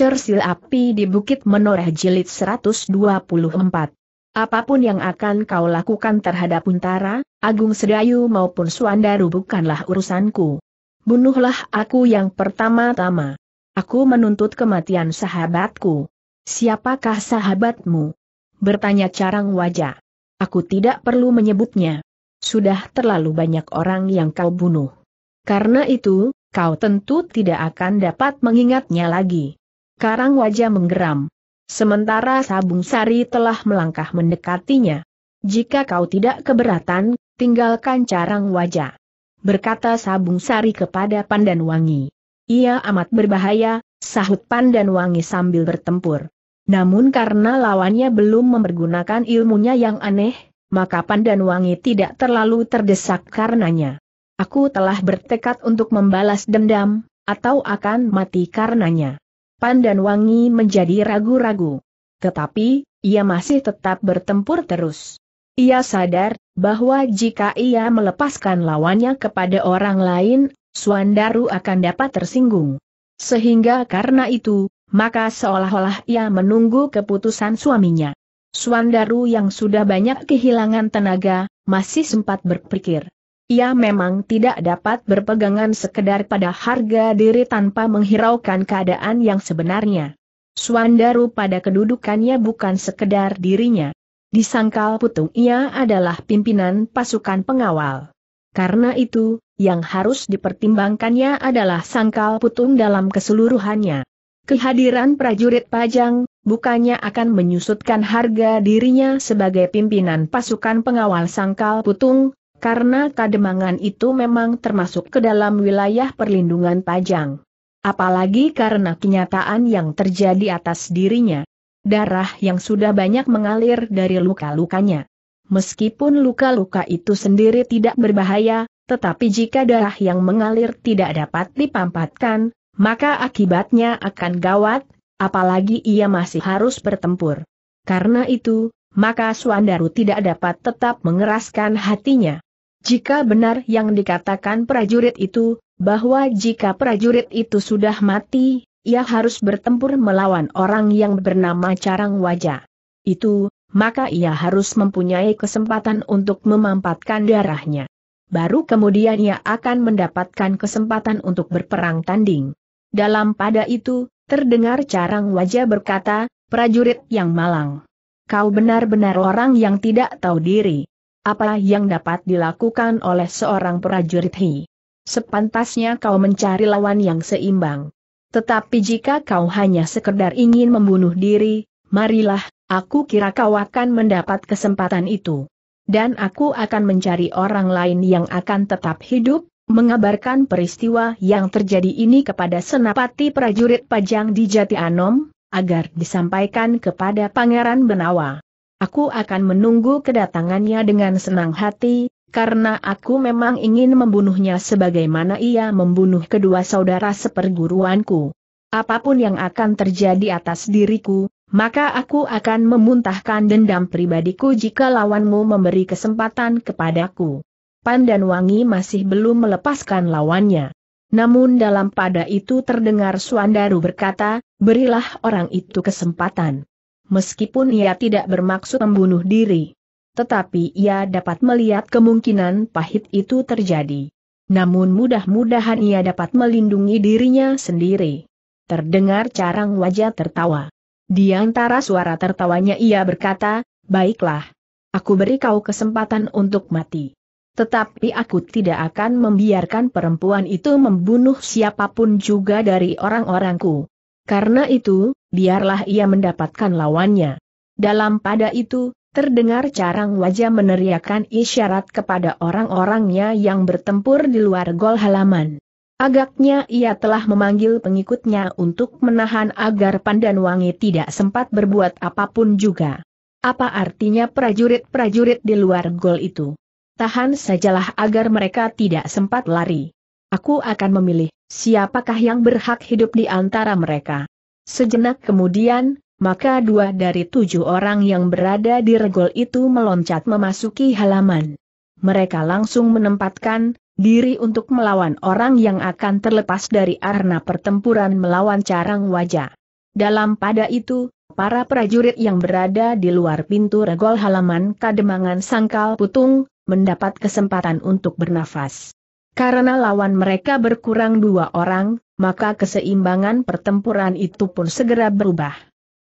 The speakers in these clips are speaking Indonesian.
Cersil api di Bukit Menoreh Jilid 124. Apapun yang akan kau lakukan terhadap Untara, Agung Sedayu maupun Suandaru bukanlah urusanku. Bunuhlah aku yang pertama-tama. Aku menuntut kematian sahabatku. Siapakah sahabatmu? Bertanya carang wajah. Aku tidak perlu menyebutnya. Sudah terlalu banyak orang yang kau bunuh. Karena itu, kau tentu tidak akan dapat mengingatnya lagi. Karang wajah menggeram. Sementara Sabung Sari telah melangkah mendekatinya. Jika kau tidak keberatan, tinggalkan carang wajah. Berkata Sabung Sari kepada Pandan Wangi. Ia amat berbahaya, sahut Pandan Wangi sambil bertempur. Namun karena lawannya belum mempergunakan ilmunya yang aneh, maka Pandan Wangi tidak terlalu terdesak karenanya. Aku telah bertekad untuk membalas dendam, atau akan mati karenanya dan Wangi menjadi ragu-ragu. Tetapi, ia masih tetap bertempur terus. Ia sadar, bahwa jika ia melepaskan lawannya kepada orang lain, Suandaru akan dapat tersinggung. Sehingga karena itu, maka seolah-olah ia menunggu keputusan suaminya. Suandaru yang sudah banyak kehilangan tenaga, masih sempat berpikir. Ia memang tidak dapat berpegangan sekedar pada harga diri tanpa menghiraukan keadaan yang sebenarnya. Suandaru pada kedudukannya bukan sekedar dirinya. Sangkal putung ia adalah pimpinan pasukan pengawal. Karena itu, yang harus dipertimbangkannya adalah sangkal putung dalam keseluruhannya. Kehadiran prajurit pajang, bukannya akan menyusutkan harga dirinya sebagai pimpinan pasukan pengawal sangkal putung, karena Kademangan itu memang termasuk ke dalam wilayah perlindungan Pajang. Apalagi karena kenyataan yang terjadi atas dirinya. Darah yang sudah banyak mengalir dari luka-lukanya. Meskipun luka-luka itu sendiri tidak berbahaya, tetapi jika darah yang mengalir tidak dapat dipampatkan, maka akibatnya akan gawat, apalagi ia masih harus bertempur. Karena itu, maka Suandaru tidak dapat tetap mengeraskan hatinya. Jika benar yang dikatakan prajurit itu, bahwa jika prajurit itu sudah mati, ia harus bertempur melawan orang yang bernama Carang Wajah. Itu, maka ia harus mempunyai kesempatan untuk memampatkan darahnya. Baru kemudian ia akan mendapatkan kesempatan untuk berperang tanding. Dalam pada itu, terdengar carang wajah berkata, prajurit yang malang. Kau benar-benar orang yang tidak tahu diri. Apa yang dapat dilakukan oleh seorang prajurit Hi? Sepantasnya kau mencari lawan yang seimbang. Tetapi jika kau hanya sekedar ingin membunuh diri, marilah, aku kira kau akan mendapat kesempatan itu. Dan aku akan mencari orang lain yang akan tetap hidup, mengabarkan peristiwa yang terjadi ini kepada senapati prajurit pajang di Jati Anom, agar disampaikan kepada Pangeran Benawa. Aku akan menunggu kedatangannya dengan senang hati, karena aku memang ingin membunuhnya sebagaimana ia membunuh kedua saudara seperguruanku. Apapun yang akan terjadi atas diriku, maka aku akan memuntahkan dendam pribadiku jika lawanmu memberi kesempatan kepadaku. Pandan Wangi masih belum melepaskan lawannya. Namun dalam pada itu terdengar Suandaru berkata, berilah orang itu kesempatan meskipun ia tidak bermaksud membunuh diri. Tetapi ia dapat melihat kemungkinan pahit itu terjadi. Namun mudah-mudahan ia dapat melindungi dirinya sendiri. Terdengar carang wajah tertawa. Di antara suara tertawanya ia berkata, Baiklah. Aku beri kau kesempatan untuk mati. Tetapi aku tidak akan membiarkan perempuan itu membunuh siapapun juga dari orang-orangku. Karena itu, biarlah ia mendapatkan lawannya. Dalam pada itu, terdengar carang wajah meneriakan isyarat kepada orang-orangnya yang bertempur di luar gol halaman. Agaknya ia telah memanggil pengikutnya untuk menahan agar pandan wangi tidak sempat berbuat apapun juga. Apa artinya prajurit-prajurit di luar gol itu? Tahan sajalah agar mereka tidak sempat lari. Aku akan memilih siapakah yang berhak hidup di antara mereka. Sejenak kemudian, maka dua dari tujuh orang yang berada di regol itu meloncat memasuki halaman. Mereka langsung menempatkan diri untuk melawan orang yang akan terlepas dari arena pertempuran melawan carang wajah. Dalam pada itu, para prajurit yang berada di luar pintu regol halaman Kademangan Sangkal Putung, mendapat kesempatan untuk bernafas. Karena lawan mereka berkurang dua orang, maka keseimbangan pertempuran itu pun segera berubah.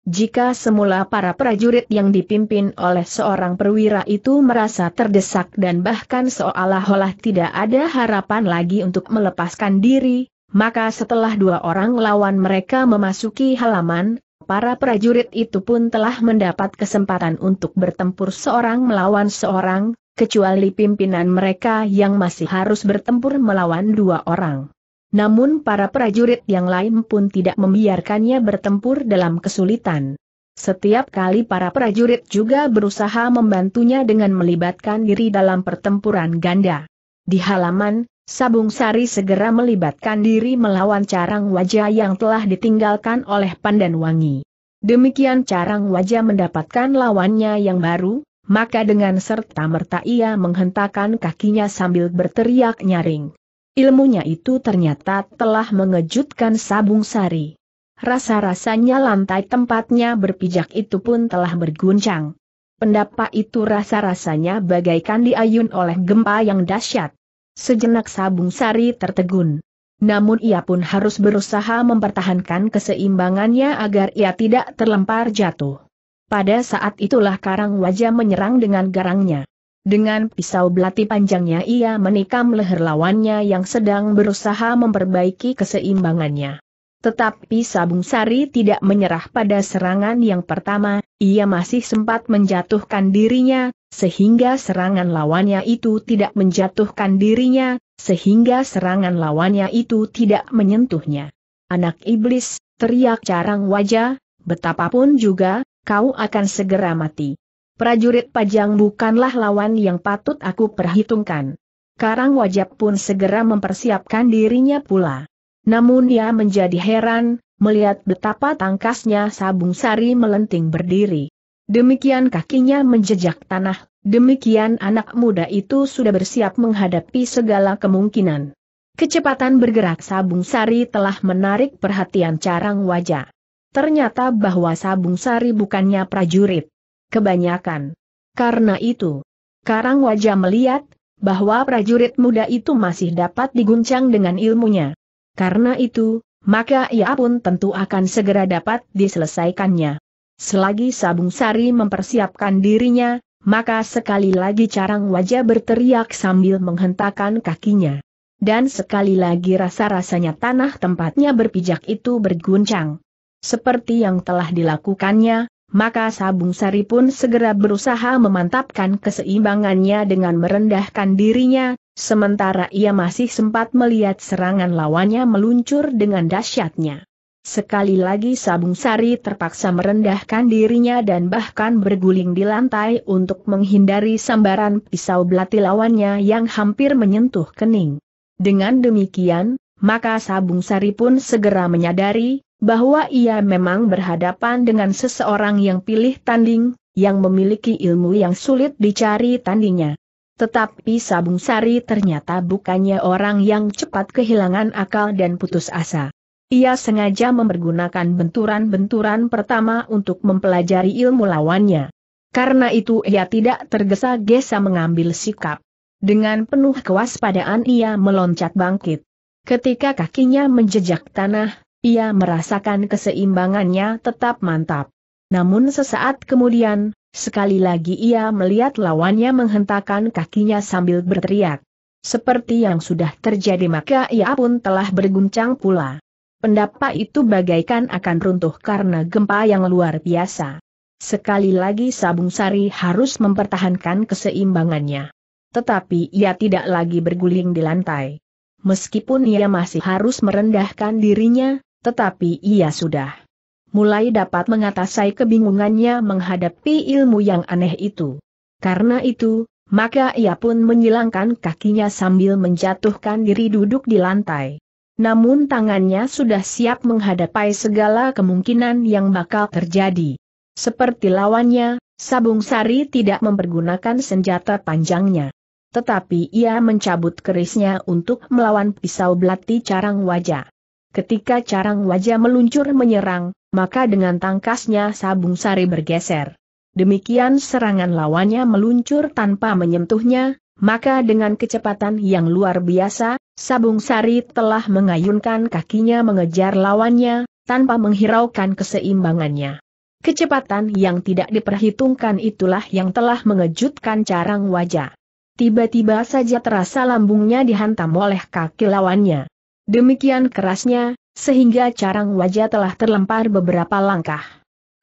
Jika semula para prajurit yang dipimpin oleh seorang perwira itu merasa terdesak dan bahkan seolah-olah tidak ada harapan lagi untuk melepaskan diri, maka setelah dua orang lawan mereka memasuki halaman, para prajurit itu pun telah mendapat kesempatan untuk bertempur seorang melawan seorang, kecuali pimpinan mereka yang masih harus bertempur melawan dua orang. Namun para prajurit yang lain pun tidak membiarkannya bertempur dalam kesulitan. Setiap kali para prajurit juga berusaha membantunya dengan melibatkan diri dalam pertempuran ganda. Di halaman, Sabung Sari segera melibatkan diri melawan carang wajah yang telah ditinggalkan oleh Pandan Wangi. Demikian carang wajah mendapatkan lawannya yang baru, maka dengan serta merta ia menghentakkan kakinya sambil berteriak nyaring. Ilmunya itu ternyata telah mengejutkan Sabung Sari. Rasa-rasanya lantai tempatnya berpijak itu pun telah berguncang. Pendapat itu rasa-rasanya bagaikan diayun oleh gempa yang dahsyat. Sejenak Sabung Sari tertegun. Namun ia pun harus berusaha mempertahankan keseimbangannya agar ia tidak terlempar jatuh. Pada saat itulah karang wajah menyerang dengan garangnya. Dengan pisau belati panjangnya ia menikam leher lawannya yang sedang berusaha memperbaiki keseimbangannya. Tetapi Sabung Sari tidak menyerah pada serangan yang pertama, ia masih sempat menjatuhkan dirinya, sehingga serangan lawannya itu tidak menjatuhkan dirinya, sehingga serangan lawannya itu tidak menyentuhnya. Anak iblis, teriak carang wajah, betapapun juga, kau akan segera mati. Prajurit Pajang bukanlah lawan yang patut aku perhitungkan. Karang wajah pun segera mempersiapkan dirinya pula. Namun ia menjadi heran, melihat betapa tangkasnya Sabung Sari melenting berdiri. Demikian kakinya menjejak tanah, demikian anak muda itu sudah bersiap menghadapi segala kemungkinan. Kecepatan bergerak Sabung Sari telah menarik perhatian Carang Wajah. Ternyata bahwa Sabung Sari bukannya prajurit kebanyakan. Karena itu, Karang Wajah melihat, bahwa prajurit muda itu masih dapat diguncang dengan ilmunya. Karena itu, maka ia pun tentu akan segera dapat diselesaikannya. Selagi Sabung Sari mempersiapkan dirinya, maka sekali lagi Karang wajah berteriak sambil menghentakkan kakinya. Dan sekali lagi rasa-rasanya tanah tempatnya berpijak itu berguncang. Seperti yang telah dilakukannya, maka Sabung Sari pun segera berusaha memantapkan keseimbangannya dengan merendahkan dirinya, sementara ia masih sempat melihat serangan lawannya meluncur dengan dahsyatnya. Sekali lagi Sabung Sari terpaksa merendahkan dirinya dan bahkan berguling di lantai untuk menghindari sambaran pisau belati lawannya yang hampir menyentuh kening. Dengan demikian, maka Sabung Sari pun segera menyadari, bahwa ia memang berhadapan dengan seseorang yang pilih tanding, yang memiliki ilmu yang sulit dicari tandingnya. Tetapi Sabung Sari ternyata bukannya orang yang cepat kehilangan akal dan putus asa. Ia sengaja mempergunakan benturan-benturan pertama untuk mempelajari ilmu lawannya. Karena itu ia tidak tergesa-gesa mengambil sikap. Dengan penuh kewaspadaan ia meloncat bangkit. Ketika kakinya menjejak tanah, ia merasakan keseimbangannya tetap mantap. Namun sesaat kemudian, sekali lagi ia melihat lawannya menghentakkan kakinya sambil berteriak. Seperti yang sudah terjadi maka ia pun telah berguncang pula. Pendapat itu bagaikan akan runtuh karena gempa yang luar biasa. Sekali lagi Sabung Sari harus mempertahankan keseimbangannya. Tetapi ia tidak lagi berguling di lantai. Meskipun ia masih harus merendahkan dirinya, tetapi ia sudah mulai dapat mengatasi kebingungannya menghadapi ilmu yang aneh itu. Karena itu, maka ia pun menyilangkan kakinya sambil menjatuhkan diri duduk di lantai. Namun tangannya sudah siap menghadapi segala kemungkinan yang bakal terjadi. Seperti lawannya, Sabung Sari tidak mempergunakan senjata panjangnya. Tetapi ia mencabut kerisnya untuk melawan pisau belati carang wajah. Ketika carang wajah meluncur menyerang, maka dengan tangkasnya sabung sari bergeser. Demikian serangan lawannya meluncur tanpa menyentuhnya, maka dengan kecepatan yang luar biasa, sabung sari telah mengayunkan kakinya mengejar lawannya, tanpa menghiraukan keseimbangannya. Kecepatan yang tidak diperhitungkan itulah yang telah mengejutkan carang wajah. Tiba-tiba saja terasa lambungnya dihantam oleh kaki lawannya. Demikian kerasnya, sehingga carang wajah telah terlempar beberapa langkah.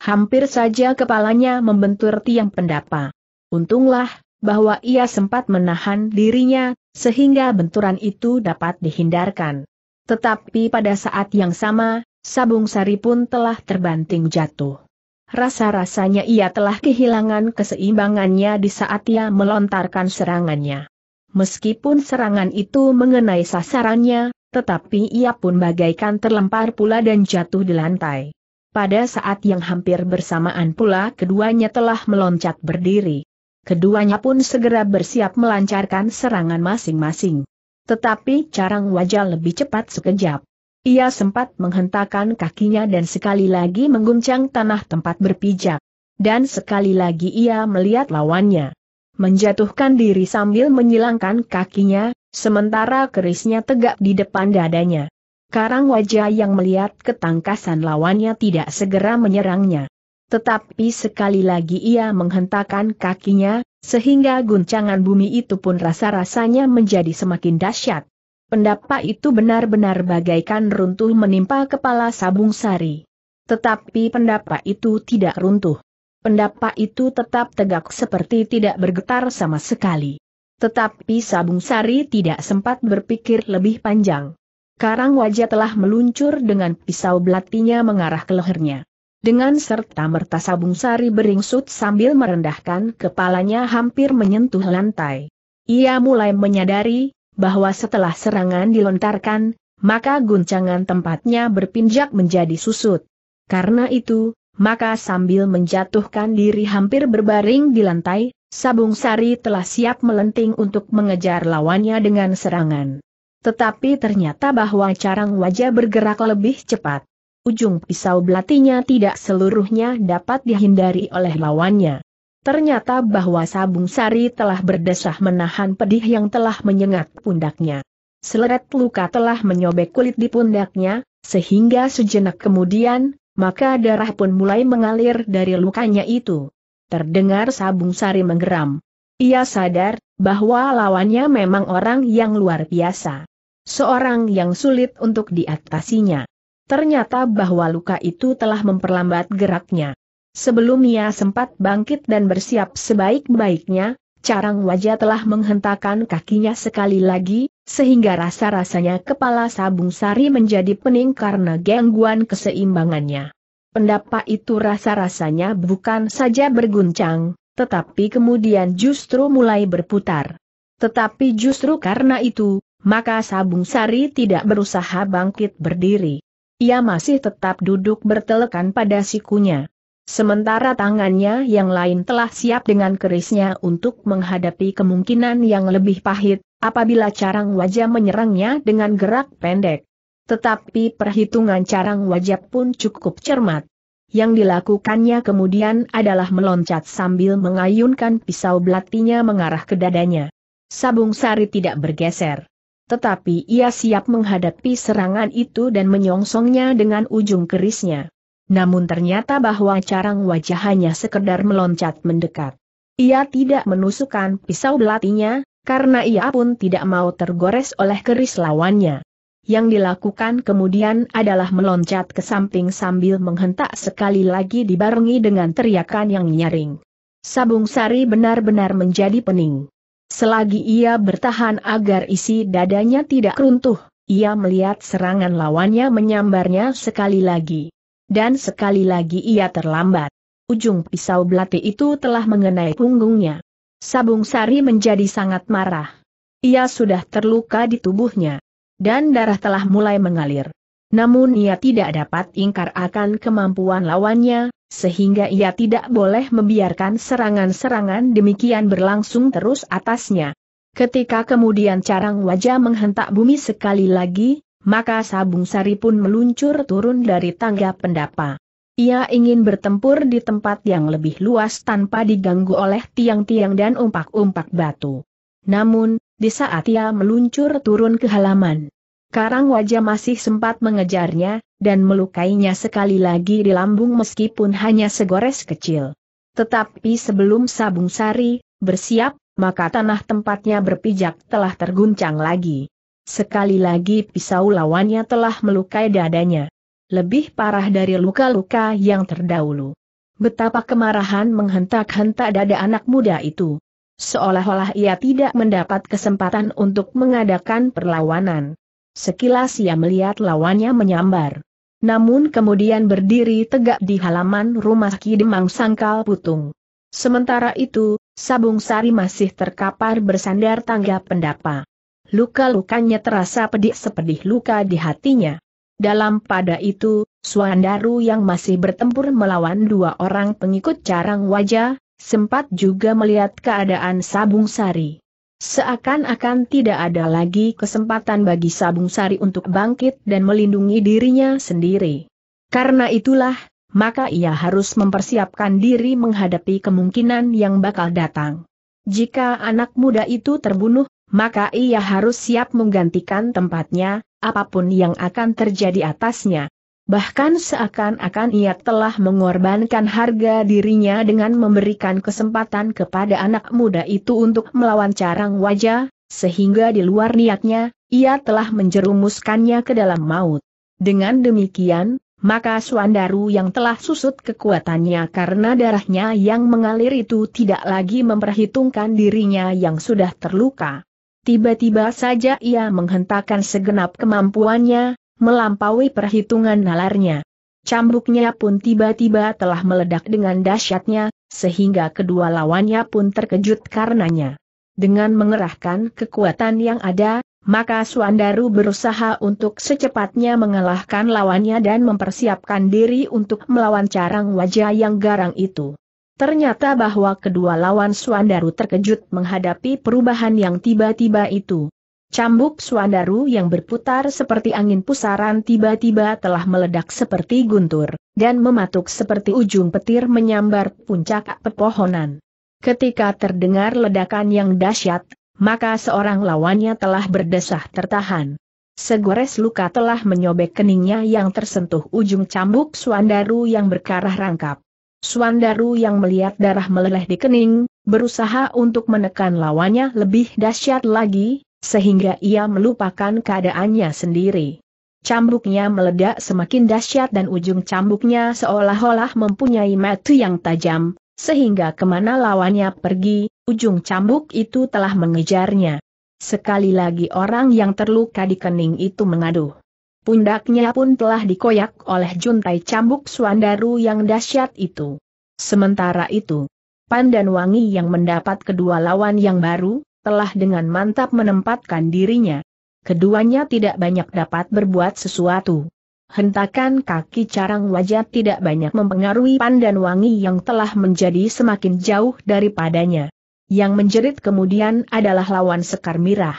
Hampir saja kepalanya membentur tiang pendapa. Untunglah, bahwa ia sempat menahan dirinya, sehingga benturan itu dapat dihindarkan. Tetapi pada saat yang sama, Sabung Sari pun telah terbanting jatuh. Rasa-rasanya ia telah kehilangan keseimbangannya di saat ia melontarkan serangannya. Meskipun serangan itu mengenai sasarannya, tetapi ia pun bagaikan terlempar pula dan jatuh di lantai. Pada saat yang hampir bersamaan pula keduanya telah meloncat berdiri. Keduanya pun segera bersiap melancarkan serangan masing-masing. Tetapi carang wajah lebih cepat sekejap. Ia sempat menghentakkan kakinya dan sekali lagi mengguncang tanah tempat berpijak. Dan sekali lagi ia melihat lawannya. Menjatuhkan diri sambil menyilangkan kakinya, sementara kerisnya tegak di depan dadanya. Karang wajah yang melihat ketangkasan lawannya tidak segera menyerangnya. Tetapi sekali lagi ia menghentakkan kakinya, sehingga guncangan bumi itu pun rasa-rasanya menjadi semakin dahsyat. Pendapat itu benar-benar bagaikan runtuh menimpa kepala Sabung Sari. Tetapi pendapat itu tidak runtuh. Pendapat itu tetap tegak seperti tidak bergetar sama sekali. Tetapi Sabung Sari tidak sempat berpikir lebih panjang. Karang wajah telah meluncur dengan pisau belatinya mengarah ke lehernya. Dengan serta merta Sabung Sari beringsut sambil merendahkan kepalanya hampir menyentuh lantai. Ia mulai menyadari, bahwa setelah serangan dilontarkan, maka guncangan tempatnya berpinjak menjadi susut. Karena itu, maka sambil menjatuhkan diri hampir berbaring di lantai, Sabung Sari telah siap melenting untuk mengejar lawannya dengan serangan. Tetapi ternyata bahwa carang wajah bergerak lebih cepat. Ujung pisau belatinya tidak seluruhnya dapat dihindari oleh lawannya. Ternyata bahwa Sabung Sari telah berdesah menahan pedih yang telah menyengat pundaknya. Seleret luka telah menyobek kulit di pundaknya, sehingga sejenak kemudian, maka darah pun mulai mengalir dari lukanya itu. Terdengar Sabung Sari menggeram. Ia sadar bahwa lawannya memang orang yang luar biasa. Seorang yang sulit untuk diatasinya. Ternyata bahwa luka itu telah memperlambat geraknya. Sebelum ia sempat bangkit dan bersiap sebaik-baiknya, Carang wajah telah menghentakkan kakinya sekali lagi, sehingga rasa-rasanya kepala Sabung Sari menjadi pening karena gangguan keseimbangannya pendapat itu rasa-rasanya bukan saja berguncang, tetapi kemudian justru mulai berputar. Tetapi justru karena itu, maka Sabung Sari tidak berusaha bangkit berdiri. Ia masih tetap duduk bertelekan pada sikunya. Sementara tangannya yang lain telah siap dengan kerisnya untuk menghadapi kemungkinan yang lebih pahit, apabila carang wajah menyerangnya dengan gerak pendek. Tetapi perhitungan carang wajah pun cukup cermat. Yang dilakukannya kemudian adalah meloncat sambil mengayunkan pisau belatinya mengarah ke dadanya. Sabung sari tidak bergeser. Tetapi ia siap menghadapi serangan itu dan menyongsongnya dengan ujung kerisnya. Namun ternyata bahwa carang wajah hanya sekedar meloncat mendekat. Ia tidak menusukkan pisau belatinya, karena ia pun tidak mau tergores oleh keris lawannya. Yang dilakukan kemudian adalah meloncat ke samping sambil menghentak sekali lagi dibarengi dengan teriakan yang nyaring. Sabung Sari benar-benar menjadi pening. Selagi ia bertahan agar isi dadanya tidak runtuh, ia melihat serangan lawannya menyambarnya sekali lagi. Dan sekali lagi ia terlambat. Ujung pisau belati itu telah mengenai punggungnya. Sabung Sari menjadi sangat marah. Ia sudah terluka di tubuhnya dan darah telah mulai mengalir. Namun ia tidak dapat ingkar akan kemampuan lawannya, sehingga ia tidak boleh membiarkan serangan-serangan demikian berlangsung terus atasnya. Ketika kemudian carang wajah menghentak bumi sekali lagi, maka sabung sari pun meluncur turun dari tangga pendapa. Ia ingin bertempur di tempat yang lebih luas tanpa diganggu oleh tiang-tiang dan umpak-umpak batu. Namun, di saat ia meluncur turun ke halaman. Karang wajah masih sempat mengejarnya, dan melukainya sekali lagi di lambung meskipun hanya segores kecil. Tetapi sebelum sabung sari, bersiap, maka tanah tempatnya berpijak telah terguncang lagi. Sekali lagi pisau lawannya telah melukai dadanya. Lebih parah dari luka-luka yang terdahulu. Betapa kemarahan menghentak-hentak dada anak muda itu seolah-olah ia tidak mendapat kesempatan untuk mengadakan perlawanan. Sekilas ia melihat lawannya menyambar. Namun kemudian berdiri tegak di halaman rumah Kidemang Sangkal Putung. Sementara itu, Sabung Sari masih terkapar bersandar tangga pendapa. Luka-lukanya terasa pedih sepedih luka di hatinya. Dalam pada itu, Suandaru yang masih bertempur melawan dua orang pengikut carang wajah, Sempat juga melihat keadaan Sabung Sari. Seakan-akan tidak ada lagi kesempatan bagi Sabung Sari untuk bangkit dan melindungi dirinya sendiri. Karena itulah, maka ia harus mempersiapkan diri menghadapi kemungkinan yang bakal datang. Jika anak muda itu terbunuh, maka ia harus siap menggantikan tempatnya, apapun yang akan terjadi atasnya. Bahkan seakan-akan ia telah mengorbankan harga dirinya dengan memberikan kesempatan kepada anak muda itu untuk melawan carang wajah, sehingga di luar niatnya, ia telah menjerumuskannya ke dalam maut. Dengan demikian, maka Suandaru yang telah susut kekuatannya karena darahnya yang mengalir itu tidak lagi memperhitungkan dirinya yang sudah terluka. Tiba-tiba saja ia menghentakkan segenap kemampuannya, melampaui perhitungan nalarnya. Cambuknya pun tiba-tiba telah meledak dengan dahsyatnya, sehingga kedua lawannya pun terkejut karenanya. Dengan mengerahkan kekuatan yang ada, maka Suandaru berusaha untuk secepatnya mengalahkan lawannya dan mempersiapkan diri untuk melawan carang wajah yang garang itu. Ternyata bahwa kedua lawan Suandaru terkejut menghadapi perubahan yang tiba-tiba itu. Cambuk Suandaru yang berputar seperti angin pusaran tiba-tiba telah meledak seperti guntur, dan mematuk seperti ujung petir menyambar puncak pepohonan. Ketika terdengar ledakan yang dahsyat, maka seorang lawannya telah berdesah tertahan. Segores luka telah menyobek keningnya yang tersentuh ujung cambuk Suandaru yang berkarah rangkap. Suandaru yang melihat darah meleleh di kening, berusaha untuk menekan lawannya lebih dahsyat lagi, sehingga ia melupakan keadaannya sendiri. Cambuknya meledak semakin dahsyat dan ujung cambuknya seolah-olah mempunyai mata yang tajam, sehingga kemana lawannya pergi, ujung cambuk itu telah mengejarnya. Sekali lagi orang yang terluka di kening itu mengadu. Pundaknya pun telah dikoyak oleh juntai cambuk Suandaru yang dahsyat itu. Sementara itu, Pandan Wangi yang mendapat kedua lawan yang baru, telah dengan mantap menempatkan dirinya. Keduanya tidak banyak dapat berbuat sesuatu. Hentakan kaki carang wajah tidak banyak mempengaruhi pandan wangi yang telah menjadi semakin jauh daripadanya. Yang menjerit kemudian adalah lawan sekar mirah.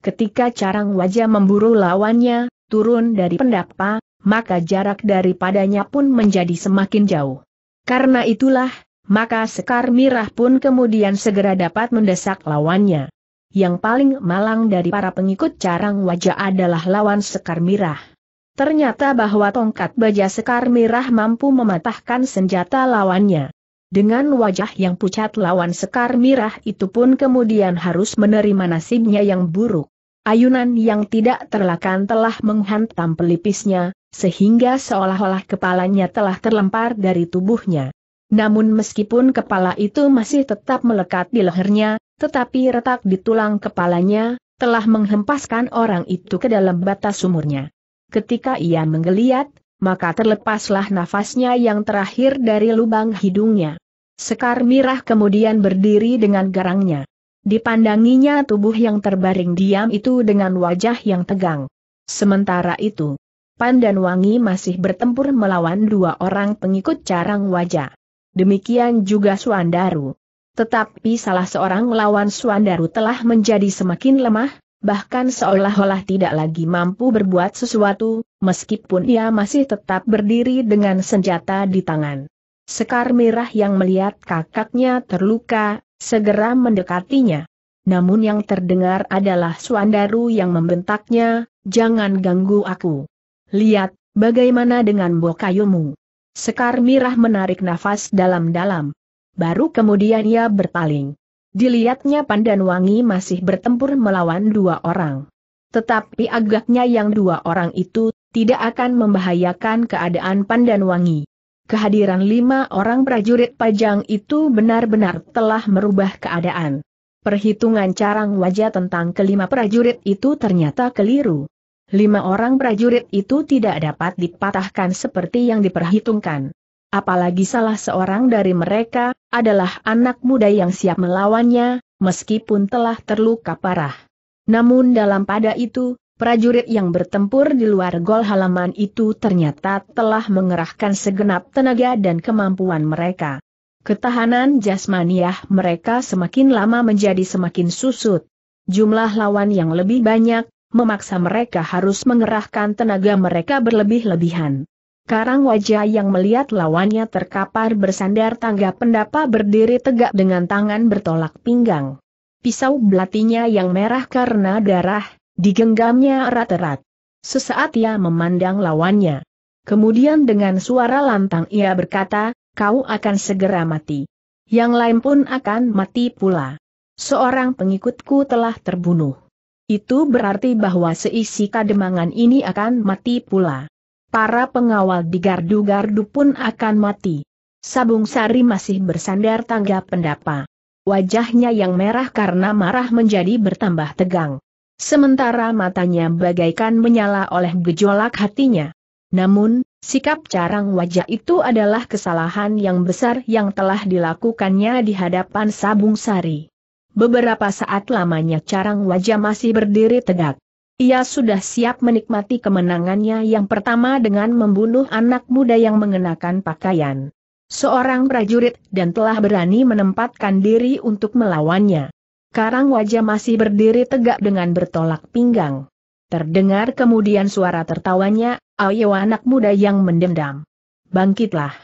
Ketika carang wajah memburu lawannya, turun dari pendapa, maka jarak daripadanya pun menjadi semakin jauh. Karena itulah, maka Sekar Mirah pun kemudian segera dapat mendesak lawannya. Yang paling malang dari para pengikut carang wajah adalah lawan Sekar Mirah. Ternyata bahwa tongkat baja Sekar Mirah mampu mematahkan senjata lawannya. Dengan wajah yang pucat lawan Sekar Mirah itu pun kemudian harus menerima nasibnya yang buruk. Ayunan yang tidak terlakan telah menghantam pelipisnya, sehingga seolah-olah kepalanya telah terlempar dari tubuhnya. Namun meskipun kepala itu masih tetap melekat di lehernya, tetapi retak di tulang kepalanya, telah menghempaskan orang itu ke dalam batas sumurnya. Ketika ia menggeliat, maka terlepaslah nafasnya yang terakhir dari lubang hidungnya. Sekar Mirah kemudian berdiri dengan garangnya. Dipandanginya tubuh yang terbaring diam itu dengan wajah yang tegang. Sementara itu, Pandan Wangi masih bertempur melawan dua orang pengikut carang wajah. Demikian juga Suandaru. Tetapi salah seorang lawan Suandaru telah menjadi semakin lemah, bahkan seolah-olah tidak lagi mampu berbuat sesuatu, meskipun ia masih tetap berdiri dengan senjata di tangan. Sekar Mirah yang melihat kakaknya terluka, segera mendekatinya. Namun yang terdengar adalah Suandaru yang membentaknya, jangan ganggu aku. Lihat, bagaimana dengan bokayumu? Sekar Mirah menarik nafas dalam-dalam. Baru kemudian ia berpaling. Dilihatnya Pandan Wangi masih bertempur melawan dua orang. Tetapi agaknya yang dua orang itu tidak akan membahayakan keadaan Pandan Wangi. Kehadiran lima orang prajurit pajang itu benar-benar telah merubah keadaan. Perhitungan carang wajah tentang kelima prajurit itu ternyata keliru lima orang prajurit itu tidak dapat dipatahkan seperti yang diperhitungkan. Apalagi salah seorang dari mereka, adalah anak muda yang siap melawannya, meskipun telah terluka parah. Namun dalam pada itu, prajurit yang bertempur di luar gol halaman itu ternyata telah mengerahkan segenap tenaga dan kemampuan mereka. Ketahanan jasmaniah mereka semakin lama menjadi semakin susut. Jumlah lawan yang lebih banyak, memaksa mereka harus mengerahkan tenaga mereka berlebih-lebihan. Karang wajah yang melihat lawannya terkapar bersandar tangga pendapa berdiri tegak dengan tangan bertolak pinggang. Pisau belatinya yang merah karena darah, digenggamnya erat-erat. Sesaat ia memandang lawannya. Kemudian dengan suara lantang ia berkata, kau akan segera mati. Yang lain pun akan mati pula. Seorang pengikutku telah terbunuh. Itu berarti bahwa seisi kademangan ini akan mati pula. Para pengawal di gardu-gardu pun akan mati. Sabung Sari masih bersandar tangga pendapa. Wajahnya yang merah karena marah menjadi bertambah tegang. Sementara matanya bagaikan menyala oleh gejolak hatinya. Namun, sikap carang wajah itu adalah kesalahan yang besar yang telah dilakukannya di hadapan Sabung Sari. Beberapa saat lamanya carang wajah masih berdiri tegak. Ia sudah siap menikmati kemenangannya yang pertama dengan membunuh anak muda yang mengenakan pakaian. Seorang prajurit dan telah berani menempatkan diri untuk melawannya. Karang wajah masih berdiri tegak dengan bertolak pinggang. Terdengar kemudian suara tertawanya, ayo anak muda yang mendendam. Bangkitlah.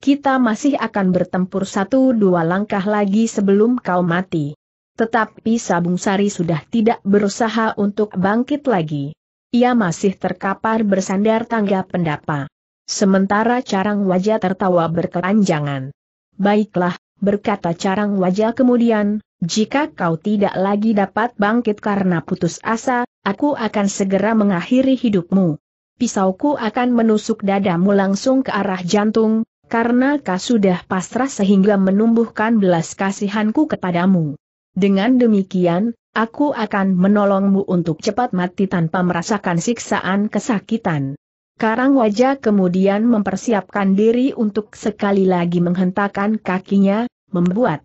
Kita masih akan bertempur satu dua langkah lagi sebelum kau mati. Tetapi Sabung Sari sudah tidak berusaha untuk bangkit lagi. Ia masih terkapar bersandar tangga pendapa. Sementara carang wajah tertawa berkepanjangan. Baiklah, berkata carang wajah kemudian, jika kau tidak lagi dapat bangkit karena putus asa, aku akan segera mengakhiri hidupmu. Pisauku akan menusuk dadamu langsung ke arah jantung, karena kau sudah pasrah sehingga menumbuhkan belas kasihanku kepadamu. Dengan demikian, aku akan menolongmu untuk cepat mati tanpa merasakan siksaan kesakitan. Karang wajah kemudian mempersiapkan diri untuk sekali lagi menghentakkan kakinya, membuat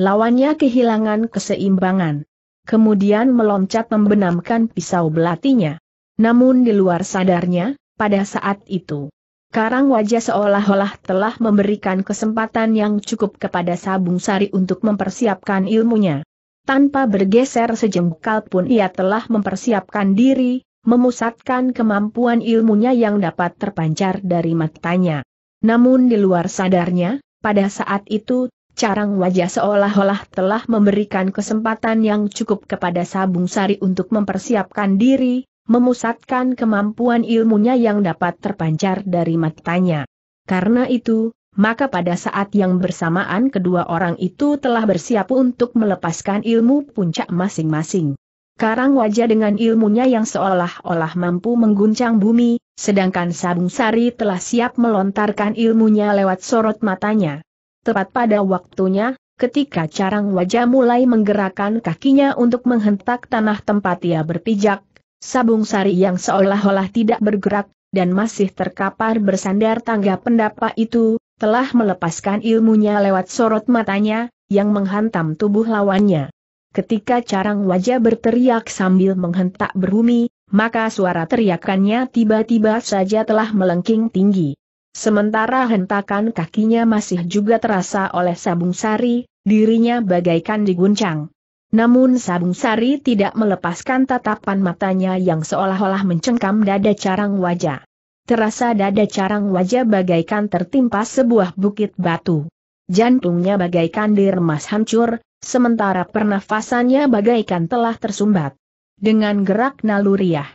lawannya kehilangan keseimbangan. Kemudian meloncat membenamkan pisau belatinya. Namun di luar sadarnya, pada saat itu, Karang wajah seolah-olah telah memberikan kesempatan yang cukup kepada Sabung Sari untuk mempersiapkan ilmunya. Tanpa bergeser sejengkal pun ia telah mempersiapkan diri, memusatkan kemampuan ilmunya yang dapat terpancar dari matanya. Namun di luar sadarnya, pada saat itu, carang wajah seolah-olah telah memberikan kesempatan yang cukup kepada Sabung Sari untuk mempersiapkan diri, memusatkan kemampuan ilmunya yang dapat terpancar dari matanya. Karena itu, maka pada saat yang bersamaan kedua orang itu telah bersiap untuk melepaskan ilmu puncak masing-masing. Karang wajah dengan ilmunya yang seolah-olah mampu mengguncang bumi, sedangkan Sabung Sari telah siap melontarkan ilmunya lewat sorot matanya. Tepat pada waktunya, ketika carang wajah mulai menggerakkan kakinya untuk menghentak tanah tempat ia berpijak, Sabung sari yang seolah-olah tidak bergerak, dan masih terkapar bersandar tangga pendapa itu, telah melepaskan ilmunya lewat sorot matanya, yang menghantam tubuh lawannya. Ketika carang wajah berteriak sambil menghentak berhumi, maka suara teriakannya tiba-tiba saja telah melengking tinggi. Sementara hentakan kakinya masih juga terasa oleh sabung sari, dirinya bagaikan diguncang. Namun Sabung Sari tidak melepaskan tatapan matanya yang seolah-olah mencengkam dada carang wajah. Terasa dada carang wajah bagaikan tertimpa sebuah bukit batu. Jantungnya bagaikan diremas hancur, sementara pernafasannya bagaikan telah tersumbat. Dengan gerak naluriah,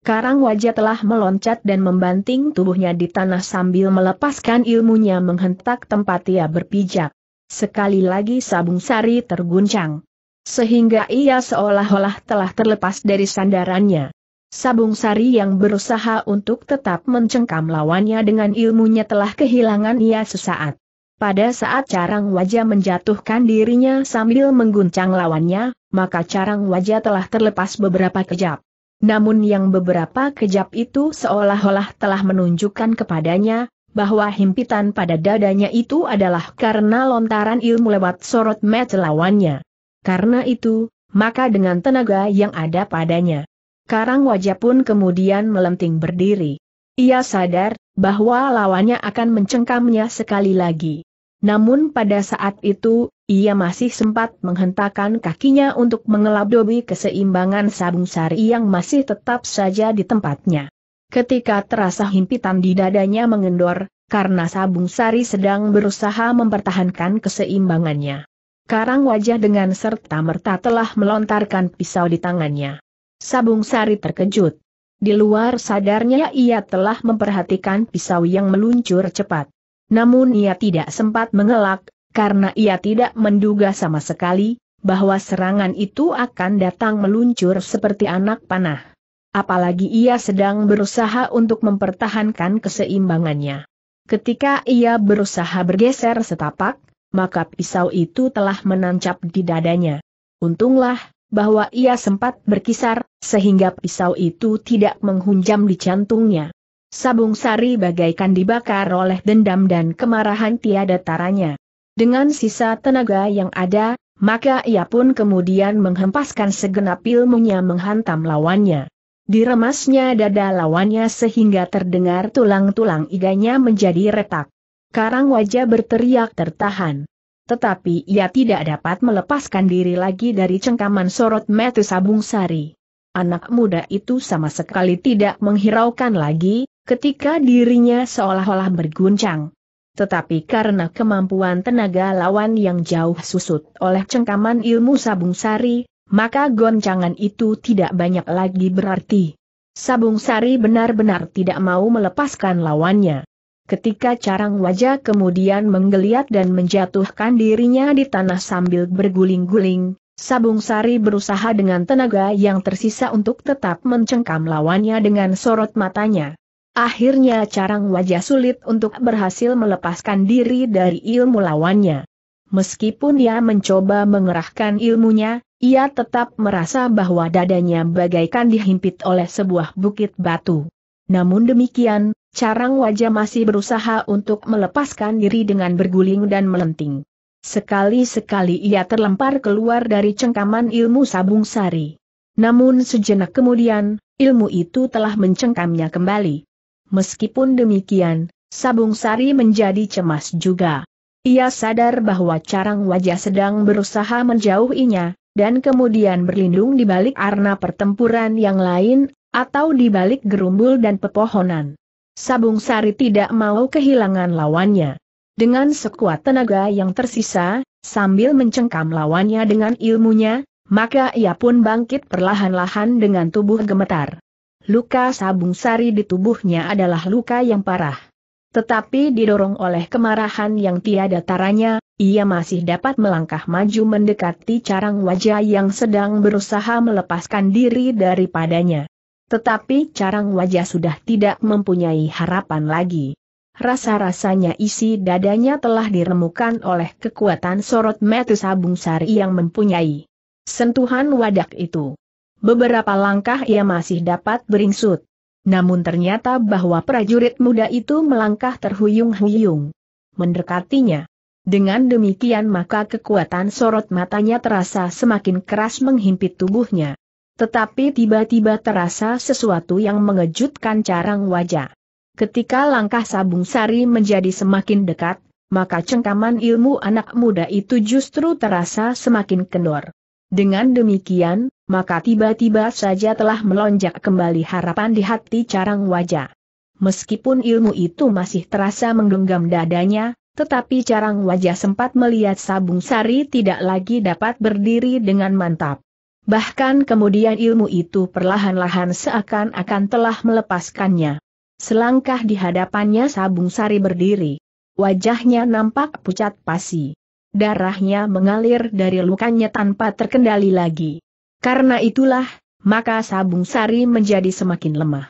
Karang wajah telah meloncat dan membanting tubuhnya di tanah sambil melepaskan ilmunya menghentak tempat ia berpijak. Sekali lagi Sabung Sari terguncang sehingga ia seolah-olah telah terlepas dari sandarannya. Sabung Sari yang berusaha untuk tetap mencengkam lawannya dengan ilmunya telah kehilangan ia sesaat. Pada saat Carang Wajah menjatuhkan dirinya sambil mengguncang lawannya, maka Carang Wajah telah terlepas beberapa kejap. Namun yang beberapa kejap itu seolah-olah telah menunjukkan kepadanya, bahwa himpitan pada dadanya itu adalah karena lontaran ilmu lewat sorot mata lawannya. Karena itu, maka dengan tenaga yang ada padanya, Karang wajah pun kemudian melenting berdiri. Ia sadar bahwa lawannya akan mencengkamnya sekali lagi. Namun pada saat itu, ia masih sempat menghentakkan kakinya untuk mengeladobi keseimbangan sabung sari yang masih tetap saja di tempatnya. Ketika terasa himpitan di dadanya mengendor, karena sabung sari sedang berusaha mempertahankan keseimbangannya. Karang wajah dengan serta-merta telah melontarkan pisau di tangannya. Sabung Sari terkejut. Di luar sadarnya ia telah memperhatikan pisau yang meluncur cepat. Namun ia tidak sempat mengelak, karena ia tidak menduga sama sekali, bahwa serangan itu akan datang meluncur seperti anak panah. Apalagi ia sedang berusaha untuk mempertahankan keseimbangannya. Ketika ia berusaha bergeser setapak, maka pisau itu telah menancap di dadanya. Untunglah, bahwa ia sempat berkisar, sehingga pisau itu tidak menghunjam di jantungnya. Sabung sari bagaikan dibakar oleh dendam dan kemarahan tiada taranya. Dengan sisa tenaga yang ada, maka ia pun kemudian menghempaskan segenap ilmunya menghantam lawannya. Diremasnya dada lawannya sehingga terdengar tulang-tulang iganya menjadi retak. Karang wajah berteriak tertahan. Tetapi ia tidak dapat melepaskan diri lagi dari cengkaman sorot metu sabung sari. Anak muda itu sama sekali tidak menghiraukan lagi, ketika dirinya seolah-olah berguncang. Tetapi karena kemampuan tenaga lawan yang jauh susut oleh cengkaman ilmu sabung sari, maka goncangan itu tidak banyak lagi berarti. Sabung sari benar-benar tidak mau melepaskan lawannya ketika carang wajah kemudian menggeliat dan menjatuhkan dirinya di tanah sambil berguling-guling, Sabung Sari berusaha dengan tenaga yang tersisa untuk tetap mencengkam lawannya dengan sorot matanya. Akhirnya carang wajah sulit untuk berhasil melepaskan diri dari ilmu lawannya. Meskipun dia mencoba mengerahkan ilmunya, ia tetap merasa bahwa dadanya bagaikan dihimpit oleh sebuah bukit batu. Namun demikian, Carang wajah masih berusaha untuk melepaskan diri dengan berguling dan melenting. Sekali-sekali ia terlempar keluar dari cengkaman ilmu sabung sari. Namun sejenak kemudian, ilmu itu telah mencengkamnya kembali. Meskipun demikian, sabung sari menjadi cemas juga. Ia sadar bahwa carang wajah sedang berusaha menjauhinya, dan kemudian berlindung di balik arna pertempuran yang lain, atau di balik gerumbul dan pepohonan. Sabung Sari tidak mau kehilangan lawannya. Dengan sekuat tenaga yang tersisa, sambil mencengkam lawannya dengan ilmunya, maka ia pun bangkit perlahan-lahan dengan tubuh gemetar. Luka Sabung Sari di tubuhnya adalah luka yang parah. Tetapi didorong oleh kemarahan yang tiada taranya, ia masih dapat melangkah maju mendekati carang wajah yang sedang berusaha melepaskan diri daripadanya. Tetapi carang wajah sudah tidak mempunyai harapan lagi. Rasa-rasanya isi dadanya telah diremukan oleh kekuatan sorot metu sabung sari yang mempunyai sentuhan wadak itu. Beberapa langkah ia masih dapat beringsut. Namun ternyata bahwa prajurit muda itu melangkah terhuyung-huyung. Mendekatinya. Dengan demikian maka kekuatan sorot matanya terasa semakin keras menghimpit tubuhnya. Tetapi tiba-tiba terasa sesuatu yang mengejutkan carang wajah. Ketika langkah Sabung Sari menjadi semakin dekat, maka cengkaman ilmu anak muda itu justru terasa semakin kendor. Dengan demikian, maka tiba-tiba saja telah melonjak kembali harapan di hati carang wajah. Meskipun ilmu itu masih terasa menggenggam dadanya, tetapi carang wajah sempat melihat Sabung Sari tidak lagi dapat berdiri dengan mantap. Bahkan kemudian ilmu itu perlahan-lahan seakan-akan telah melepaskannya. Selangkah di hadapannya Sabung Sari berdiri. Wajahnya nampak pucat pasi. Darahnya mengalir dari lukanya tanpa terkendali lagi. Karena itulah, maka Sabung Sari menjadi semakin lemah.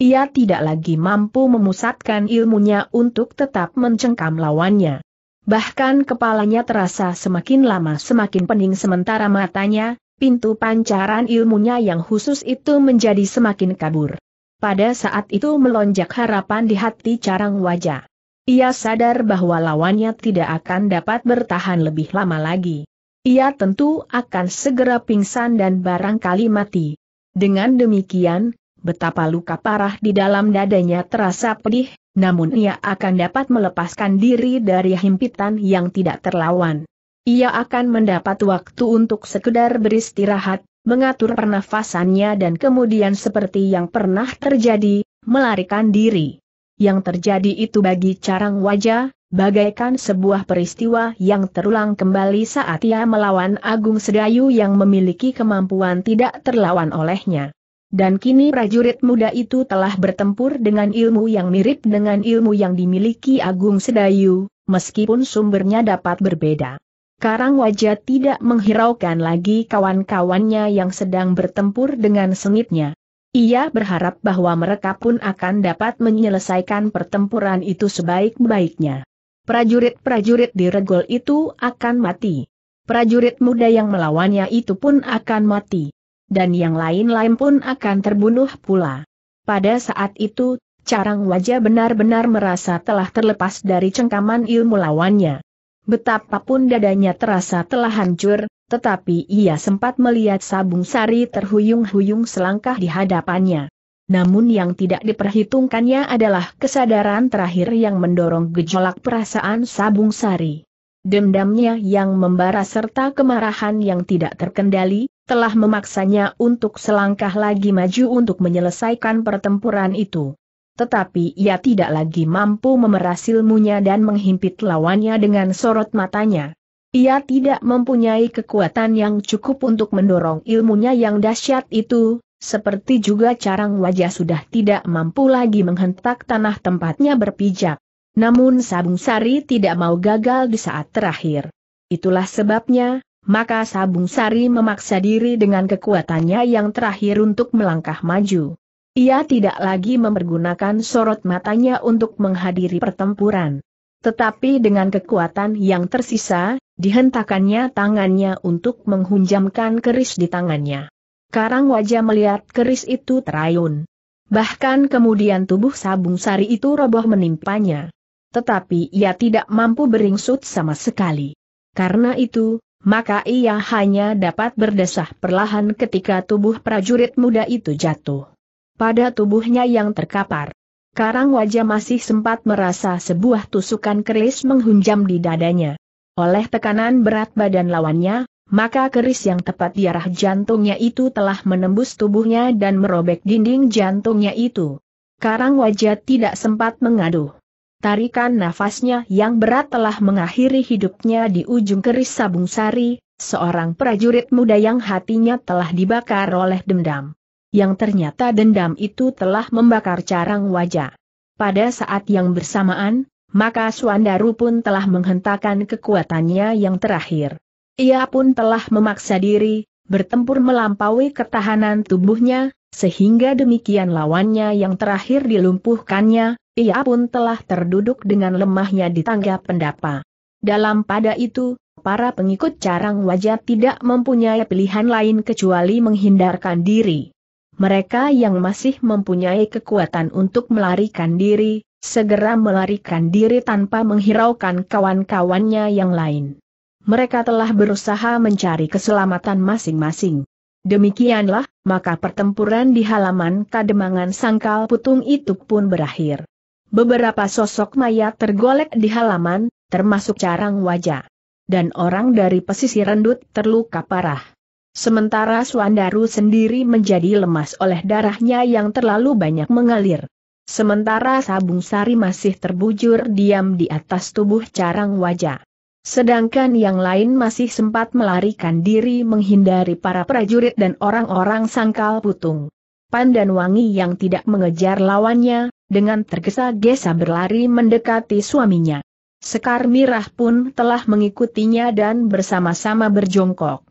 Ia tidak lagi mampu memusatkan ilmunya untuk tetap mencengkam lawannya. Bahkan kepalanya terasa semakin lama semakin pening sementara matanya, pintu pancaran ilmunya yang khusus itu menjadi semakin kabur. Pada saat itu melonjak harapan di hati carang wajah. Ia sadar bahwa lawannya tidak akan dapat bertahan lebih lama lagi. Ia tentu akan segera pingsan dan barangkali mati. Dengan demikian, betapa luka parah di dalam dadanya terasa pedih, namun ia akan dapat melepaskan diri dari himpitan yang tidak terlawan. Ia akan mendapat waktu untuk sekedar beristirahat, mengatur pernafasannya dan kemudian seperti yang pernah terjadi, melarikan diri. Yang terjadi itu bagi carang wajah, bagaikan sebuah peristiwa yang terulang kembali saat ia melawan Agung Sedayu yang memiliki kemampuan tidak terlawan olehnya. Dan kini prajurit muda itu telah bertempur dengan ilmu yang mirip dengan ilmu yang dimiliki Agung Sedayu, meskipun sumbernya dapat berbeda. Karang wajah tidak menghiraukan lagi kawan-kawannya yang sedang bertempur dengan sengitnya. Ia berharap bahwa mereka pun akan dapat menyelesaikan pertempuran itu sebaik-baiknya. Prajurit-prajurit di regol itu akan mati. Prajurit muda yang melawannya itu pun akan mati. Dan yang lain-lain pun akan terbunuh pula. Pada saat itu, carang wajah benar-benar merasa telah terlepas dari cengkaman ilmu lawannya. Betapapun dadanya terasa telah hancur, tetapi ia sempat melihat sabung sari terhuyung-huyung selangkah di hadapannya. Namun yang tidak diperhitungkannya adalah kesadaran terakhir yang mendorong gejolak perasaan sabung sari. Dendamnya yang membara serta kemarahan yang tidak terkendali, telah memaksanya untuk selangkah lagi maju untuk menyelesaikan pertempuran itu tetapi ia tidak lagi mampu memeras ilmunya dan menghimpit lawannya dengan sorot matanya. Ia tidak mempunyai kekuatan yang cukup untuk mendorong ilmunya yang dahsyat itu, seperti juga carang wajah sudah tidak mampu lagi menghentak tanah tempatnya berpijak. Namun Sabung Sari tidak mau gagal di saat terakhir. Itulah sebabnya, maka Sabung Sari memaksa diri dengan kekuatannya yang terakhir untuk melangkah maju. Ia tidak lagi mempergunakan sorot matanya untuk menghadiri pertempuran. Tetapi dengan kekuatan yang tersisa, dihentakannya tangannya untuk menghunjamkan keris di tangannya. Karang wajah melihat keris itu terayun. Bahkan kemudian tubuh sabung sari itu roboh menimpanya. Tetapi ia tidak mampu beringsut sama sekali. Karena itu, maka ia hanya dapat berdesah perlahan ketika tubuh prajurit muda itu jatuh pada tubuhnya yang terkapar. Karang wajah masih sempat merasa sebuah tusukan keris menghunjam di dadanya. Oleh tekanan berat badan lawannya, maka keris yang tepat di arah jantungnya itu telah menembus tubuhnya dan merobek dinding jantungnya itu. Karang wajah tidak sempat mengaduh. Tarikan nafasnya yang berat telah mengakhiri hidupnya di ujung keris sabung sari, seorang prajurit muda yang hatinya telah dibakar oleh dendam yang ternyata dendam itu telah membakar carang wajah. Pada saat yang bersamaan, maka Suandaru pun telah menghentakkan kekuatannya yang terakhir. Ia pun telah memaksa diri, bertempur melampaui ketahanan tubuhnya, sehingga demikian lawannya yang terakhir dilumpuhkannya, ia pun telah terduduk dengan lemahnya di tangga pendapa. Dalam pada itu, para pengikut carang wajah tidak mempunyai pilihan lain kecuali menghindarkan diri mereka yang masih mempunyai kekuatan untuk melarikan diri, segera melarikan diri tanpa menghiraukan kawan-kawannya yang lain. Mereka telah berusaha mencari keselamatan masing-masing. Demikianlah, maka pertempuran di halaman Kademangan Sangkal Putung itu pun berakhir. Beberapa sosok mayat tergolek di halaman, termasuk carang wajah. Dan orang dari pesisir rendut terluka parah. Sementara Suandaru sendiri menjadi lemas oleh darahnya yang terlalu banyak mengalir. Sementara Sabung Sari masih terbujur diam di atas tubuh carang wajah. Sedangkan yang lain masih sempat melarikan diri menghindari para prajurit dan orang-orang sangkal putung. Pandan Wangi yang tidak mengejar lawannya, dengan tergesa-gesa berlari mendekati suaminya. Sekar Mirah pun telah mengikutinya dan bersama-sama berjongkok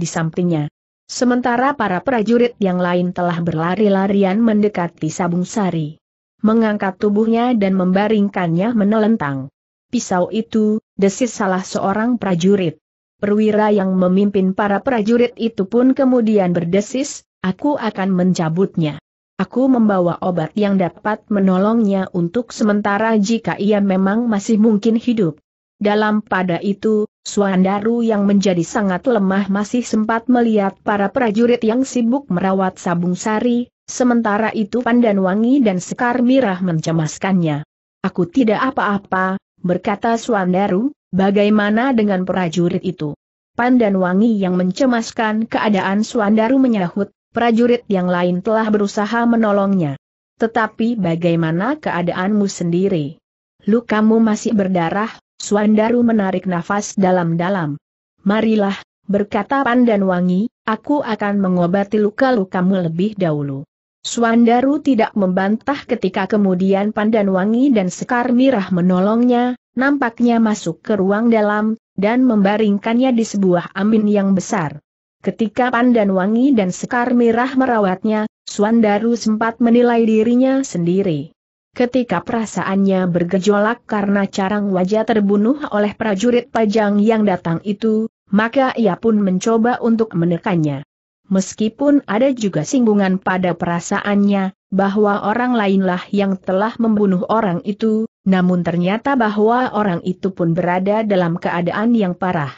di sampingnya. Sementara para prajurit yang lain telah berlari-larian mendekati Sabung Sari. Mengangkat tubuhnya dan membaringkannya menelentang. Pisau itu, desis salah seorang prajurit. Perwira yang memimpin para prajurit itu pun kemudian berdesis, aku akan mencabutnya. Aku membawa obat yang dapat menolongnya untuk sementara jika ia memang masih mungkin hidup. Dalam pada itu, Suandaru yang menjadi sangat lemah masih sempat melihat para prajurit yang sibuk merawat sabung sari, sementara itu Pandanwangi dan Sekar Mirah mencemaskannya. Aku tidak apa-apa, berkata Suandaru, bagaimana dengan prajurit itu? Pandanwangi yang mencemaskan keadaan Suandaru menyahut, prajurit yang lain telah berusaha menolongnya. Tetapi bagaimana keadaanmu sendiri? Lukamu masih berdarah, Suandaru menarik nafas dalam-dalam. Marilah, berkata Pandan Wangi, aku akan mengobati luka-lukamu lebih dahulu. Suandaru tidak membantah ketika kemudian Pandan Wangi dan Sekar Mirah menolongnya, nampaknya masuk ke ruang dalam, dan membaringkannya di sebuah ambin yang besar. Ketika Pandan Wangi dan Sekar Mirah merawatnya, Suandaru sempat menilai dirinya sendiri. Ketika perasaannya bergejolak karena carang wajah terbunuh oleh prajurit pajang yang datang itu, maka ia pun mencoba untuk menekannya. Meskipun ada juga singgungan pada perasaannya, bahwa orang lainlah yang telah membunuh orang itu, namun ternyata bahwa orang itu pun berada dalam keadaan yang parah.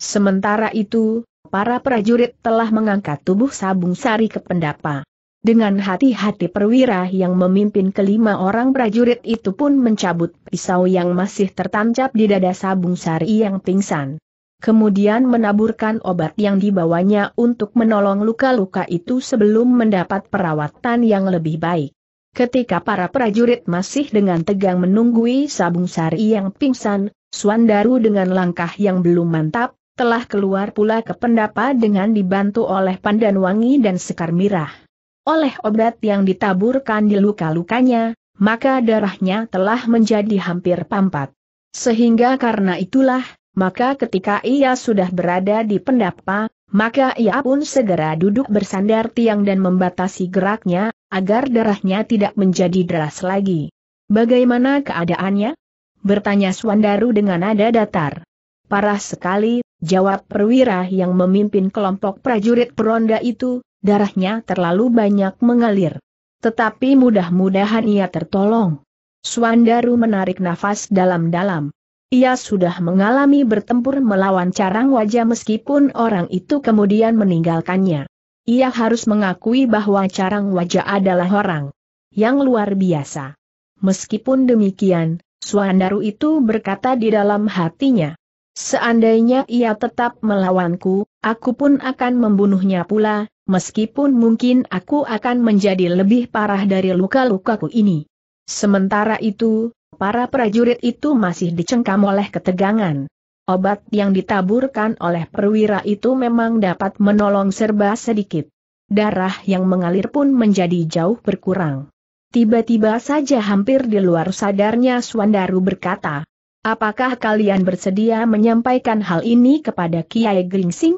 Sementara itu, para prajurit telah mengangkat tubuh Sabung Sari ke pendapa. Dengan hati-hati perwira yang memimpin kelima orang prajurit itu pun mencabut pisau yang masih tertancap di dada Sabung Sari yang pingsan. Kemudian menaburkan obat yang dibawanya untuk menolong luka-luka itu sebelum mendapat perawatan yang lebih baik. Ketika para prajurit masih dengan tegang menunggui Sabung Sari yang pingsan, Suandaru dengan langkah yang belum mantap, telah keluar pula ke pendapa dengan dibantu oleh Pandan Wangi dan Sekar Mirah. Oleh obat yang ditaburkan di luka-lukanya, maka darahnya telah menjadi hampir pampat. Sehingga karena itulah, maka ketika ia sudah berada di pendapa, maka ia pun segera duduk bersandar tiang dan membatasi geraknya, agar darahnya tidak menjadi deras lagi. Bagaimana keadaannya? Bertanya Swandaru dengan nada datar. Parah sekali, jawab perwira yang memimpin kelompok prajurit peronda itu, darahnya terlalu banyak mengalir. Tetapi mudah-mudahan ia tertolong. Swandaru menarik nafas dalam-dalam. Ia sudah mengalami bertempur melawan carang wajah meskipun orang itu kemudian meninggalkannya. Ia harus mengakui bahwa carang wajah adalah orang yang luar biasa. Meskipun demikian, Suandaru itu berkata di dalam hatinya, Seandainya ia tetap melawanku, aku pun akan membunuhnya pula, meskipun mungkin aku akan menjadi lebih parah dari luka-lukaku ini. Sementara itu, para prajurit itu masih dicengkam oleh ketegangan. Obat yang ditaburkan oleh perwira itu memang dapat menolong serba sedikit. Darah yang mengalir pun menjadi jauh berkurang. Tiba-tiba saja hampir di luar sadarnya Swandaru berkata, Apakah kalian bersedia menyampaikan hal ini kepada Kiai Gringsing?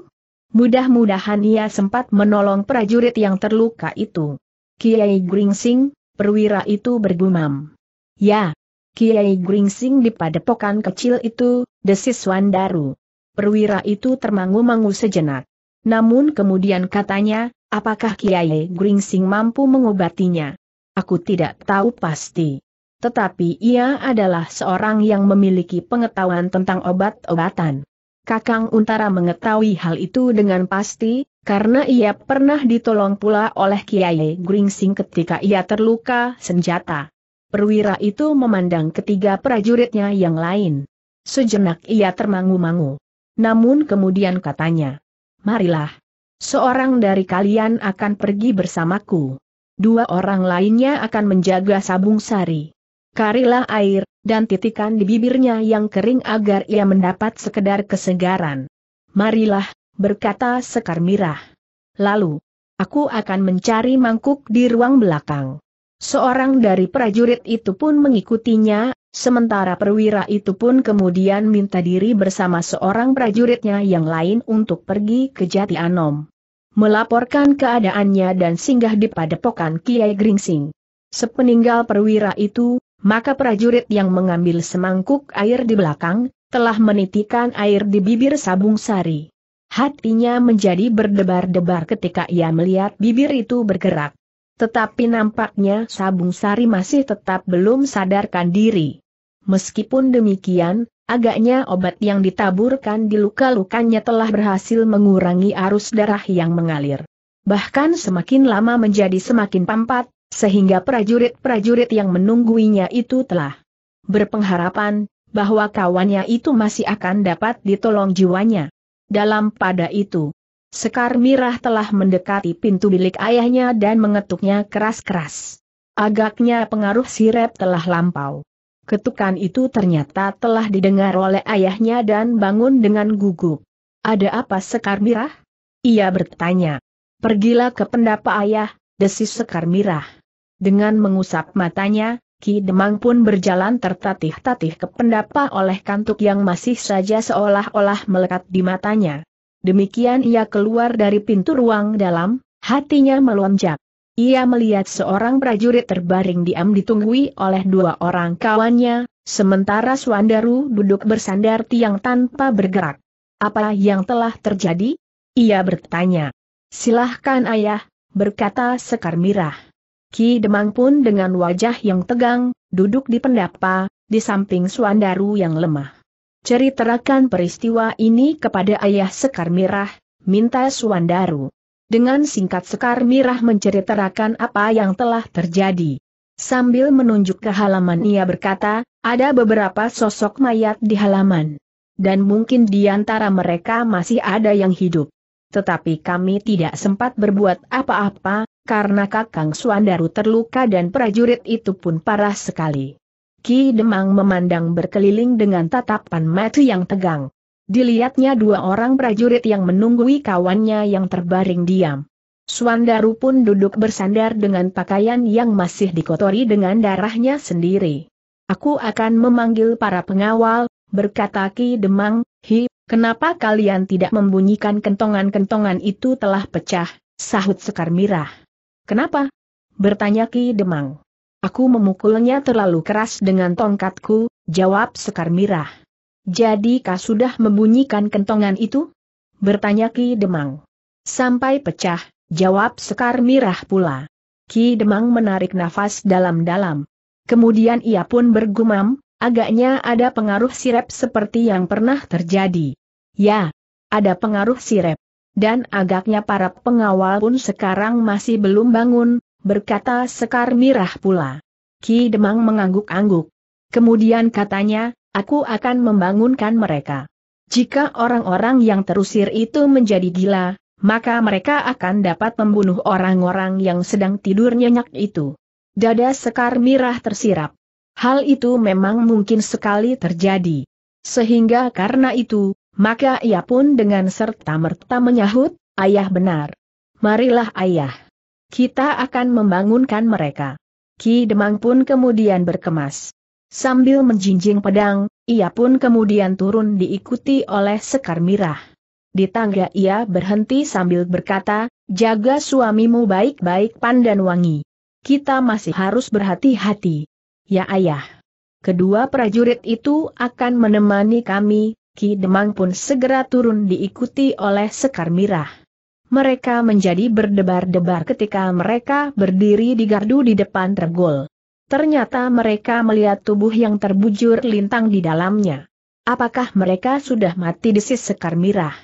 Mudah-mudahan ia sempat menolong prajurit yang terluka itu. Kiai Gringsing, perwira itu bergumam. Ya, Kiai Gringsing di padepokan kecil itu, desis Wandaru. Perwira itu termangu-mangu sejenak. Namun kemudian katanya, apakah Kiai Gringsing mampu mengobatinya? Aku tidak tahu pasti. Tetapi ia adalah seorang yang memiliki pengetahuan tentang obat-obatan. Kakang Untara mengetahui hal itu dengan pasti, karena ia pernah ditolong pula oleh Kiai Gringsing ketika ia terluka senjata. Perwira itu memandang ketiga prajuritnya yang lain. Sejenak ia termangu-mangu. Namun kemudian katanya, Marilah. Seorang dari kalian akan pergi bersamaku. Dua orang lainnya akan menjaga sabung sari. Karilah air, dan titikan di bibirnya yang kering agar ia mendapat sekedar kesegaran. Marilah, berkata Sekar Mirah. Lalu, aku akan mencari mangkuk di ruang belakang. Seorang dari prajurit itu pun mengikutinya, sementara perwira itu pun kemudian minta diri bersama seorang prajuritnya yang lain untuk pergi ke Jati Anom. Melaporkan keadaannya dan singgah di padepokan Kiai Gringsing. Sepeninggal perwira itu, maka prajurit yang mengambil semangkuk air di belakang, telah menitikan air di bibir sabung sari. Hatinya menjadi berdebar-debar ketika ia melihat bibir itu bergerak. Tetapi nampaknya Sabung Sari masih tetap belum sadarkan diri. Meskipun demikian, agaknya obat yang ditaburkan di luka-lukanya telah berhasil mengurangi arus darah yang mengalir. Bahkan semakin lama menjadi semakin pampat, sehingga prajurit-prajurit yang menungguinya itu telah berpengharapan bahwa kawannya itu masih akan dapat ditolong jiwanya. Dalam pada itu, Sekar Mirah telah mendekati pintu bilik ayahnya dan mengetuknya keras-keras. Agaknya pengaruh sirep telah lampau. Ketukan itu ternyata telah didengar oleh ayahnya dan bangun dengan gugup. Ada apa Sekar Mirah? Ia bertanya. Pergilah ke pendapa ayah, desis Sekar Mirah. Dengan mengusap matanya, Ki Demang pun berjalan tertatih-tatih ke pendapa oleh kantuk yang masih saja seolah-olah melekat di matanya. Demikian ia keluar dari pintu ruang dalam, hatinya melonjak. Ia melihat seorang prajurit terbaring diam ditunggui oleh dua orang kawannya, sementara Swandaru duduk bersandar tiang tanpa bergerak. Apa yang telah terjadi? Ia bertanya. Silahkan ayah, berkata Sekar Mirah. Ki Demang pun dengan wajah yang tegang, duduk di pendapa, di samping Suandaru yang lemah. Ceritakan peristiwa ini kepada ayah Sekar Mirah, minta Suandaru. Dengan singkat Sekar Mirah menceritakan apa yang telah terjadi. Sambil menunjuk ke halaman ia berkata, ada beberapa sosok mayat di halaman. Dan mungkin di antara mereka masih ada yang hidup tetapi kami tidak sempat berbuat apa-apa, karena Kakang Suandaru terluka dan prajurit itu pun parah sekali. Ki Demang memandang berkeliling dengan tatapan mati yang tegang. Dilihatnya dua orang prajurit yang menunggui kawannya yang terbaring diam. Suandaru pun duduk bersandar dengan pakaian yang masih dikotori dengan darahnya sendiri. Aku akan memanggil para pengawal, berkata Ki Demang, hi, Kenapa kalian tidak membunyikan kentongan-kentongan itu telah pecah, sahut Sekar Mirah. Kenapa? Bertanya Ki Demang. Aku memukulnya terlalu keras dengan tongkatku, jawab Sekar Mirah. Jadi kau sudah membunyikan kentongan itu? Bertanya Ki Demang. Sampai pecah, jawab Sekar Mirah pula. Ki Demang menarik nafas dalam-dalam. Kemudian ia pun bergumam, Agaknya ada pengaruh sirep seperti yang pernah terjadi. Ya, ada pengaruh sirep. Dan agaknya para pengawal pun sekarang masih belum bangun, berkata Sekar Mirah pula. Ki Demang mengangguk-angguk. Kemudian katanya, aku akan membangunkan mereka. Jika orang-orang yang terusir itu menjadi gila, maka mereka akan dapat membunuh orang-orang yang sedang tidur nyenyak itu. Dada Sekar Mirah tersirap. Hal itu memang mungkin sekali terjadi. Sehingga karena itu, maka ia pun dengan serta-merta menyahut, ayah benar. Marilah ayah. Kita akan membangunkan mereka. Ki Demang pun kemudian berkemas. Sambil menjinjing pedang, ia pun kemudian turun diikuti oleh Sekar Mirah. Di tangga ia berhenti sambil berkata, jaga suamimu baik-baik pandan wangi. Kita masih harus berhati-hati. Ya ayah. Kedua prajurit itu akan menemani kami, Ki Demang pun segera turun diikuti oleh Sekar Mirah. Mereka menjadi berdebar-debar ketika mereka berdiri di gardu di depan Tergol. Ternyata mereka melihat tubuh yang terbujur lintang di dalamnya. Apakah mereka sudah mati di Sekar Mirah?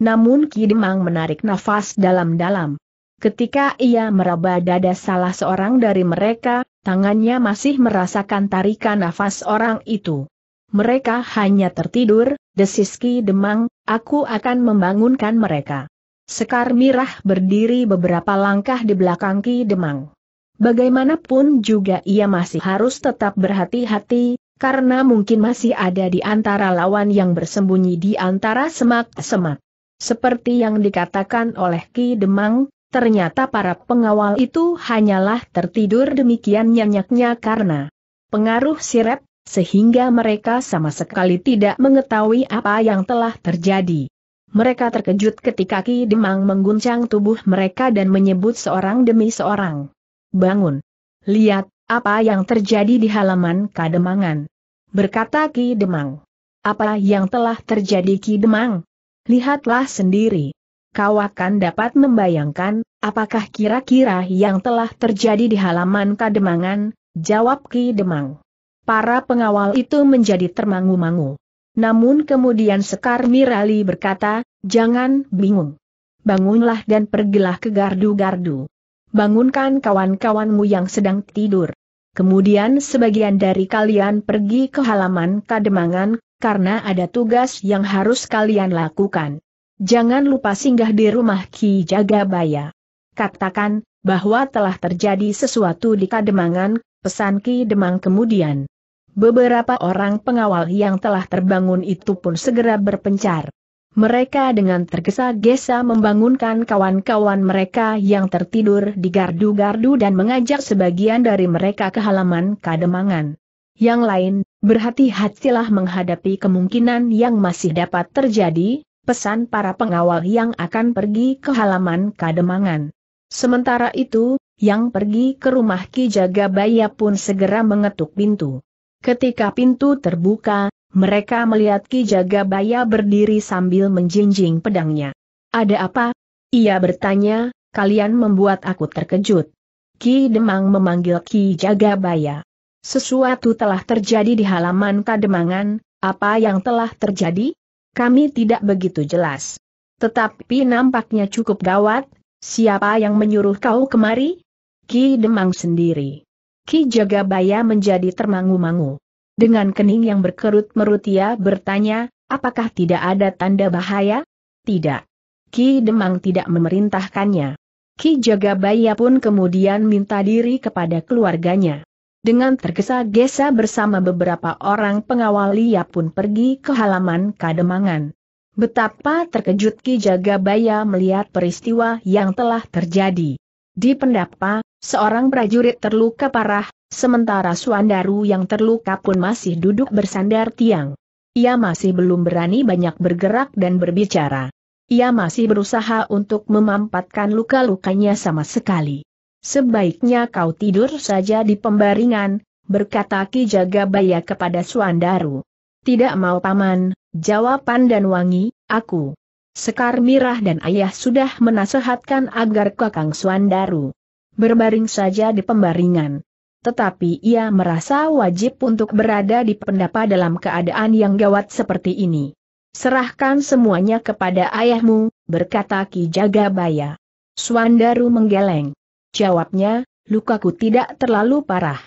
Namun Ki Demang menarik nafas dalam-dalam. Ketika ia meraba dada salah seorang dari mereka, tangannya masih merasakan tarikan nafas orang itu. Mereka hanya tertidur, desiski demang, aku akan membangunkan mereka. Sekar Mirah berdiri beberapa langkah di belakang Ki Demang. Bagaimanapun juga ia masih harus tetap berhati-hati, karena mungkin masih ada di antara lawan yang bersembunyi di antara semak-semak. Seperti yang dikatakan oleh Ki Demang, Ternyata para pengawal itu hanyalah tertidur demikian nyenyaknya karena pengaruh sirep, sehingga mereka sama sekali tidak mengetahui apa yang telah terjadi. Mereka terkejut ketika Ki Demang mengguncang tubuh mereka dan menyebut seorang demi seorang. Bangun! Lihat, apa yang terjadi di halaman Kademangan. Berkata Ki Demang. Apa yang telah terjadi Ki Demang? Lihatlah sendiri kau akan dapat membayangkan, apakah kira-kira yang telah terjadi di halaman Kademangan, jawab Ki Demang. Para pengawal itu menjadi termangu-mangu. Namun kemudian Sekar Mirali berkata, jangan bingung. Bangunlah dan pergilah ke gardu-gardu. Bangunkan kawan-kawanmu yang sedang tidur. Kemudian sebagian dari kalian pergi ke halaman Kademangan, karena ada tugas yang harus kalian lakukan. Jangan lupa singgah di rumah Ki Jagabaya. Katakan, bahwa telah terjadi sesuatu di Kademangan, pesan Ki Demang kemudian. Beberapa orang pengawal yang telah terbangun itu pun segera berpencar. Mereka dengan tergesa-gesa membangunkan kawan-kawan mereka yang tertidur di gardu-gardu dan mengajak sebagian dari mereka ke halaman Kademangan. Yang lain, berhati-hatilah menghadapi kemungkinan yang masih dapat terjadi, pesan para pengawal yang akan pergi ke halaman Kademangan. Sementara itu, yang pergi ke rumah Ki Jagabaya pun segera mengetuk pintu. Ketika pintu terbuka, mereka melihat Ki Jagabaya berdiri sambil menjinjing pedangnya. Ada apa? Ia bertanya, kalian membuat aku terkejut. Ki Demang memanggil Ki Jagabaya. Sesuatu telah terjadi di halaman Kademangan, apa yang telah terjadi? kami tidak begitu jelas. Tetapi nampaknya cukup gawat, siapa yang menyuruh kau kemari? Ki Demang sendiri. Ki Jagabaya menjadi termangu-mangu. Dengan kening yang berkerut merut ia bertanya, apakah tidak ada tanda bahaya? Tidak. Ki Demang tidak memerintahkannya. Ki Jagabaya pun kemudian minta diri kepada keluarganya. Dengan tergesa-gesa bersama beberapa orang pengawal ia pun pergi ke halaman Kademangan. Betapa terkejut Ki Jagabaya melihat peristiwa yang telah terjadi. Di pendapa, seorang prajurit terluka parah, sementara Suandaru yang terluka pun masih duduk bersandar tiang. Ia masih belum berani banyak bergerak dan berbicara. Ia masih berusaha untuk memampatkan luka-lukanya sama sekali. Sebaiknya kau tidur saja di pembaringan, berkata Ki Jagabaya kepada Suandaru. Tidak mau paman, dan wangi, aku. Sekar Mirah dan ayah sudah menasehatkan agar Kakang Suandaru berbaring saja di pembaringan. Tetapi ia merasa wajib untuk berada di pendapa dalam keadaan yang gawat seperti ini. Serahkan semuanya kepada ayahmu, berkata Ki Jagabaya. Suandaru menggeleng. Jawabnya, lukaku tidak terlalu parah.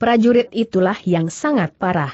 Prajurit itulah yang sangat parah.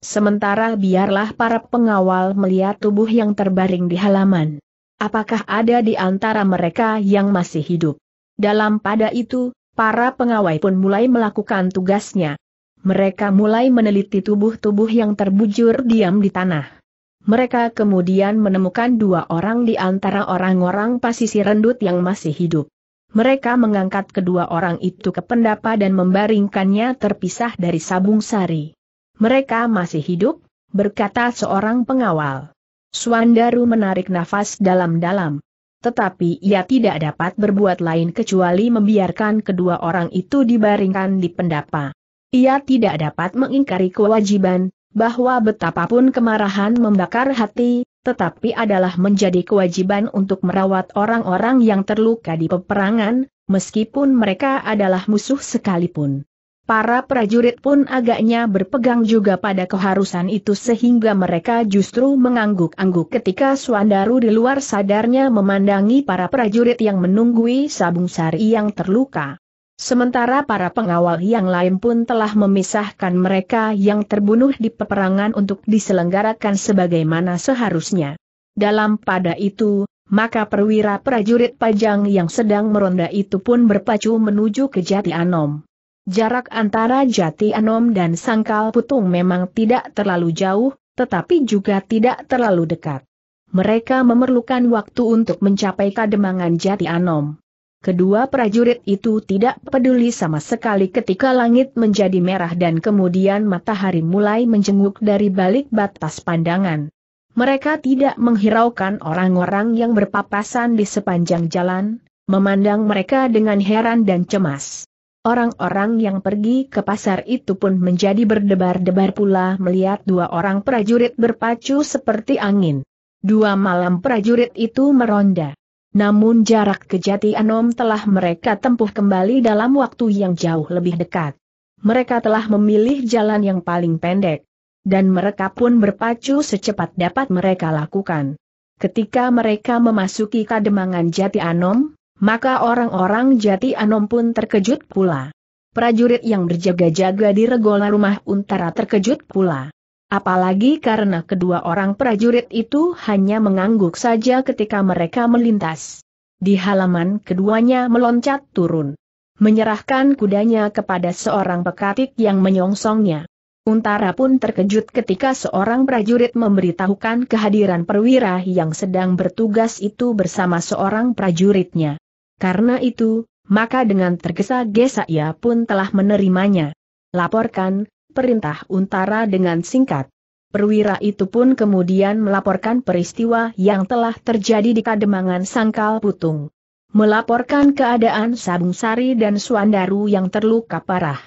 Sementara biarlah para pengawal melihat tubuh yang terbaring di halaman. Apakah ada di antara mereka yang masih hidup? Dalam pada itu, para pengawai pun mulai melakukan tugasnya. Mereka mulai meneliti tubuh-tubuh yang terbujur diam di tanah. Mereka kemudian menemukan dua orang di antara orang-orang pasisi rendut yang masih hidup mereka mengangkat kedua orang itu ke pendapa dan membaringkannya terpisah dari Sabung Sari. Mereka masih hidup, berkata seorang pengawal. Suandaru menarik nafas dalam-dalam. Tetapi ia tidak dapat berbuat lain kecuali membiarkan kedua orang itu dibaringkan di pendapa. Ia tidak dapat mengingkari kewajiban, bahwa betapapun kemarahan membakar hati, tetapi adalah menjadi kewajiban untuk merawat orang-orang yang terluka di peperangan, meskipun mereka adalah musuh sekalipun. Para prajurit pun agaknya berpegang juga pada keharusan itu sehingga mereka justru mengangguk-angguk ketika Suandaru di luar sadarnya memandangi para prajurit yang menunggui Sabung Sari yang terluka. Sementara para pengawal yang lain pun telah memisahkan mereka yang terbunuh di peperangan untuk diselenggarakan sebagaimana seharusnya. Dalam pada itu, maka perwira prajurit pajang yang sedang meronda itu pun berpacu menuju ke Jati Anom. Jarak antara Jati Anom dan Sangkal Putung memang tidak terlalu jauh, tetapi juga tidak terlalu dekat mereka memerlukan waktu untuk mencapai kademangan Jati Anom. Kedua prajurit itu tidak peduli sama sekali ketika langit menjadi merah dan kemudian matahari mulai menjenguk dari balik batas pandangan. Mereka tidak menghiraukan orang-orang yang berpapasan di sepanjang jalan, memandang mereka dengan heran dan cemas. Orang-orang yang pergi ke pasar itu pun menjadi berdebar-debar pula melihat dua orang prajurit berpacu seperti angin. Dua malam prajurit itu meronda. Namun jarak ke Jati Anom telah mereka tempuh kembali dalam waktu yang jauh lebih dekat. Mereka telah memilih jalan yang paling pendek. Dan mereka pun berpacu secepat dapat mereka lakukan. Ketika mereka memasuki kademangan Jati Anom, maka orang-orang Jati Anom pun terkejut pula. Prajurit yang berjaga-jaga di regola rumah Untara terkejut pula. Apalagi karena kedua orang prajurit itu hanya mengangguk saja ketika mereka melintas. Di halaman keduanya meloncat turun. Menyerahkan kudanya kepada seorang pekatik yang menyongsongnya. Untara pun terkejut ketika seorang prajurit memberitahukan kehadiran perwira yang sedang bertugas itu bersama seorang prajuritnya. Karena itu, maka dengan tergesa-gesa ia pun telah menerimanya. Laporkan, perintah Untara dengan singkat. Perwira itu pun kemudian melaporkan peristiwa yang telah terjadi di Kademangan Sangkal Putung. Melaporkan keadaan Sabung Sari dan Suandaru yang terluka parah.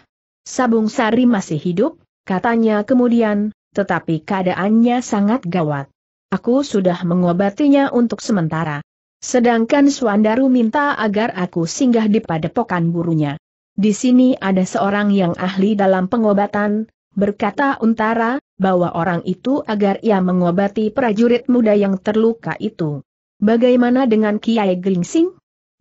Sabung Sari masih hidup, katanya kemudian, tetapi keadaannya sangat gawat. Aku sudah mengobatinya untuk sementara. Sedangkan Suandaru minta agar aku singgah di padepokan burunya. Di sini ada seorang yang ahli dalam pengobatan, berkata Untara, bahwa orang itu agar ia mengobati prajurit muda yang terluka itu. Bagaimana dengan Kiai Gelingsing?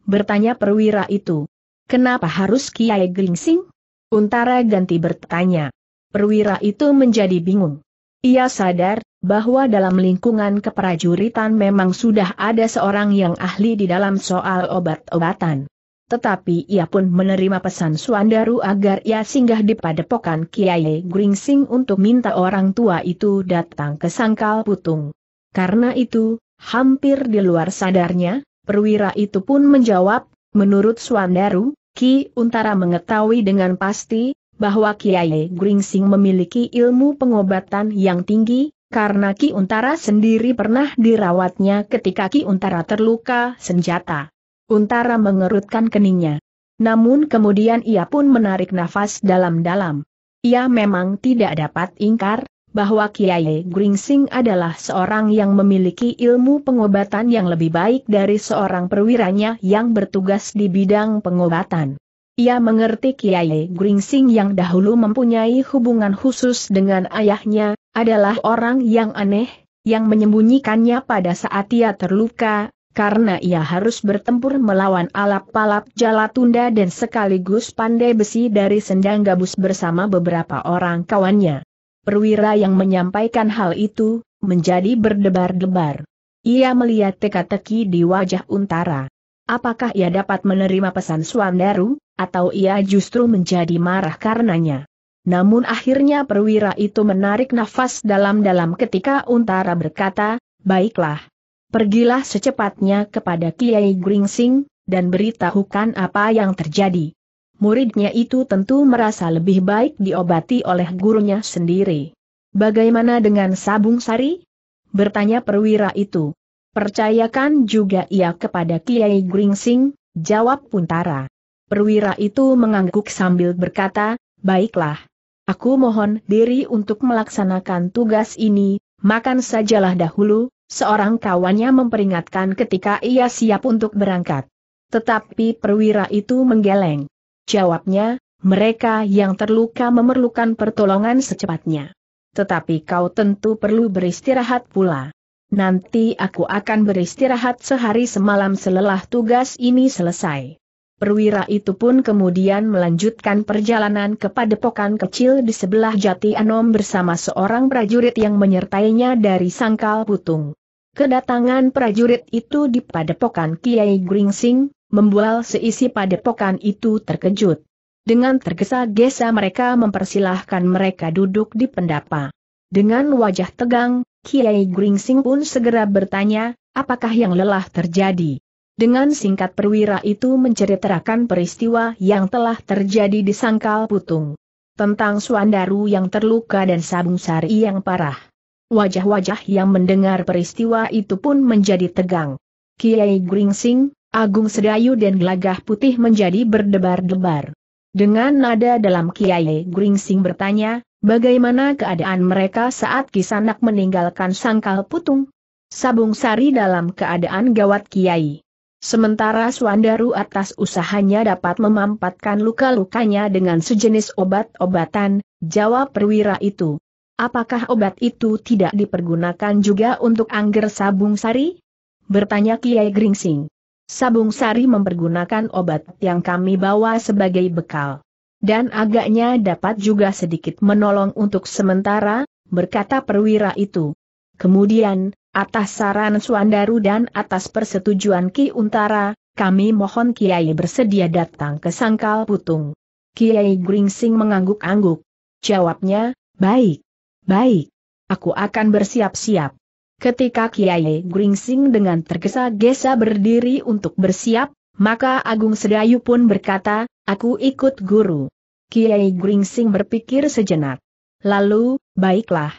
Bertanya perwira itu. Kenapa harus Kiai Gelingsing? Untara ganti bertanya. Perwira itu menjadi bingung. Ia sadar bahwa dalam lingkungan keprajuritan memang sudah ada seorang yang ahli di dalam soal obat-obatan. Tetapi ia pun menerima pesan Suandaru agar ia singgah di padepokan Kiai Gringsing untuk minta orang tua itu datang ke Sangkal Putung. Karena itu, hampir di luar sadarnya, perwira itu pun menjawab, menurut Suandaru, Ki Untara mengetahui dengan pasti, bahwa Kiai Gringsing memiliki ilmu pengobatan yang tinggi, karena Ki Untara sendiri pernah dirawatnya ketika Ki Untara terluka senjata. Untara mengerutkan keningnya. Namun kemudian ia pun menarik nafas dalam-dalam. Ia memang tidak dapat ingkar, bahwa Kiai Gringsing adalah seorang yang memiliki ilmu pengobatan yang lebih baik dari seorang perwiranya yang bertugas di bidang pengobatan. Ia mengerti Kiai Gringsing yang dahulu mempunyai hubungan khusus dengan ayahnya, adalah orang yang aneh, yang menyembunyikannya pada saat ia terluka, karena ia harus bertempur melawan alap-alap Jalatunda dan sekaligus pandai besi dari sendang gabus bersama beberapa orang kawannya. Perwira yang menyampaikan hal itu, menjadi berdebar-debar. Ia melihat teka-teki di wajah Untara. Apakah ia dapat menerima pesan Swandaru, atau ia justru menjadi marah karenanya? Namun akhirnya perwira itu menarik nafas dalam-dalam ketika Untara berkata, Baiklah, Pergilah secepatnya kepada Kiai Gringsing, dan beritahukan apa yang terjadi. Muridnya itu tentu merasa lebih baik diobati oleh gurunya sendiri. Bagaimana dengan sabung sari? Bertanya perwira itu. Percayakan juga ia kepada Kiai Gringsing, jawab Puntara. Perwira itu mengangguk sambil berkata, baiklah. Aku mohon diri untuk melaksanakan tugas ini, makan sajalah dahulu, Seorang kawannya memperingatkan ketika ia siap untuk berangkat. Tetapi perwira itu menggeleng. Jawabnya, mereka yang terluka memerlukan pertolongan secepatnya. Tetapi kau tentu perlu beristirahat pula. Nanti aku akan beristirahat sehari semalam selelah tugas ini selesai. Perwira itu pun kemudian melanjutkan perjalanan ke padepokan kecil di sebelah Jati Anom bersama seorang prajurit yang menyertainya dari Sangkal Putung. Kedatangan prajurit itu di padepokan Kiai Gringsing, membual seisi padepokan itu terkejut. Dengan tergesa-gesa mereka mempersilahkan mereka duduk di pendapa. Dengan wajah tegang, Kiai Gringsing pun segera bertanya, apakah yang lelah terjadi? Dengan singkat perwira itu menceritakan peristiwa yang telah terjadi di Sangkal Putung. Tentang Suandaru yang terluka dan Sabung Sari yang parah. Wajah-wajah yang mendengar peristiwa itu pun menjadi tegang. Kiai Gringsing, Agung Sedayu dan Gelagah Putih menjadi berdebar-debar. Dengan nada dalam Kiai Gringsing bertanya, bagaimana keadaan mereka saat Kisanak meninggalkan sangkal putung? Sabung Sari dalam keadaan gawat Kiai. Sementara Suandaru atas usahanya dapat memampatkan luka-lukanya dengan sejenis obat-obatan, jawab perwira itu. Apakah obat itu tidak dipergunakan juga untuk angger sabung sari? Bertanya Kiai Gringsing. Sabung sari mempergunakan obat yang kami bawa sebagai bekal. Dan agaknya dapat juga sedikit menolong untuk sementara, berkata perwira itu. Kemudian, atas saran Suandaru dan atas persetujuan Ki Untara, kami mohon Kiai bersedia datang ke Sangkal Putung. Kiai Gringsing mengangguk-angguk. Jawabnya, baik. Baik. Aku akan bersiap-siap. Ketika Kiai Gringsing dengan tergesa-gesa berdiri untuk bersiap, maka Agung Sedayu pun berkata, aku ikut guru. Kiai Gringsing berpikir sejenak. Lalu, baiklah.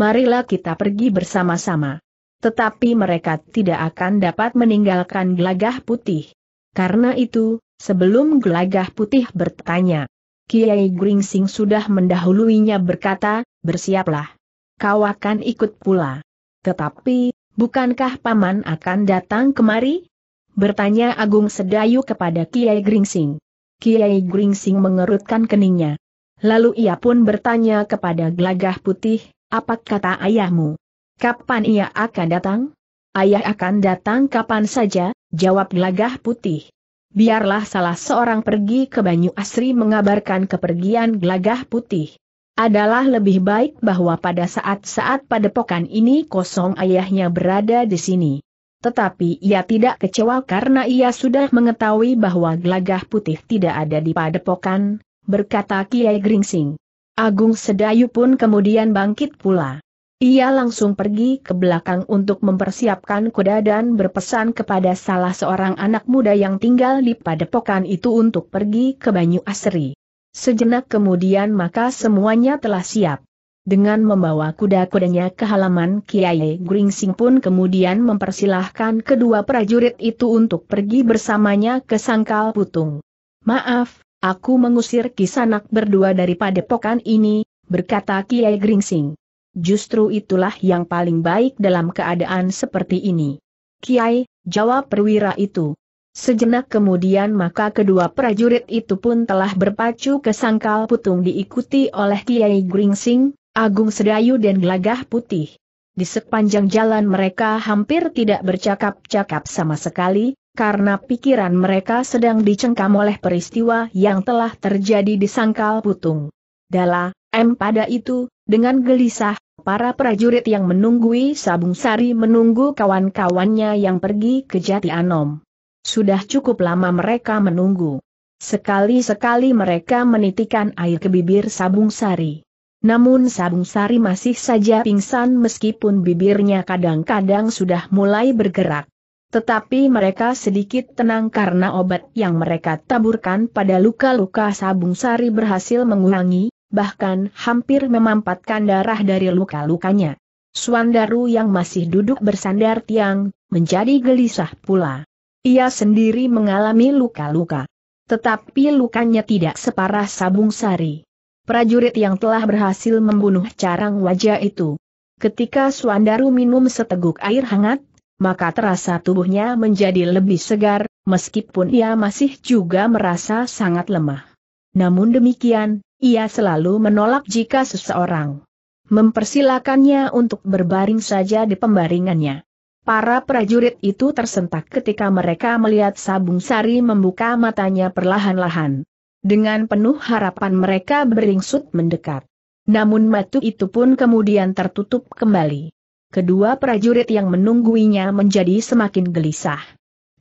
Marilah kita pergi bersama-sama. Tetapi mereka tidak akan dapat meninggalkan gelagah putih. Karena itu, sebelum gelagah putih bertanya, Kiai Gringsing sudah mendahuluinya berkata, bersiaplah. Kau akan ikut pula. Tetapi, bukankah Paman akan datang kemari? Bertanya Agung Sedayu kepada Kiai Gringsing. Kiai Gringsing mengerutkan keningnya. Lalu ia pun bertanya kepada Gelagah Putih, apa kata ayahmu? Kapan ia akan datang? Ayah akan datang kapan saja, jawab Gelagah Putih biarlah salah seorang pergi ke Banyu Asri mengabarkan kepergian Glagah putih. Adalah lebih baik bahwa pada saat-saat padepokan ini kosong ayahnya berada di sini. Tetapi ia tidak kecewa karena ia sudah mengetahui bahwa Glagah putih tidak ada di padepokan, berkata Kiai Gringsing. Agung Sedayu pun kemudian bangkit pula. Ia langsung pergi ke belakang untuk mempersiapkan kuda dan berpesan kepada salah seorang anak muda yang tinggal di padepokan itu untuk pergi ke Banyu Asri. Sejenak kemudian maka semuanya telah siap. Dengan membawa kuda-kudanya ke halaman Kiai Gringsing pun kemudian mempersilahkan kedua prajurit itu untuk pergi bersamanya ke Sangkal Putung. Maaf, aku mengusir kisanak berdua dari padepokan ini, berkata Kiai Gringsing justru itulah yang paling baik dalam keadaan seperti ini. Kiai, jawab perwira itu. Sejenak kemudian maka kedua prajurit itu pun telah berpacu ke sangkal putung diikuti oleh Kiai Gringsing, Agung Sedayu dan Gelagah Putih. Di sepanjang jalan mereka hampir tidak bercakap-cakap sama sekali, karena pikiran mereka sedang dicengkam oleh peristiwa yang telah terjadi di sangkal putung. Dala, M pada itu, dengan gelisah, para prajurit yang menunggui Sabung Sari menunggu kawan-kawannya yang pergi ke Jati Anom. Sudah cukup lama mereka menunggu. Sekali-sekali mereka menitikan air ke bibir Sabung Sari. Namun Sabung Sari masih saja pingsan meskipun bibirnya kadang-kadang sudah mulai bergerak. Tetapi mereka sedikit tenang karena obat yang mereka taburkan pada luka-luka Sabung Sari berhasil mengurangi, bahkan hampir memampatkan darah dari luka-lukanya. Suandaru yang masih duduk bersandar tiang, menjadi gelisah pula. Ia sendiri mengalami luka-luka. Tetapi lukanya tidak separah sabung sari. Prajurit yang telah berhasil membunuh carang wajah itu. Ketika Suandaru minum seteguk air hangat, maka terasa tubuhnya menjadi lebih segar, meskipun ia masih juga merasa sangat lemah. Namun demikian, ia selalu menolak jika seseorang mempersilakannya untuk berbaring saja di pembaringannya. Para prajurit itu tersentak ketika mereka melihat Sabung Sari membuka matanya perlahan-lahan. Dengan penuh harapan mereka beringsut mendekat. Namun matu itu pun kemudian tertutup kembali. Kedua prajurit yang menungguinya menjadi semakin gelisah.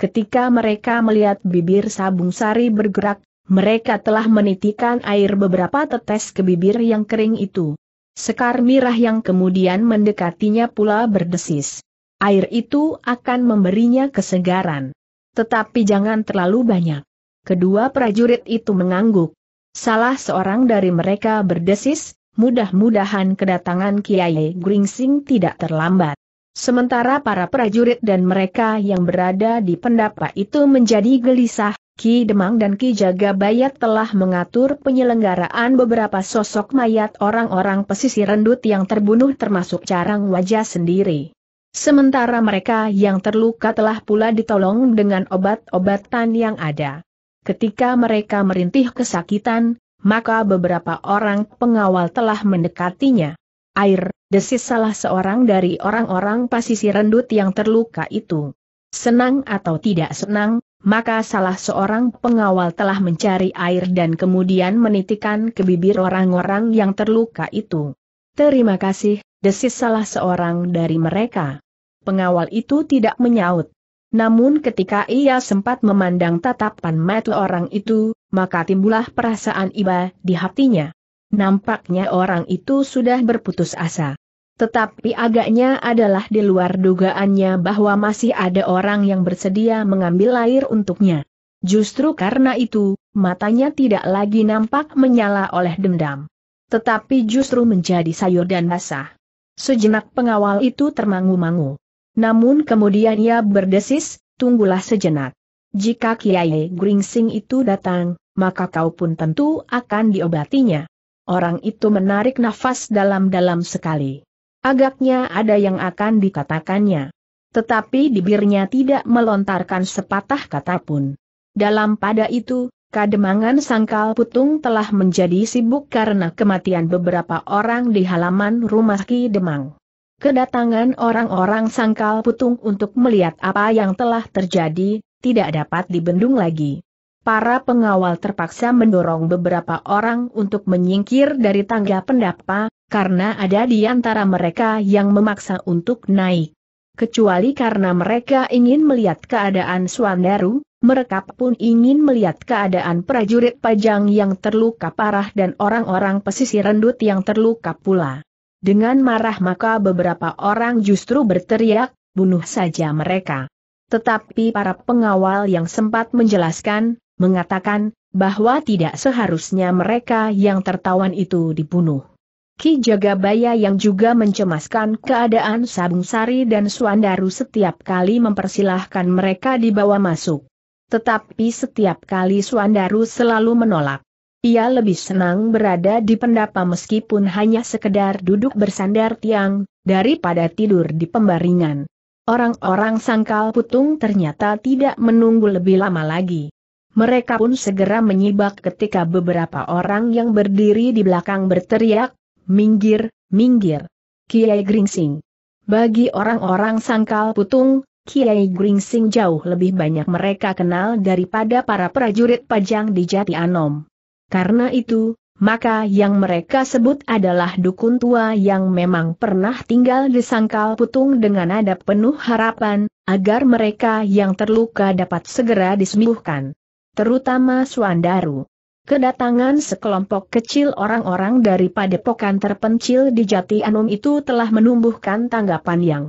Ketika mereka melihat bibir Sabung Sari bergerak, mereka telah menitikan air beberapa tetes ke bibir yang kering itu. Sekar mirah yang kemudian mendekatinya pula berdesis. Air itu akan memberinya kesegaran. Tetapi jangan terlalu banyak. Kedua prajurit itu mengangguk. Salah seorang dari mereka berdesis, mudah-mudahan kedatangan Kiai Gringsing tidak terlambat. Sementara para prajurit dan mereka yang berada di pendapa itu menjadi gelisah, Ki Demang dan Ki Jagabayat telah mengatur penyelenggaraan beberapa sosok mayat orang-orang pesisir rendut yang terbunuh termasuk carang wajah sendiri. Sementara mereka yang terluka telah pula ditolong dengan obat-obatan yang ada. Ketika mereka merintih kesakitan, maka beberapa orang pengawal telah mendekatinya. Air, desis salah seorang dari orang-orang pasisi rendut yang terluka itu. Senang atau tidak senang, maka salah seorang pengawal telah mencari air dan kemudian menitikan ke bibir orang-orang yang terluka itu. Terima kasih, desis salah seorang dari mereka. Pengawal itu tidak menyaut. Namun ketika ia sempat memandang tatapan mata orang itu, maka timbullah perasaan iba di hatinya. Nampaknya orang itu sudah berputus asa. Tetapi agaknya adalah di luar dugaannya bahwa masih ada orang yang bersedia mengambil air untuknya. Justru karena itu, matanya tidak lagi nampak menyala oleh dendam. Tetapi justru menjadi sayur dan basah. Sejenak pengawal itu termangu-mangu. Namun kemudian ia berdesis, tunggulah sejenak. Jika Kiai Gringsing itu datang, maka kau pun tentu akan diobatinya. Orang itu menarik nafas dalam-dalam sekali. Agaknya ada yang akan dikatakannya. Tetapi bibirnya tidak melontarkan sepatah kata pun. Dalam pada itu, kademangan sangkal putung telah menjadi sibuk karena kematian beberapa orang di halaman rumah Ki Demang. Kedatangan orang-orang sangkal putung untuk melihat apa yang telah terjadi, tidak dapat dibendung lagi. Para pengawal terpaksa mendorong beberapa orang untuk menyingkir dari tangga pendapa, karena ada di antara mereka yang memaksa untuk naik. Kecuali karena mereka ingin melihat keadaan Swandaru, mereka pun ingin melihat keadaan prajurit pajang yang terluka parah dan orang-orang pesisir rendut yang terluka pula. Dengan marah maka beberapa orang justru berteriak, bunuh saja mereka. Tetapi para pengawal yang sempat menjelaskan, mengatakan, bahwa tidak seharusnya mereka yang tertawan itu dibunuh. Ki Jagabaya yang juga mencemaskan keadaan Sabung Sari dan Suandaru setiap kali mempersilahkan mereka dibawa masuk. Tetapi setiap kali Suandaru selalu menolak. Ia lebih senang berada di pendapa meskipun hanya sekedar duduk bersandar tiang, daripada tidur di pembaringan. Orang-orang sangkal putung ternyata tidak menunggu lebih lama lagi. Mereka pun segera menyibak ketika beberapa orang yang berdiri di belakang berteriak, minggir, minggir. Kiai Gringsing. Bagi orang-orang sangkal putung, Kiai Gringsing jauh lebih banyak mereka kenal daripada para prajurit pajang di Jati Anom. Karena itu, maka yang mereka sebut adalah dukun tua yang memang pernah tinggal di sangkal putung dengan adab penuh harapan, agar mereka yang terluka dapat segera disembuhkan. Terutama Suandaru. Kedatangan sekelompok kecil orang-orang dari padepokan terpencil di Jati Anum itu telah menumbuhkan tanggapan yang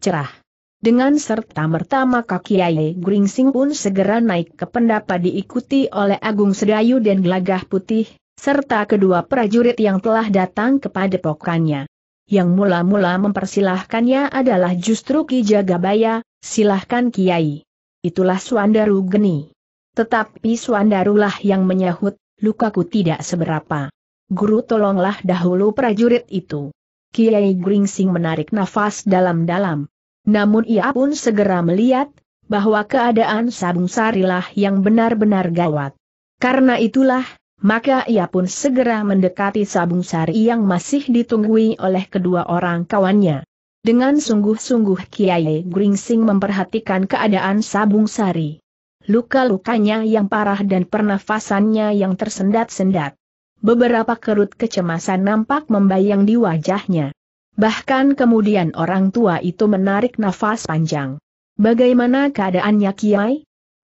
cerah. Dengan serta merta maka Kiai Gringsing pun segera naik ke pendapa diikuti oleh Agung Sedayu dan Gelagah Putih, serta kedua prajurit yang telah datang kepada padepokannya. Yang mula-mula mempersilahkannya adalah justru Ki Jagabaya, silahkan Kiai. Itulah Suandaru Geni. Tetapi Suandarulah yang menyahut, lukaku tidak seberapa. Guru tolonglah dahulu prajurit itu. Kiai Gringsing menarik nafas dalam-dalam. Namun ia pun segera melihat, bahwa keadaan Sabung Sarilah yang benar-benar gawat. Karena itulah, maka ia pun segera mendekati Sabung Sari yang masih ditunggui oleh kedua orang kawannya. Dengan sungguh-sungguh Kiai Gringsing memperhatikan keadaan Sabung Sari luka-lukanya yang parah dan pernafasannya yang tersendat-sendat. Beberapa kerut kecemasan nampak membayang di wajahnya. Bahkan kemudian orang tua itu menarik nafas panjang. Bagaimana keadaannya Kiai?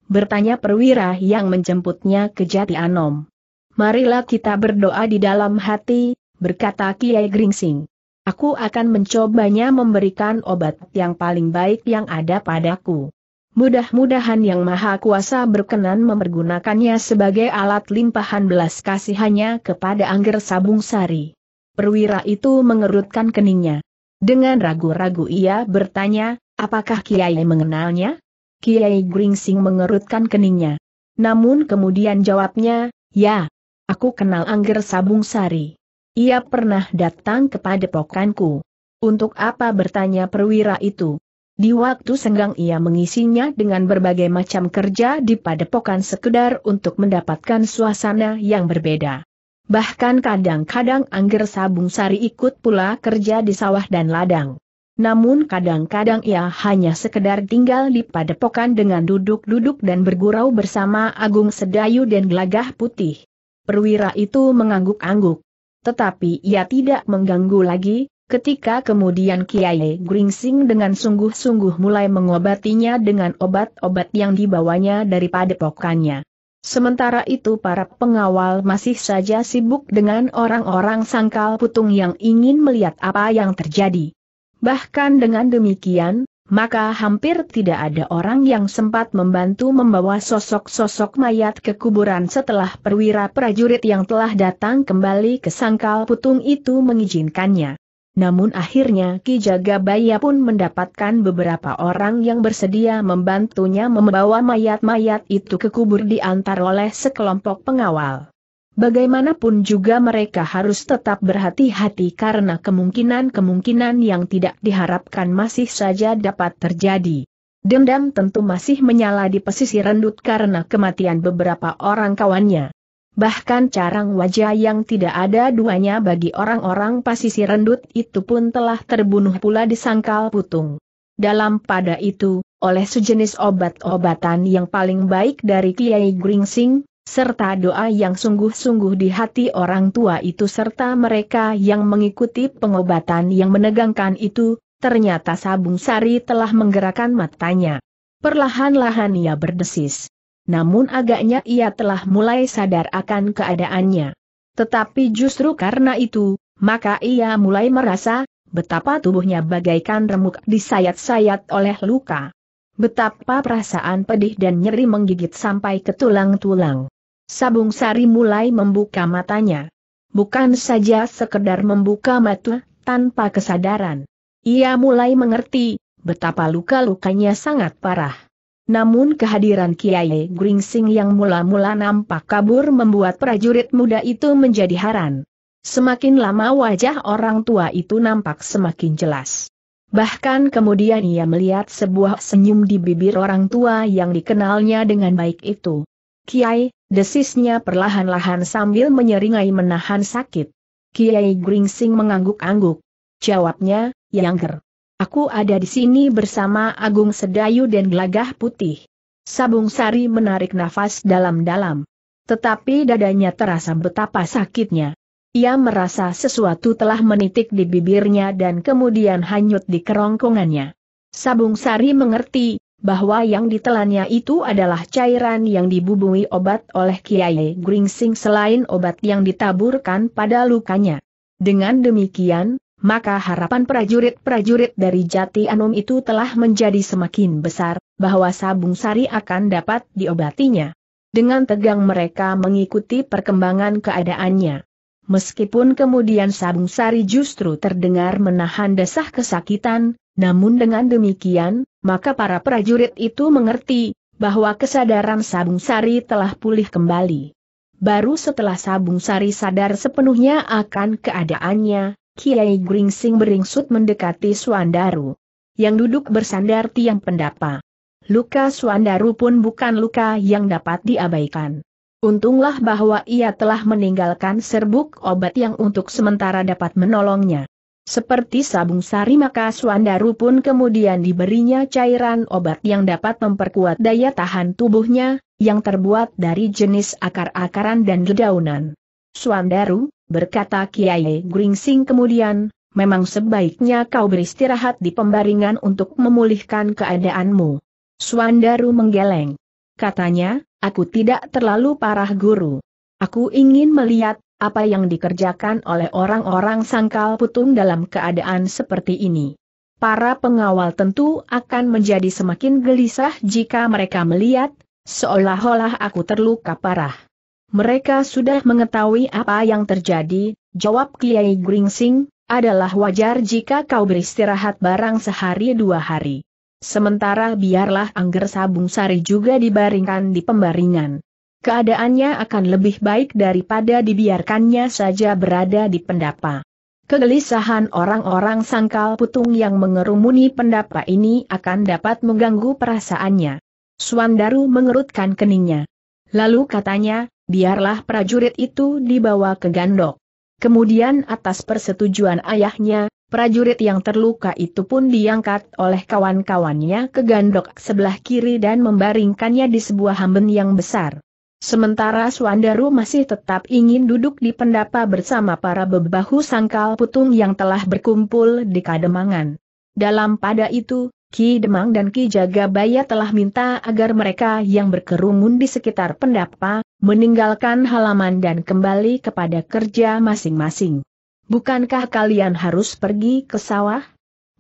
Bertanya perwira yang menjemputnya ke Jati Anom. Marilah kita berdoa di dalam hati, berkata Kiai Gringsing. Aku akan mencobanya memberikan obat yang paling baik yang ada padaku. Mudah-mudahan Yang Maha Kuasa berkenan mempergunakannya sebagai alat limpahan belas kasihannya kepada Angger Sabung Sari. Perwira itu mengerutkan keningnya. Dengan ragu-ragu ia bertanya, apakah Kiai mengenalnya? Kiai Gringsing mengerutkan keningnya. Namun kemudian jawabnya, ya, aku kenal Angger Sabung Sari. Ia pernah datang kepada pokanku. Untuk apa bertanya perwira itu? Di waktu senggang ia mengisinya dengan berbagai macam kerja di padepokan sekedar untuk mendapatkan suasana yang berbeda. Bahkan kadang-kadang Angger Sabung Sari ikut pula kerja di sawah dan ladang. Namun kadang-kadang ia hanya sekedar tinggal di padepokan dengan duduk-duduk dan bergurau bersama Agung Sedayu dan Gelagah Putih. Perwira itu mengangguk-angguk. Tetapi ia tidak mengganggu lagi, Ketika kemudian Kiai Gringsing dengan sungguh-sungguh mulai mengobatinya dengan obat-obat yang dibawanya daripada pokoknya. Sementara itu para pengawal masih saja sibuk dengan orang-orang sangkal putung yang ingin melihat apa yang terjadi. Bahkan dengan demikian, maka hampir tidak ada orang yang sempat membantu membawa sosok-sosok mayat ke kuburan setelah perwira prajurit yang telah datang kembali ke sangkal putung itu mengizinkannya. Namun akhirnya Ki Jagabaya pun mendapatkan beberapa orang yang bersedia membantunya membawa mayat-mayat itu ke kubur diantar oleh sekelompok pengawal. Bagaimanapun juga mereka harus tetap berhati-hati karena kemungkinan-kemungkinan yang tidak diharapkan masih saja dapat terjadi. Dendam tentu masih menyala di pesisir rendut karena kematian beberapa orang kawannya bahkan carang wajah yang tidak ada duanya bagi orang-orang pasisi rendut itu pun telah terbunuh pula di sangkal putung. Dalam pada itu, oleh sejenis obat-obatan yang paling baik dari Kiai Gringsing, serta doa yang sungguh-sungguh di hati orang tua itu serta mereka yang mengikuti pengobatan yang menegangkan itu, ternyata Sabung Sari telah menggerakkan matanya. Perlahan-lahan ia berdesis namun agaknya ia telah mulai sadar akan keadaannya. Tetapi justru karena itu, maka ia mulai merasa, betapa tubuhnya bagaikan remuk disayat-sayat oleh luka. Betapa perasaan pedih dan nyeri menggigit sampai ke tulang-tulang. Sabung Sari mulai membuka matanya. Bukan saja sekedar membuka mata, tanpa kesadaran. Ia mulai mengerti, betapa luka-lukanya sangat parah. Namun kehadiran Kiai Gringsing yang mula-mula nampak kabur membuat prajurit muda itu menjadi heran. Semakin lama wajah orang tua itu nampak semakin jelas. Bahkan kemudian ia melihat sebuah senyum di bibir orang tua yang dikenalnya dengan baik itu. Kiai, desisnya perlahan-lahan sambil menyeringai menahan sakit. Kiai Gringsing mengangguk-angguk. Jawabnya, Yangger. Aku ada di sini bersama Agung Sedayu dan Gelagah Putih. Sabung Sari menarik nafas dalam-dalam. Tetapi dadanya terasa betapa sakitnya. Ia merasa sesuatu telah menitik di bibirnya dan kemudian hanyut di kerongkongannya. Sabung Sari mengerti, bahwa yang ditelannya itu adalah cairan yang dibubungi obat oleh Kiai Gringsing selain obat yang ditaburkan pada lukanya. Dengan demikian, maka harapan prajurit-prajurit dari Jati Anom itu telah menjadi semakin besar, bahwa Sabung Sari akan dapat diobatinya. Dengan tegang mereka mengikuti perkembangan keadaannya. Meskipun kemudian Sabung Sari justru terdengar menahan desah kesakitan, namun dengan demikian, maka para prajurit itu mengerti, bahwa kesadaran Sabung Sari telah pulih kembali. Baru setelah Sabung Sari sadar sepenuhnya akan keadaannya, Kiai Gringsing beringsut mendekati Suandaru. Yang duduk bersandar tiang pendapa. Luka Suandaru pun bukan luka yang dapat diabaikan. Untunglah bahwa ia telah meninggalkan serbuk obat yang untuk sementara dapat menolongnya. Seperti sabung sari maka Suandaru pun kemudian diberinya cairan obat yang dapat memperkuat daya tahan tubuhnya, yang terbuat dari jenis akar-akaran dan dedaunan. Suandaru, berkata Kiai Gringsing kemudian, memang sebaiknya kau beristirahat di pembaringan untuk memulihkan keadaanmu. Suandaru menggeleng. Katanya, aku tidak terlalu parah guru. Aku ingin melihat, apa yang dikerjakan oleh orang-orang sangkal putung dalam keadaan seperti ini. Para pengawal tentu akan menjadi semakin gelisah jika mereka melihat, seolah-olah aku terluka parah. Mereka sudah mengetahui apa yang terjadi, jawab Kiai Gringsing, adalah wajar jika kau beristirahat barang sehari dua hari. Sementara biarlah angger sabung sari juga dibaringkan di pembaringan. Keadaannya akan lebih baik daripada dibiarkannya saja berada di pendapa. Kegelisahan orang-orang sangkal putung yang mengerumuni pendapa ini akan dapat mengganggu perasaannya. Suandaru mengerutkan keningnya. Lalu katanya, biarlah prajurit itu dibawa ke gandok. Kemudian atas persetujuan ayahnya, prajurit yang terluka itu pun diangkat oleh kawan-kawannya ke gandok sebelah kiri dan membaringkannya di sebuah hamben yang besar. Sementara Suandaru masih tetap ingin duduk di pendapa bersama para bebahu sangkal putung yang telah berkumpul di kademangan. Dalam pada itu, Ki Demang dan Ki Jagabaya telah minta agar mereka yang berkerumun di sekitar pendapa, meninggalkan halaman dan kembali kepada kerja masing-masing. Bukankah kalian harus pergi ke sawah?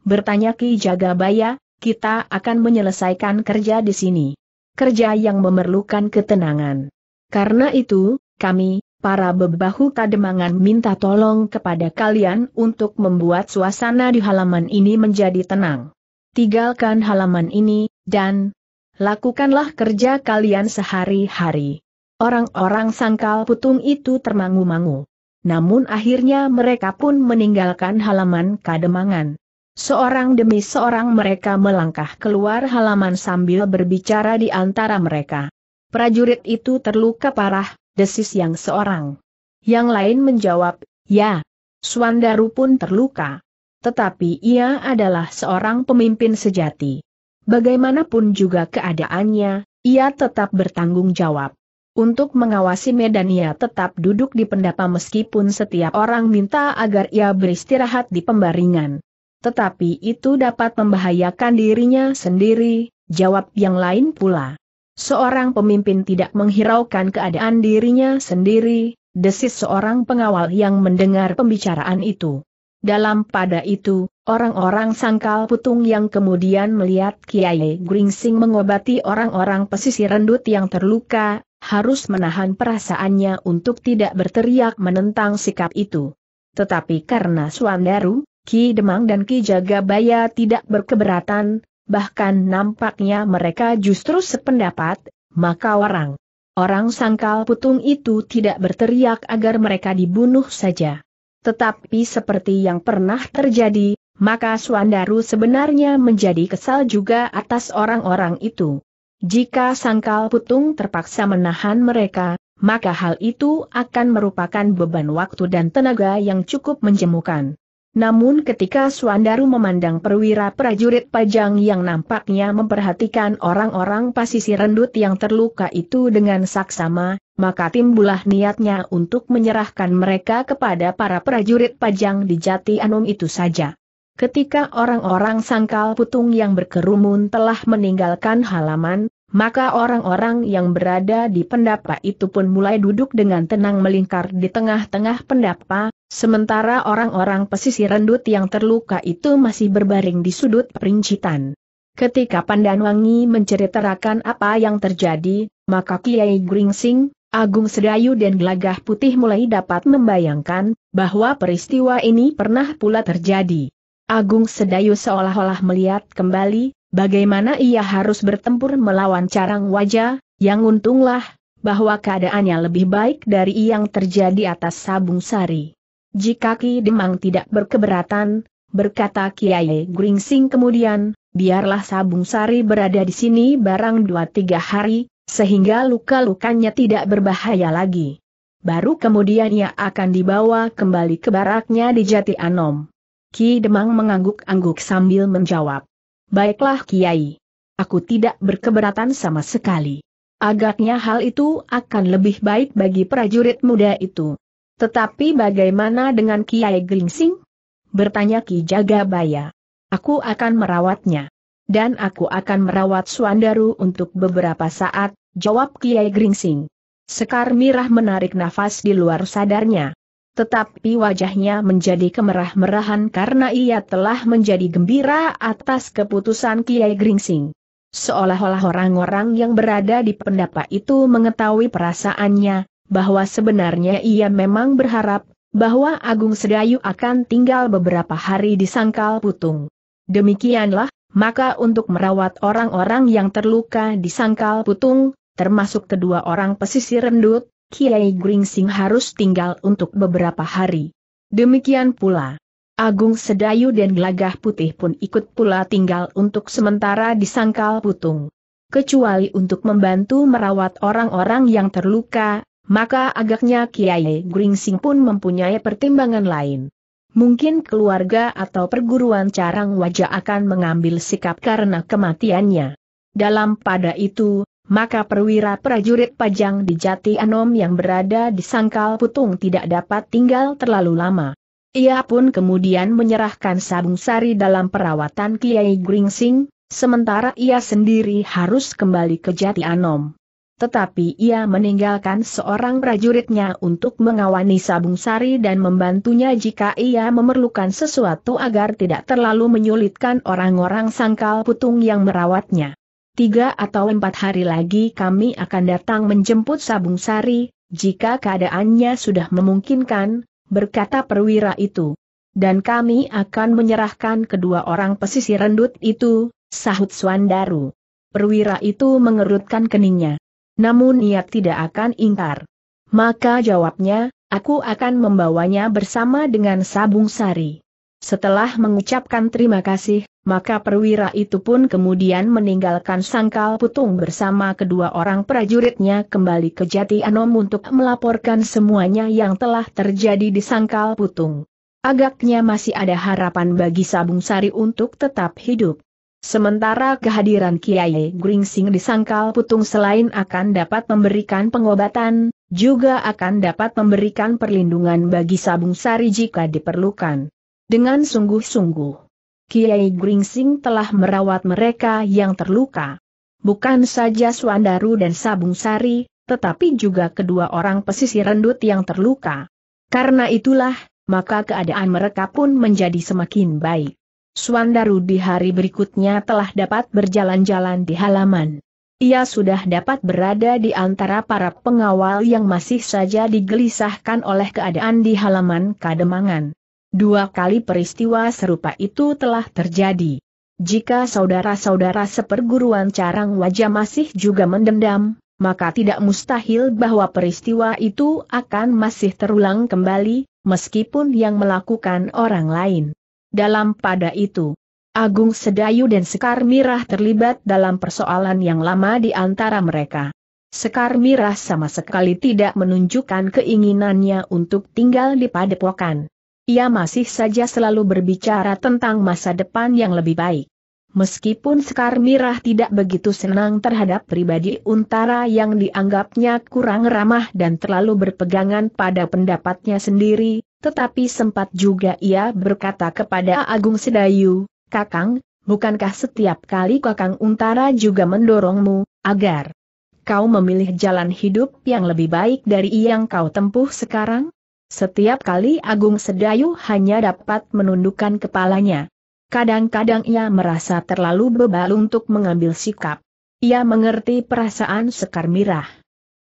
Bertanya Ki Jagabaya, kita akan menyelesaikan kerja di sini. Kerja yang memerlukan ketenangan. Karena itu, kami, para bebahu kademangan minta tolong kepada kalian untuk membuat suasana di halaman ini menjadi tenang tinggalkan halaman ini, dan lakukanlah kerja kalian sehari-hari. Orang-orang sangkal putung itu termangu-mangu. Namun akhirnya mereka pun meninggalkan halaman kademangan. Seorang demi seorang mereka melangkah keluar halaman sambil berbicara di antara mereka. Prajurit itu terluka parah, desis yang seorang. Yang lain menjawab, ya. Suandaru pun terluka. Tetapi ia adalah seorang pemimpin sejati. Bagaimanapun juga keadaannya, ia tetap bertanggung jawab. Untuk mengawasi medan ia tetap duduk di pendapa meskipun setiap orang minta agar ia beristirahat di pembaringan. Tetapi itu dapat membahayakan dirinya sendiri, jawab yang lain pula. Seorang pemimpin tidak menghiraukan keadaan dirinya sendiri, desis seorang pengawal yang mendengar pembicaraan itu. Dalam pada itu, orang-orang sangkal putung yang kemudian melihat Kiai Gringsing mengobati orang-orang pesisir rendut yang terluka, harus menahan perasaannya untuk tidak berteriak menentang sikap itu. Tetapi karena Suandaru, Ki Demang dan Ki Jagabaya tidak berkeberatan, bahkan nampaknya mereka justru sependapat, maka orang. Orang sangkal putung itu tidak berteriak agar mereka dibunuh saja. Tetapi seperti yang pernah terjadi, maka Suandaru sebenarnya menjadi kesal juga atas orang-orang itu. Jika Sangkal Putung terpaksa menahan mereka, maka hal itu akan merupakan beban waktu dan tenaga yang cukup menjemukan. Namun ketika Suandaru memandang perwira prajurit pajang yang nampaknya memperhatikan orang-orang pasisi rendut yang terluka itu dengan saksama, maka timbulah niatnya untuk menyerahkan mereka kepada para prajurit pajang di Jati Anum itu saja. Ketika orang-orang sangkal putung yang berkerumun telah meninggalkan halaman, maka orang-orang yang berada di pendapa itu pun mulai duduk dengan tenang melingkar di tengah-tengah pendapa, Sementara orang-orang pesisir rendut yang terluka itu masih berbaring di sudut perincitan. Ketika Pandanwangi menceritakan apa yang terjadi, maka Kiai Gringsing, Agung Sedayu dan Gelagah Putih mulai dapat membayangkan, bahwa peristiwa ini pernah pula terjadi. Agung Sedayu seolah-olah melihat kembali, bagaimana ia harus bertempur melawan carang wajah, yang untunglah, bahwa keadaannya lebih baik dari yang terjadi atas Sabung Sari. Jika Ki Demang tidak berkeberatan, berkata Kiai Gringsing kemudian, biarlah Sabung Sari berada di sini barang dua tiga hari, sehingga luka-lukanya tidak berbahaya lagi. Baru kemudian ia akan dibawa kembali ke baraknya di Jati Anom. Ki Demang mengangguk-angguk sambil menjawab. Baiklah Kiai. Aku tidak berkeberatan sama sekali. Agaknya hal itu akan lebih baik bagi prajurit muda itu. Tetapi bagaimana dengan Kiai Gringsing? Bertanya Ki Jagabaya. Aku akan merawatnya. Dan aku akan merawat Suandaru untuk beberapa saat, jawab Kiai Gringsing. Sekar Mirah menarik nafas di luar sadarnya. Tetapi wajahnya menjadi kemerah-merahan karena ia telah menjadi gembira atas keputusan Kiai Gringsing. Seolah-olah orang-orang yang berada di pendapa itu mengetahui perasaannya, bahwa sebenarnya ia memang berharap bahwa Agung Sedayu akan tinggal beberapa hari di Sangkal Putung. Demikianlah, maka untuk merawat orang-orang yang terluka di Sangkal Putung, termasuk kedua orang pesisir rendut, Kiai Gringsing harus tinggal untuk beberapa hari. Demikian pula, Agung Sedayu dan Gelagah Putih pun ikut pula tinggal untuk sementara di Sangkal Putung. Kecuali untuk membantu merawat orang-orang yang terluka, maka agaknya Kiai Gringsing pun mempunyai pertimbangan lain. Mungkin keluarga atau perguruan carang wajah akan mengambil sikap karena kematiannya. Dalam pada itu, maka perwira prajurit pajang di Jati Anom yang berada di Sangkal Putung tidak dapat tinggal terlalu lama. Ia pun kemudian menyerahkan Sabung Sari dalam perawatan Kiai Gringsing, sementara ia sendiri harus kembali ke Jati Anom tetapi ia meninggalkan seorang prajuritnya untuk mengawani Sabung Sari dan membantunya jika ia memerlukan sesuatu agar tidak terlalu menyulitkan orang-orang sangkal putung yang merawatnya. Tiga atau empat hari lagi kami akan datang menjemput Sabung Sari, jika keadaannya sudah memungkinkan, berkata perwira itu. Dan kami akan menyerahkan kedua orang pesisir rendut itu, sahut Swandaru. Perwira itu mengerutkan keningnya. Namun ia tidak akan ingkar. Maka jawabnya, aku akan membawanya bersama dengan Sabung Sari. Setelah mengucapkan terima kasih, maka perwira itu pun kemudian meninggalkan sangkal putung bersama kedua orang prajuritnya kembali ke Jati Anom untuk melaporkan semuanya yang telah terjadi di sangkal putung. Agaknya masih ada harapan bagi Sabung Sari untuk tetap hidup. Sementara kehadiran Kiai Gringsing disangkal putung selain akan dapat memberikan pengobatan, juga akan dapat memberikan perlindungan bagi Sabung Sari jika diperlukan. Dengan sungguh-sungguh, Kiai Gringsing telah merawat mereka yang terluka. Bukan saja Suandaru dan Sabung Sari, tetapi juga kedua orang pesisir rendut yang terluka. Karena itulah, maka keadaan mereka pun menjadi semakin baik. Suandaru di hari berikutnya telah dapat berjalan-jalan di halaman. Ia sudah dapat berada di antara para pengawal yang masih saja digelisahkan oleh keadaan di halaman Kademangan. Dua kali peristiwa serupa itu telah terjadi. Jika saudara-saudara seperguruan carang wajah masih juga mendendam, maka tidak mustahil bahwa peristiwa itu akan masih terulang kembali, meskipun yang melakukan orang lain. Dalam pada itu, Agung Sedayu dan Sekar Mirah terlibat dalam persoalan yang lama di antara mereka. Sekar Mirah sama sekali tidak menunjukkan keinginannya untuk tinggal di padepokan. Ia masih saja selalu berbicara tentang masa depan yang lebih baik. Meskipun Sekar Mirah tidak begitu senang terhadap pribadi Untara yang dianggapnya kurang ramah dan terlalu berpegangan pada pendapatnya sendiri, tetapi sempat juga ia berkata kepada Agung Sedayu, Kakang, bukankah setiap kali Kakang Untara juga mendorongmu, agar kau memilih jalan hidup yang lebih baik dari yang kau tempuh sekarang? Setiap kali Agung Sedayu hanya dapat menundukkan kepalanya. Kadang-kadang ia merasa terlalu bebal untuk mengambil sikap. Ia mengerti perasaan Sekar Mirah.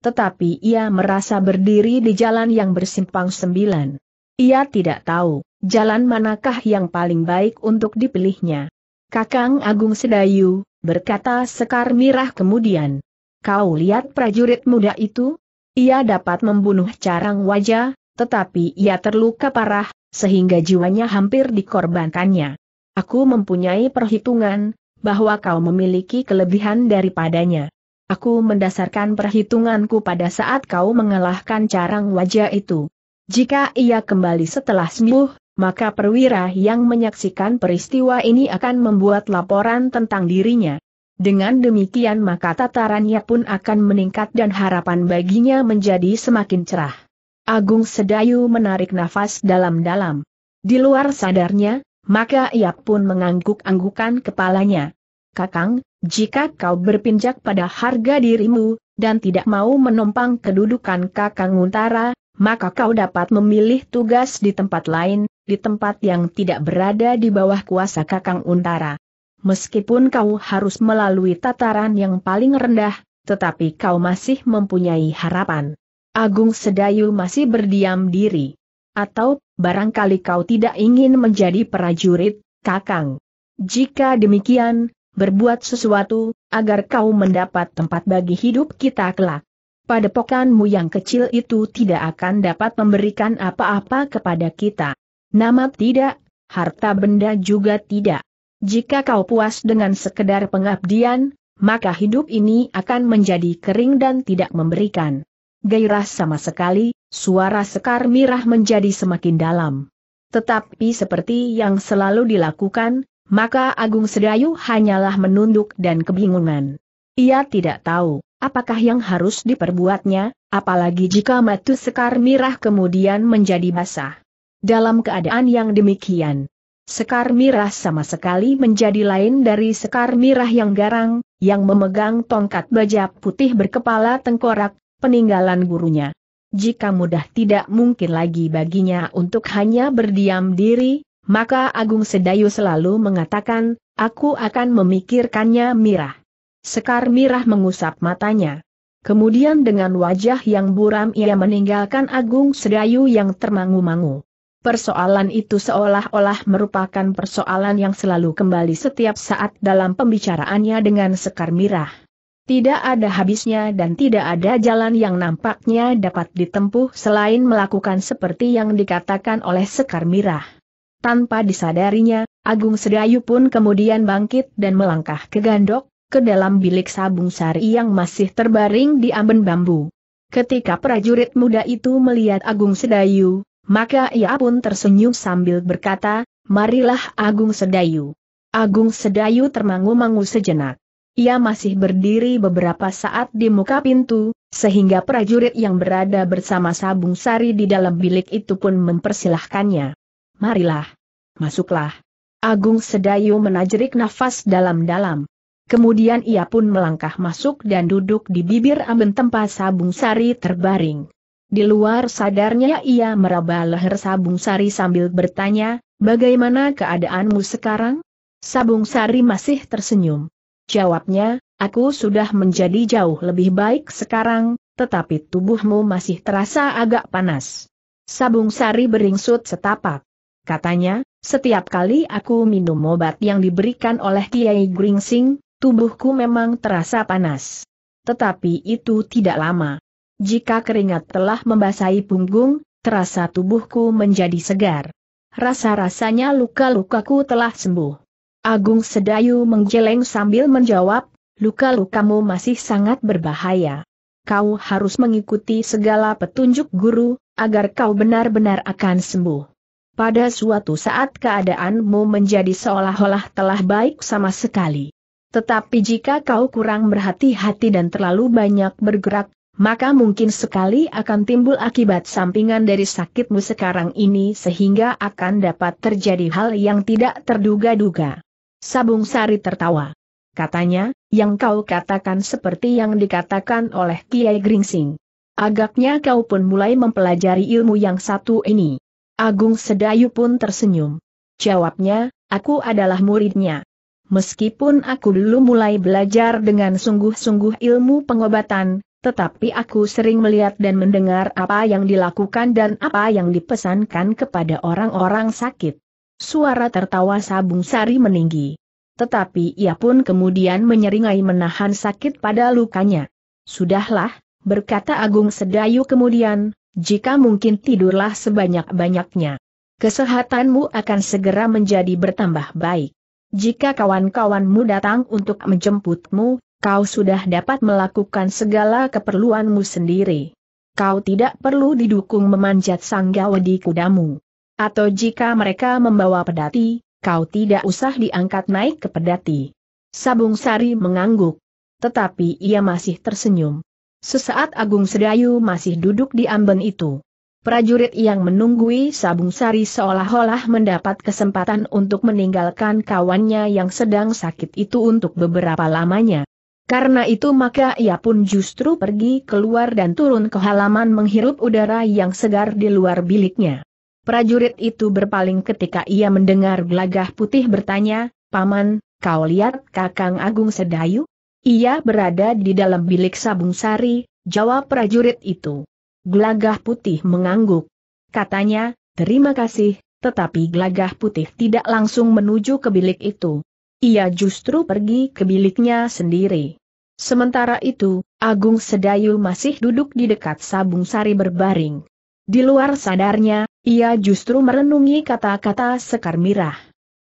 Tetapi ia merasa berdiri di jalan yang bersimpang sembilan. Ia tidak tahu, jalan manakah yang paling baik untuk dipilihnya. Kakang Agung Sedayu, berkata Sekar Mirah kemudian. Kau lihat prajurit muda itu? Ia dapat membunuh carang wajah, tetapi ia terluka parah, sehingga jiwanya hampir dikorbankannya. Aku mempunyai perhitungan, bahwa kau memiliki kelebihan daripadanya. Aku mendasarkan perhitunganku pada saat kau mengalahkan carang wajah itu. Jika ia kembali setelah sembuh, maka perwira yang menyaksikan peristiwa ini akan membuat laporan tentang dirinya. Dengan demikian maka tatarannya pun akan meningkat dan harapan baginya menjadi semakin cerah. Agung Sedayu menarik nafas dalam-dalam. Di luar sadarnya, maka ia pun mengangguk-anggukan kepalanya. Kakang, jika kau berpinjak pada harga dirimu, dan tidak mau menumpang kedudukan kakang Untara, maka kau dapat memilih tugas di tempat lain, di tempat yang tidak berada di bawah kuasa Kakang Untara. Meskipun kau harus melalui tataran yang paling rendah, tetapi kau masih mempunyai harapan. Agung Sedayu masih berdiam diri. Atau, barangkali kau tidak ingin menjadi prajurit, Kakang. Jika demikian, berbuat sesuatu, agar kau mendapat tempat bagi hidup kita kelak padepokanmu yang kecil itu tidak akan dapat memberikan apa-apa kepada kita. Nama tidak, harta benda juga tidak. Jika kau puas dengan sekedar pengabdian, maka hidup ini akan menjadi kering dan tidak memberikan gairah sama sekali, suara sekar mirah menjadi semakin dalam. Tetapi seperti yang selalu dilakukan, maka Agung Sedayu hanyalah menunduk dan kebingungan. Ia tidak tahu Apakah yang harus diperbuatnya, apalagi jika matu sekar mirah kemudian menjadi basah? Dalam keadaan yang demikian, sekar mirah sama sekali menjadi lain dari sekar mirah yang garang, yang memegang tongkat baja putih berkepala tengkorak, peninggalan gurunya. Jika mudah tidak mungkin lagi baginya untuk hanya berdiam diri, maka Agung Sedayu selalu mengatakan, aku akan memikirkannya mirah. Sekar Mirah mengusap matanya. Kemudian dengan wajah yang buram ia meninggalkan Agung Sedayu yang termangu-mangu. Persoalan itu seolah-olah merupakan persoalan yang selalu kembali setiap saat dalam pembicaraannya dengan Sekar Mirah. Tidak ada habisnya dan tidak ada jalan yang nampaknya dapat ditempuh selain melakukan seperti yang dikatakan oleh Sekar Mirah. Tanpa disadarinya, Agung Sedayu pun kemudian bangkit dan melangkah ke gandok, ke dalam bilik sabung sari yang masih terbaring di amben bambu. Ketika prajurit muda itu melihat Agung Sedayu, maka ia pun tersenyum sambil berkata, Marilah Agung Sedayu. Agung Sedayu termangu-mangu sejenak. Ia masih berdiri beberapa saat di muka pintu, sehingga prajurit yang berada bersama Sabung Sari di dalam bilik itu pun mempersilahkannya. Marilah. Masuklah. Agung Sedayu menajerik nafas dalam-dalam. Kemudian ia pun melangkah masuk dan duduk di bibir amben tempat sabung sari terbaring. Di luar sadarnya ia meraba leher sabung sari sambil bertanya, bagaimana keadaanmu sekarang? Sabung sari masih tersenyum. Jawabnya, aku sudah menjadi jauh lebih baik sekarang, tetapi tubuhmu masih terasa agak panas. Sabung sari beringsut setapak. Katanya, setiap kali aku minum obat yang diberikan oleh Kiai Gringsing, Tubuhku memang terasa panas. Tetapi itu tidak lama. Jika keringat telah membasahi punggung, terasa tubuhku menjadi segar. Rasa-rasanya luka-lukaku telah sembuh. Agung Sedayu menggeleng sambil menjawab, luka-lukamu masih sangat berbahaya. Kau harus mengikuti segala petunjuk guru, agar kau benar-benar akan sembuh. Pada suatu saat keadaanmu menjadi seolah-olah telah baik sama sekali. Tetapi jika kau kurang berhati-hati dan terlalu banyak bergerak, maka mungkin sekali akan timbul akibat sampingan dari sakitmu sekarang ini sehingga akan dapat terjadi hal yang tidak terduga-duga. Sabung Sari tertawa. Katanya, yang kau katakan seperti yang dikatakan oleh Kiai Gringsing. Agaknya kau pun mulai mempelajari ilmu yang satu ini. Agung Sedayu pun tersenyum. Jawabnya, aku adalah muridnya meskipun aku dulu mulai belajar dengan sungguh-sungguh ilmu pengobatan, tetapi aku sering melihat dan mendengar apa yang dilakukan dan apa yang dipesankan kepada orang-orang sakit. Suara tertawa Sabung Sari meninggi. Tetapi ia pun kemudian menyeringai menahan sakit pada lukanya. Sudahlah, berkata Agung Sedayu kemudian, jika mungkin tidurlah sebanyak-banyaknya. Kesehatanmu akan segera menjadi bertambah baik. Jika kawan-kawanmu datang untuk menjemputmu, kau sudah dapat melakukan segala keperluanmu sendiri. Kau tidak perlu didukung memanjat sanggawa di kudamu. Atau jika mereka membawa pedati, kau tidak usah diangkat naik ke pedati. Sabung Sari mengangguk. Tetapi ia masih tersenyum. Sesaat Agung Sedayu masih duduk di amben itu. Prajurit yang menunggui Sabung Sari seolah-olah mendapat kesempatan untuk meninggalkan kawannya yang sedang sakit itu untuk beberapa lamanya. Karena itu maka ia pun justru pergi keluar dan turun ke halaman menghirup udara yang segar di luar biliknya. Prajurit itu berpaling ketika ia mendengar gelagah putih bertanya, Paman, kau lihat Kakang Agung Sedayu? Ia berada di dalam bilik Sabung Sari, jawab prajurit itu. Gelagah putih mengangguk. Katanya, terima kasih, tetapi gelagah putih tidak langsung menuju ke bilik itu. Ia justru pergi ke biliknya sendiri. Sementara itu, Agung Sedayu masih duduk di dekat sabung sari berbaring. Di luar sadarnya, ia justru merenungi kata-kata Sekar Mirah.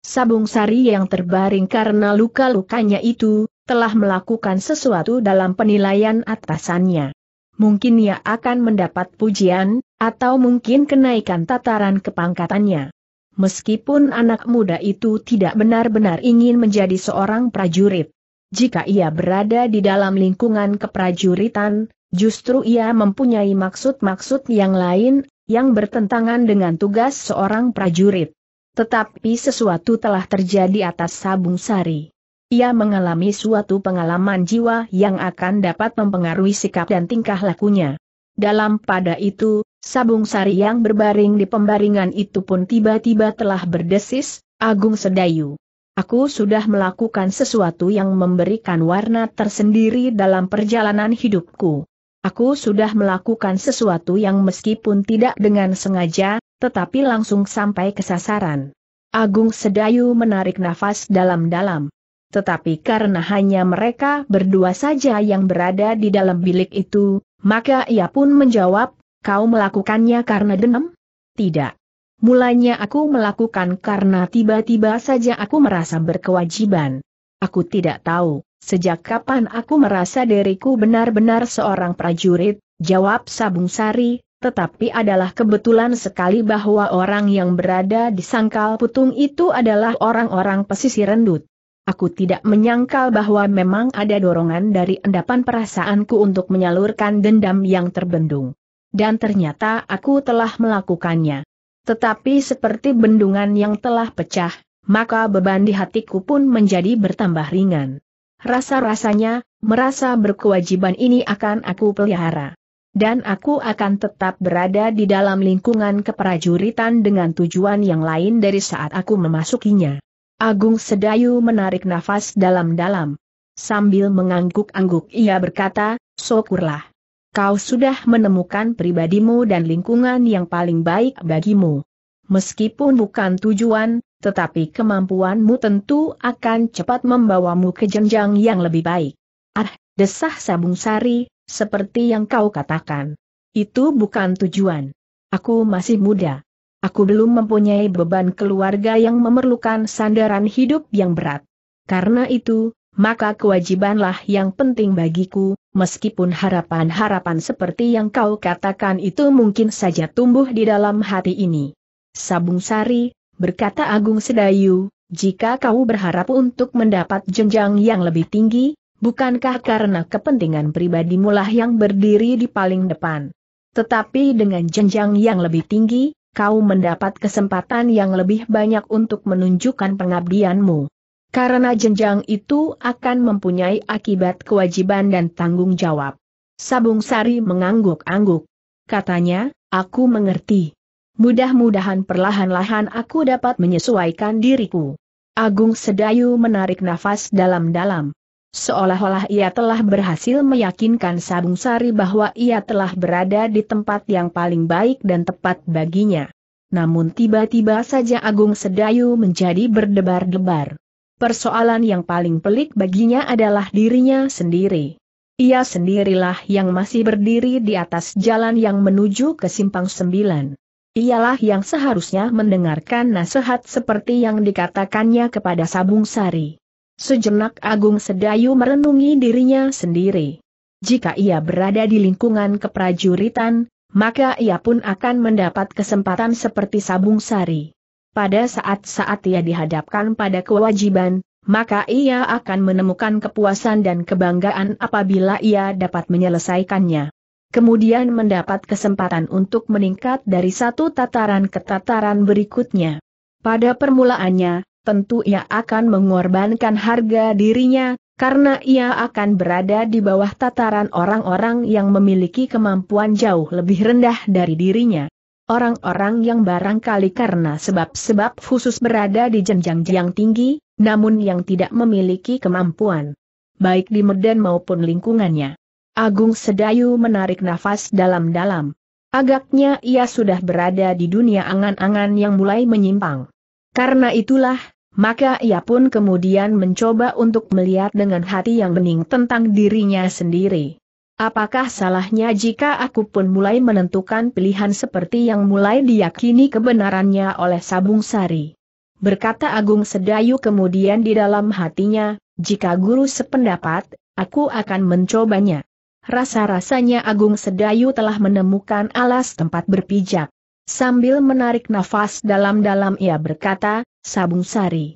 Sabung sari yang terbaring karena luka-lukanya itu, telah melakukan sesuatu dalam penilaian atasannya mungkin ia akan mendapat pujian, atau mungkin kenaikan tataran kepangkatannya. Meskipun anak muda itu tidak benar-benar ingin menjadi seorang prajurit. Jika ia berada di dalam lingkungan keprajuritan, justru ia mempunyai maksud-maksud yang lain, yang bertentangan dengan tugas seorang prajurit. Tetapi sesuatu telah terjadi atas Sabung Sari. Ia mengalami suatu pengalaman jiwa yang akan dapat mempengaruhi sikap dan tingkah lakunya. Dalam pada itu, sabung sari yang berbaring di pembaringan itu pun tiba-tiba telah berdesis, Agung Sedayu. Aku sudah melakukan sesuatu yang memberikan warna tersendiri dalam perjalanan hidupku. Aku sudah melakukan sesuatu yang meskipun tidak dengan sengaja, tetapi langsung sampai ke sasaran. Agung Sedayu menarik nafas dalam-dalam. Tetapi karena hanya mereka berdua saja yang berada di dalam bilik itu, maka ia pun menjawab, kau melakukannya karena dendam? Tidak. Mulanya aku melakukan karena tiba-tiba saja aku merasa berkewajiban. Aku tidak tahu, sejak kapan aku merasa diriku benar-benar seorang prajurit, jawab Sabung Sari, tetapi adalah kebetulan sekali bahwa orang yang berada di sangkal putung itu adalah orang-orang pesisir rendut. Aku tidak menyangkal bahwa memang ada dorongan dari endapan perasaanku untuk menyalurkan dendam yang terbendung. Dan ternyata aku telah melakukannya. Tetapi seperti bendungan yang telah pecah, maka beban di hatiku pun menjadi bertambah ringan. Rasa-rasanya, merasa berkewajiban ini akan aku pelihara. Dan aku akan tetap berada di dalam lingkungan keprajuritan dengan tujuan yang lain dari saat aku memasukinya. Agung Sedayu menarik nafas dalam-dalam. Sambil mengangguk-angguk ia berkata, syukurlah. Kau sudah menemukan pribadimu dan lingkungan yang paling baik bagimu. Meskipun bukan tujuan, tetapi kemampuanmu tentu akan cepat membawamu ke jenjang yang lebih baik. Ah, desah Sabung Sari, seperti yang kau katakan. Itu bukan tujuan. Aku masih muda. Aku belum mempunyai beban keluarga yang memerlukan sandaran hidup yang berat. Karena itu, maka kewajibanlah yang penting bagiku, meskipun harapan-harapan seperti yang kau katakan itu mungkin saja tumbuh di dalam hati ini. Sabung Sari, berkata Agung Sedayu, jika kau berharap untuk mendapat jenjang yang lebih tinggi, bukankah karena kepentingan pribadimulah yang berdiri di paling depan? Tetapi dengan jenjang yang lebih tinggi, kau mendapat kesempatan yang lebih banyak untuk menunjukkan pengabdianmu. Karena jenjang itu akan mempunyai akibat kewajiban dan tanggung jawab. Sabung Sari mengangguk-angguk. Katanya, aku mengerti. Mudah-mudahan perlahan-lahan aku dapat menyesuaikan diriku. Agung Sedayu menarik nafas dalam-dalam. Seolah-olah ia telah berhasil meyakinkan Sabung Sari bahwa ia telah berada di tempat yang paling baik dan tepat baginya. Namun tiba-tiba saja Agung Sedayu menjadi berdebar-debar. Persoalan yang paling pelik baginya adalah dirinya sendiri. Ia sendirilah yang masih berdiri di atas jalan yang menuju ke Simpang Sembilan. Ialah yang seharusnya mendengarkan nasihat seperti yang dikatakannya kepada Sabung Sari. Sejenak Agung Sedayu merenungi dirinya sendiri. Jika ia berada di lingkungan keprajuritan, maka ia pun akan mendapat kesempatan seperti Sabung Sari. Pada saat-saat ia dihadapkan pada kewajiban, maka ia akan menemukan kepuasan dan kebanggaan apabila ia dapat menyelesaikannya. Kemudian mendapat kesempatan untuk meningkat dari satu tataran ke tataran berikutnya. Pada permulaannya, tentu ia akan mengorbankan harga dirinya, karena ia akan berada di bawah tataran orang-orang yang memiliki kemampuan jauh lebih rendah dari dirinya. Orang-orang yang barangkali karena sebab-sebab khusus berada di jenjang yang tinggi, namun yang tidak memiliki kemampuan. Baik di Medan maupun lingkungannya. Agung Sedayu menarik nafas dalam-dalam. Agaknya ia sudah berada di dunia angan-angan yang mulai menyimpang. Karena itulah, maka ia pun kemudian mencoba untuk melihat dengan hati yang bening tentang dirinya sendiri. Apakah salahnya jika aku pun mulai menentukan pilihan seperti yang mulai diyakini kebenarannya oleh Sabung Sari? Berkata Agung Sedayu kemudian di dalam hatinya, jika guru sependapat, aku akan mencobanya. Rasa-rasanya Agung Sedayu telah menemukan alas tempat berpijak. Sambil menarik nafas dalam-dalam ia berkata, Sabung Sari.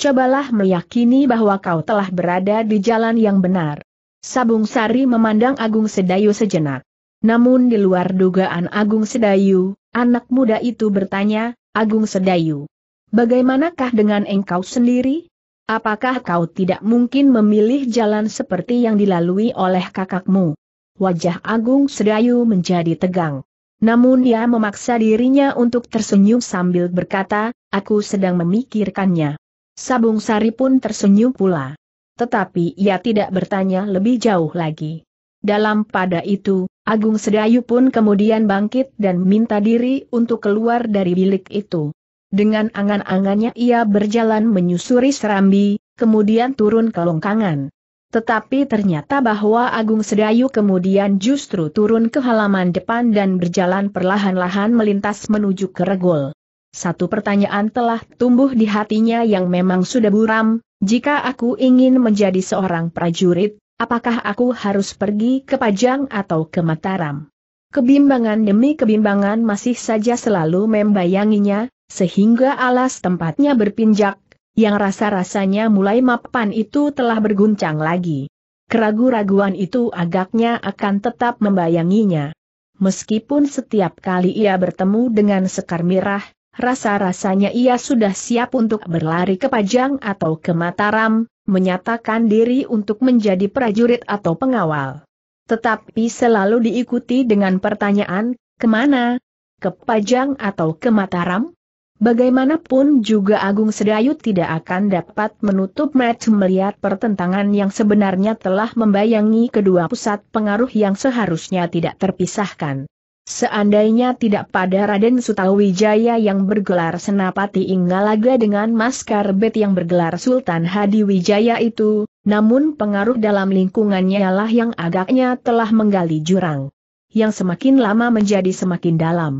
Cobalah meyakini bahwa kau telah berada di jalan yang benar. Sabung Sari memandang Agung Sedayu sejenak. Namun di luar dugaan Agung Sedayu, anak muda itu bertanya, Agung Sedayu, bagaimanakah dengan engkau sendiri? Apakah kau tidak mungkin memilih jalan seperti yang dilalui oleh kakakmu? Wajah Agung Sedayu menjadi tegang. Namun ia memaksa dirinya untuk tersenyum sambil berkata, aku sedang memikirkannya. Sabung Sari pun tersenyum pula. Tetapi ia tidak bertanya lebih jauh lagi. Dalam pada itu, Agung Sedayu pun kemudian bangkit dan minta diri untuk keluar dari bilik itu. Dengan angan-angannya ia berjalan menyusuri serambi, kemudian turun ke longkangan. Tetapi ternyata bahwa Agung Sedayu kemudian justru turun ke halaman depan dan berjalan perlahan-lahan melintas menuju ke regol. Satu pertanyaan telah tumbuh di hatinya yang memang sudah buram, jika aku ingin menjadi seorang prajurit, apakah aku harus pergi ke Pajang atau ke Mataram? Kebimbangan demi kebimbangan masih saja selalu membayanginya, sehingga alas tempatnya berpinjak, yang rasa-rasanya mulai mapan itu telah berguncang lagi. Keragu-raguan itu agaknya akan tetap membayanginya. Meskipun setiap kali ia bertemu dengan Sekar Mirah, rasa-rasanya ia sudah siap untuk berlari ke Pajang atau ke Mataram, menyatakan diri untuk menjadi prajurit atau pengawal. Tetapi selalu diikuti dengan pertanyaan, kemana? Ke Pajang atau ke Mataram? Bagaimanapun juga Agung Sedayu tidak akan dapat menutup mata melihat pertentangan yang sebenarnya telah membayangi kedua pusat pengaruh yang seharusnya tidak terpisahkan. Seandainya tidak pada Raden Sutawijaya yang bergelar Senapati Inggalaga dengan masker Bet yang bergelar Sultan Hadi Wijaya itu, namun pengaruh dalam lingkungannya lah yang agaknya telah menggali jurang. Yang semakin lama menjadi semakin dalam.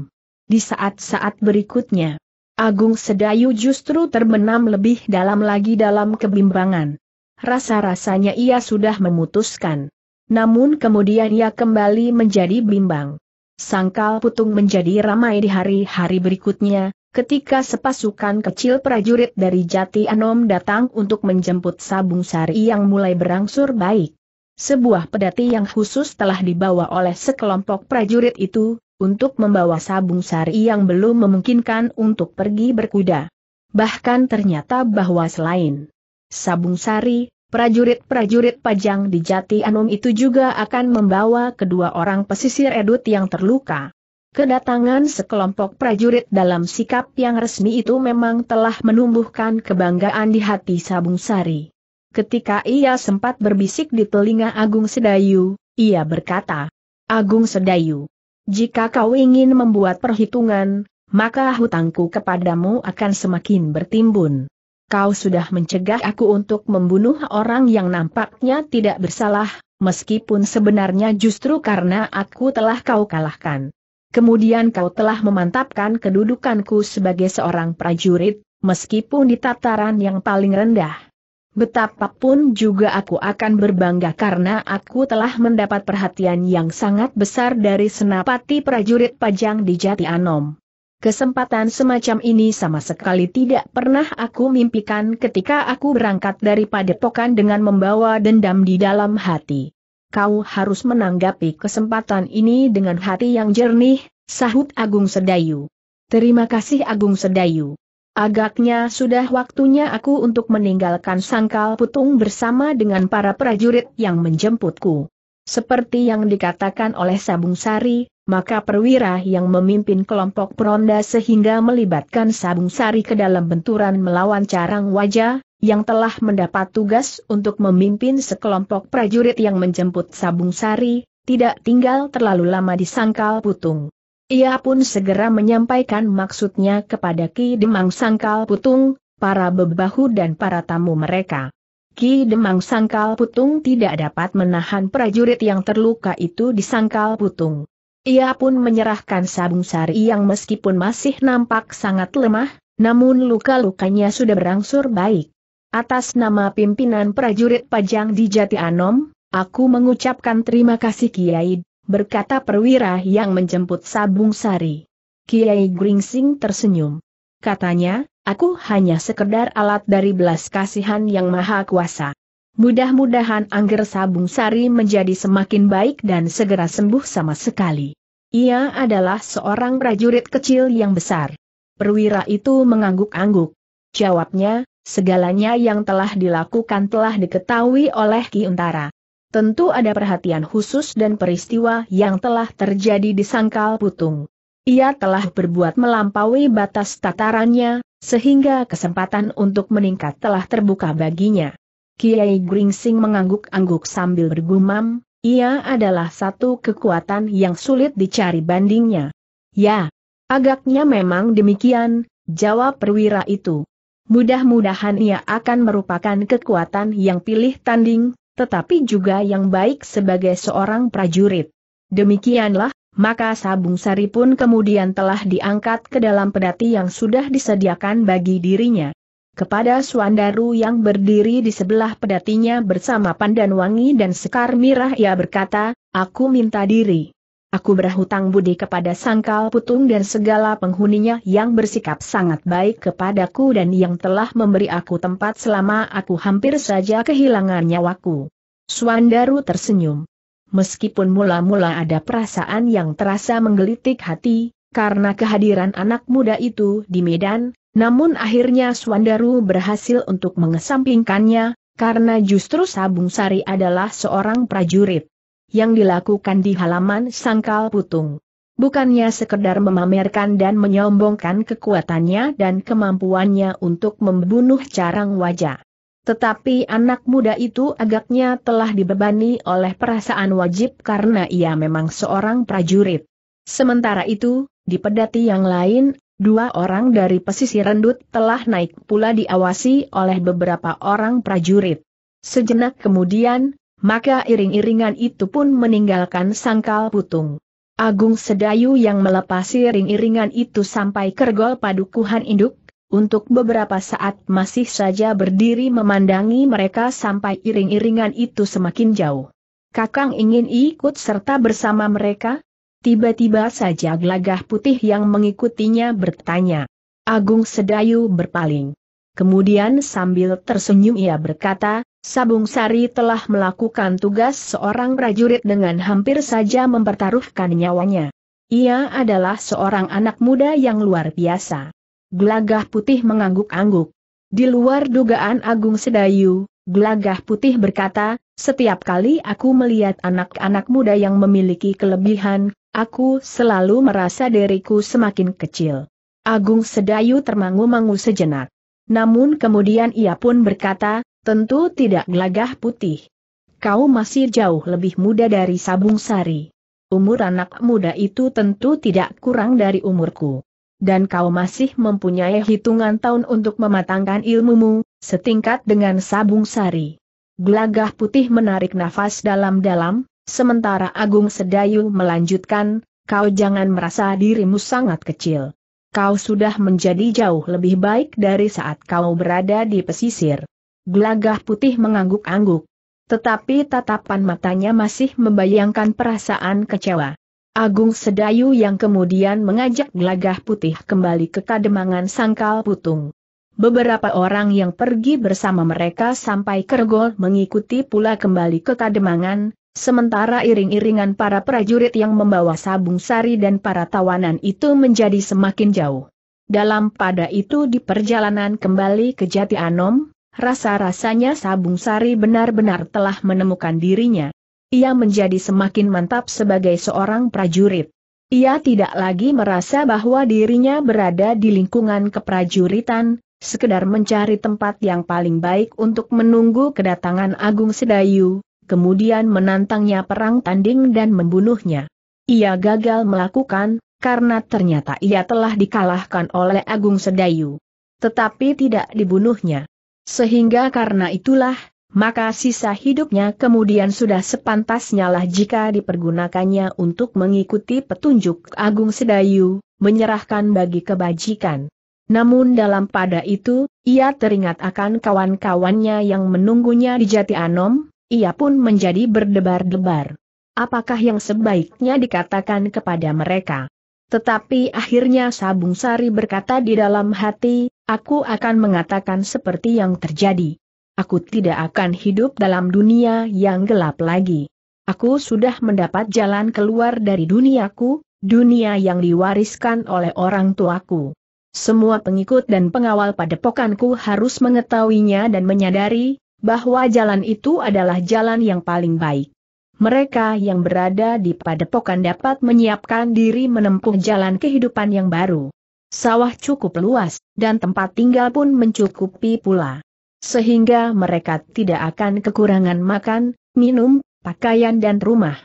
Di saat-saat berikutnya, Agung Sedayu justru terbenam lebih dalam lagi dalam kebimbangan. Rasa-rasanya ia sudah memutuskan. Namun kemudian ia kembali menjadi bimbang. Sangkal putung menjadi ramai di hari-hari berikutnya, ketika sepasukan kecil prajurit dari Jati Anom datang untuk menjemput Sabung Sari yang mulai berangsur baik. Sebuah pedati yang khusus telah dibawa oleh sekelompok prajurit itu, untuk membawa sabung sari yang belum memungkinkan untuk pergi berkuda. Bahkan ternyata bahwa selain sabung sari, prajurit-prajurit pajang di Jati Anom itu juga akan membawa kedua orang pesisir edut yang terluka. Kedatangan sekelompok prajurit dalam sikap yang resmi itu memang telah menumbuhkan kebanggaan di hati Sabung Sari. Ketika ia sempat berbisik di telinga Agung Sedayu, ia berkata, Agung Sedayu, jika kau ingin membuat perhitungan, maka hutangku kepadamu akan semakin bertimbun. Kau sudah mencegah aku untuk membunuh orang yang nampaknya tidak bersalah, meskipun sebenarnya justru karena aku telah kau kalahkan. Kemudian kau telah memantapkan kedudukanku sebagai seorang prajurit, meskipun di tataran yang paling rendah. Betapapun juga aku akan berbangga karena aku telah mendapat perhatian yang sangat besar dari senapati prajurit pajang di Jati Anom. Kesempatan semacam ini sama sekali tidak pernah aku mimpikan ketika aku berangkat dari padepokan dengan membawa dendam di dalam hati. Kau harus menanggapi kesempatan ini dengan hati yang jernih, sahut Agung Sedayu. Terima kasih Agung Sedayu. Agaknya sudah waktunya aku untuk meninggalkan sangkal putung bersama dengan para prajurit yang menjemputku. Seperti yang dikatakan oleh Sabung Sari, maka perwira yang memimpin kelompok peronda sehingga melibatkan Sabung Sari ke dalam benturan melawan Carang Wajah, yang telah mendapat tugas untuk memimpin sekelompok prajurit yang menjemput Sabung Sari, tidak tinggal terlalu lama di sangkal putung. Ia pun segera menyampaikan maksudnya kepada Ki Demang Sangkal Putung, para bebahu dan para tamu mereka. Ki Demang Sangkal Putung tidak dapat menahan prajurit yang terluka itu di Sangkal Putung. Ia pun menyerahkan sabung sari yang meskipun masih nampak sangat lemah, namun luka-lukanya sudah berangsur baik. Atas nama pimpinan prajurit Pajang di Jati Anom, aku mengucapkan terima kasih Kiai berkata perwira yang menjemput Sabung Sari. Kiai Gringsing tersenyum. Katanya, aku hanya sekedar alat dari belas kasihan yang maha kuasa. Mudah-mudahan Angger Sabung Sari menjadi semakin baik dan segera sembuh sama sekali. Ia adalah seorang prajurit kecil yang besar. Perwira itu mengangguk-angguk. Jawabnya, segalanya yang telah dilakukan telah diketahui oleh Ki Untara tentu ada perhatian khusus dan peristiwa yang telah terjadi di Sangkal Putung. Ia telah berbuat melampaui batas tatarannya, sehingga kesempatan untuk meningkat telah terbuka baginya. Kiai Gringsing mengangguk-angguk sambil bergumam, ia adalah satu kekuatan yang sulit dicari bandingnya. Ya, agaknya memang demikian, jawab perwira itu. Mudah-mudahan ia akan merupakan kekuatan yang pilih tanding, tetapi juga yang baik sebagai seorang prajurit. Demikianlah, maka sabung sari pun kemudian telah diangkat ke dalam pedati yang sudah disediakan bagi dirinya. Kepada Suandaru yang berdiri di sebelah pedatinya bersama Pandanwangi dan Sekar Mirah ia berkata, aku minta diri. Aku berhutang budi kepada Sangkal Putung dan segala penghuninya yang bersikap sangat baik kepadaku dan yang telah memberi aku tempat selama aku hampir saja kehilangan nyawaku. Suandaru tersenyum. Meskipun mula-mula ada perasaan yang terasa menggelitik hati, karena kehadiran anak muda itu di Medan, namun akhirnya Suandaru berhasil untuk mengesampingkannya, karena justru Sabung Sari adalah seorang prajurit yang dilakukan di halaman Sangkal Putung. Bukannya sekedar memamerkan dan menyombongkan kekuatannya dan kemampuannya untuk membunuh carang wajah. Tetapi anak muda itu agaknya telah dibebani oleh perasaan wajib karena ia memang seorang prajurit. Sementara itu, di pedati yang lain, dua orang dari pesisir rendut telah naik pula diawasi oleh beberapa orang prajurit. Sejenak kemudian, maka iring-iringan itu pun meninggalkan sangkal putung. Agung Sedayu yang melepas iring iringan itu sampai kergol padukuhan induk, untuk beberapa saat masih saja berdiri memandangi mereka sampai iring-iringan itu semakin jauh. Kakang ingin ikut serta bersama mereka? Tiba-tiba saja gelagah putih yang mengikutinya bertanya. Agung Sedayu berpaling. Kemudian sambil tersenyum ia berkata, Sabung Sari telah melakukan tugas seorang prajurit dengan hampir saja mempertaruhkan nyawanya. Ia adalah seorang anak muda yang luar biasa. Gelagah putih mengangguk-angguk. Di luar dugaan Agung Sedayu, Gelagah putih berkata, setiap kali aku melihat anak-anak muda yang memiliki kelebihan, aku selalu merasa diriku semakin kecil. Agung Sedayu termangu-mangu sejenak. Namun kemudian ia pun berkata, Tentu tidak gelagah putih. Kau masih jauh lebih muda dari Sabung Sari. Umur anak muda itu tentu tidak kurang dari umurku. Dan kau masih mempunyai hitungan tahun untuk mematangkan ilmumu, setingkat dengan Sabung Sari. Gelagah putih menarik nafas dalam-dalam, sementara Agung Sedayu melanjutkan, kau jangan merasa dirimu sangat kecil. Kau sudah menjadi jauh lebih baik dari saat kau berada di pesisir. Gelagah putih mengangguk-angguk. Tetapi tatapan matanya masih membayangkan perasaan kecewa. Agung Sedayu yang kemudian mengajak Gelagah Putih kembali ke Kademangan Sangkal Putung. Beberapa orang yang pergi bersama mereka sampai Kergol mengikuti pula kembali ke Kademangan, sementara iring-iringan para prajurit yang membawa sabung sari dan para tawanan itu menjadi semakin jauh. Dalam pada itu di perjalanan kembali ke Jati Anom, Rasa-rasanya Sabung Sari benar-benar telah menemukan dirinya. Ia menjadi semakin mantap sebagai seorang prajurit. Ia tidak lagi merasa bahwa dirinya berada di lingkungan keprajuritan, sekedar mencari tempat yang paling baik untuk menunggu kedatangan Agung Sedayu, kemudian menantangnya perang tanding dan membunuhnya. Ia gagal melakukan, karena ternyata ia telah dikalahkan oleh Agung Sedayu. Tetapi tidak dibunuhnya. Sehingga karena itulah, maka sisa hidupnya kemudian sudah sepantasnya lah jika dipergunakannya untuk mengikuti petunjuk Agung Sedayu, menyerahkan bagi kebajikan. Namun dalam pada itu, ia teringat akan kawan-kawannya yang menunggunya di Jati Anom, ia pun menjadi berdebar-debar. Apakah yang sebaiknya dikatakan kepada mereka? Tetapi akhirnya Sabung Sari berkata di dalam hati, Aku akan mengatakan seperti yang terjadi. Aku tidak akan hidup dalam dunia yang gelap lagi. Aku sudah mendapat jalan keluar dari duniaku, dunia yang diwariskan oleh orang tuaku. Semua pengikut dan pengawal padepokanku harus mengetahuinya dan menyadari bahwa jalan itu adalah jalan yang paling baik. Mereka yang berada di padepokan dapat menyiapkan diri menempuh jalan kehidupan yang baru. Sawah cukup luas, dan tempat tinggal pun mencukupi pula. Sehingga mereka tidak akan kekurangan makan, minum, pakaian dan rumah.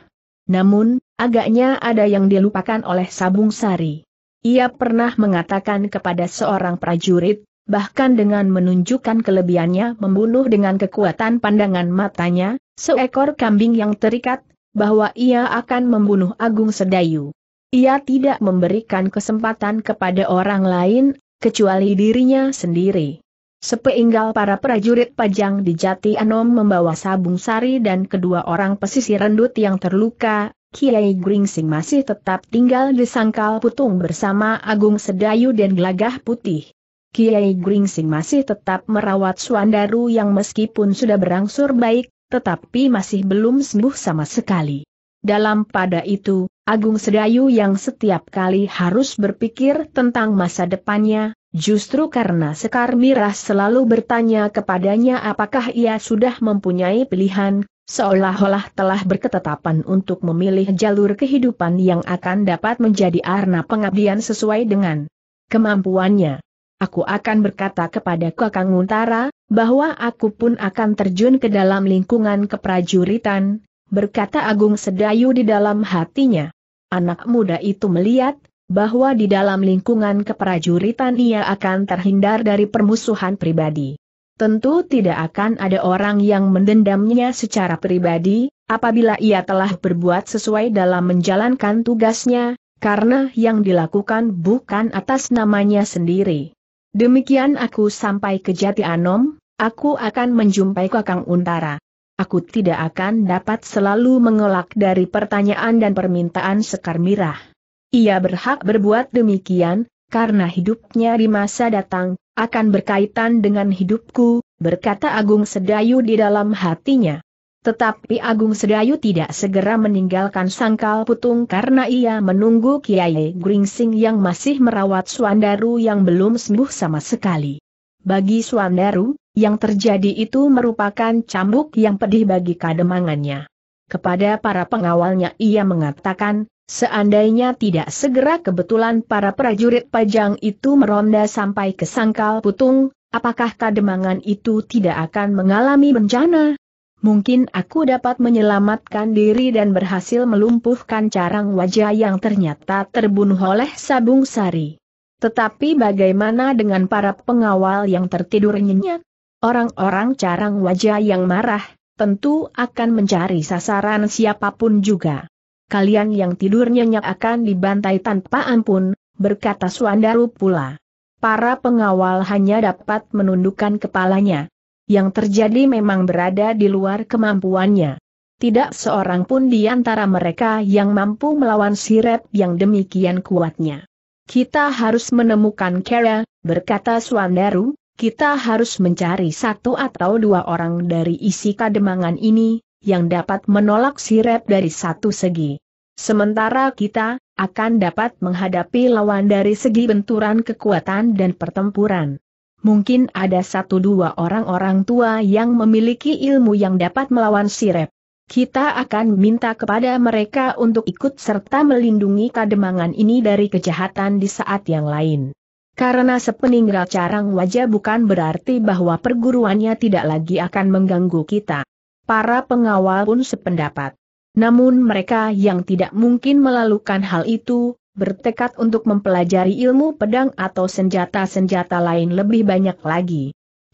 Namun, agaknya ada yang dilupakan oleh Sabung Sari. Ia pernah mengatakan kepada seorang prajurit, bahkan dengan menunjukkan kelebihannya membunuh dengan kekuatan pandangan matanya, seekor kambing yang terikat, bahwa ia akan membunuh Agung Sedayu. Ia tidak memberikan kesempatan kepada orang lain, kecuali dirinya sendiri. Sepeinggal para prajurit pajang di Jati Anom membawa sabung sari dan kedua orang pesisir rendut yang terluka, Kiai Gringsing masih tetap tinggal di Sangkal Putung bersama Agung Sedayu dan Gelagah Putih. Kiai Gringsing masih tetap merawat Suandaru yang meskipun sudah berangsur baik, tetapi masih belum sembuh sama sekali. Dalam pada itu, Agung Sedayu yang setiap kali harus berpikir tentang masa depannya, justru karena Sekar Mirah selalu bertanya kepadanya apakah ia sudah mempunyai pilihan, seolah-olah telah berketetapan untuk memilih jalur kehidupan yang akan dapat menjadi arna pengabdian sesuai dengan kemampuannya. Aku akan berkata kepada Kakang Untara, bahwa aku pun akan terjun ke dalam lingkungan keprajuritan, berkata Agung Sedayu di dalam hatinya. Anak muda itu melihat, bahwa di dalam lingkungan keprajuritan ia akan terhindar dari permusuhan pribadi. Tentu tidak akan ada orang yang mendendamnya secara pribadi, apabila ia telah berbuat sesuai dalam menjalankan tugasnya, karena yang dilakukan bukan atas namanya sendiri. Demikian aku sampai ke Jati Anom, aku akan menjumpai Kakang Untara aku tidak akan dapat selalu mengelak dari pertanyaan dan permintaan Sekar Mirah. Ia berhak berbuat demikian, karena hidupnya di masa datang, akan berkaitan dengan hidupku, berkata Agung Sedayu di dalam hatinya. Tetapi Agung Sedayu tidak segera meninggalkan sangkal putung karena ia menunggu Kiai Gringsing yang masih merawat Suandaru yang belum sembuh sama sekali. Bagi Suandaru, yang terjadi itu merupakan cambuk yang pedih bagi kademangannya. Kepada para pengawalnya ia mengatakan, Seandainya tidak segera kebetulan para prajurit pajang itu meronda sampai ke sangkal putung, apakah kademangan itu tidak akan mengalami bencana? Mungkin aku dapat menyelamatkan diri dan berhasil melumpuhkan carang wajah yang ternyata terbunuh oleh Sabung Sari. Tetapi bagaimana dengan para pengawal yang tertidur nyenyak? Orang-orang carang wajah yang marah, tentu akan mencari sasaran siapapun juga. Kalian yang tidur nyenyak akan dibantai tanpa ampun, berkata Suandaru pula. Para pengawal hanya dapat menundukkan kepalanya. Yang terjadi memang berada di luar kemampuannya. Tidak seorang pun di antara mereka yang mampu melawan sirep yang demikian kuatnya. Kita harus menemukan Kera, berkata Suandaru, kita harus mencari satu atau dua orang dari isi kademangan ini, yang dapat menolak sirep dari satu segi. Sementara kita, akan dapat menghadapi lawan dari segi benturan kekuatan dan pertempuran. Mungkin ada satu dua orang-orang tua yang memiliki ilmu yang dapat melawan sirep. Kita akan minta kepada mereka untuk ikut serta melindungi kademangan ini dari kejahatan di saat yang lain. Karena sepeninggal carang wajah bukan berarti bahwa perguruannya tidak lagi akan mengganggu kita. Para pengawal pun sependapat. Namun mereka yang tidak mungkin melalukan hal itu, bertekad untuk mempelajari ilmu pedang atau senjata-senjata lain lebih banyak lagi.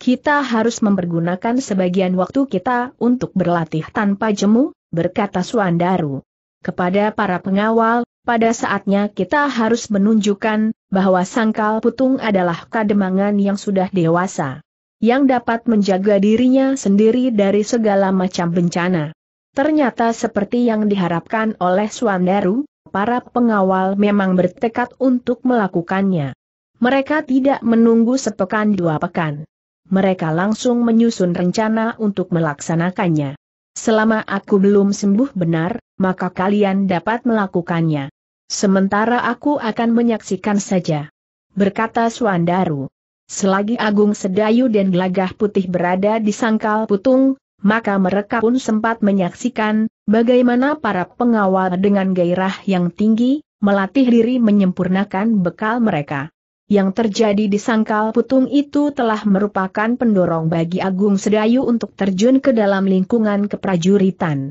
Kita harus mempergunakan sebagian waktu kita untuk berlatih tanpa jemu, berkata Suandaru. Kepada para pengawal, pada saatnya kita harus menunjukkan bahwa sangkal putung adalah kademangan yang sudah dewasa. Yang dapat menjaga dirinya sendiri dari segala macam bencana. Ternyata seperti yang diharapkan oleh Swandaru, para pengawal memang bertekad untuk melakukannya. Mereka tidak menunggu sepekan dua pekan. Mereka langsung menyusun rencana untuk melaksanakannya. Selama aku belum sembuh benar, maka kalian dapat melakukannya. Sementara aku akan menyaksikan saja. Berkata Suandaru. Selagi Agung Sedayu dan Gelagah Putih berada di sangkal putung, maka mereka pun sempat menyaksikan bagaimana para pengawal dengan gairah yang tinggi melatih diri menyempurnakan bekal mereka. Yang terjadi di sangkal putung itu telah merupakan pendorong bagi Agung Sedayu untuk terjun ke dalam lingkungan keprajuritan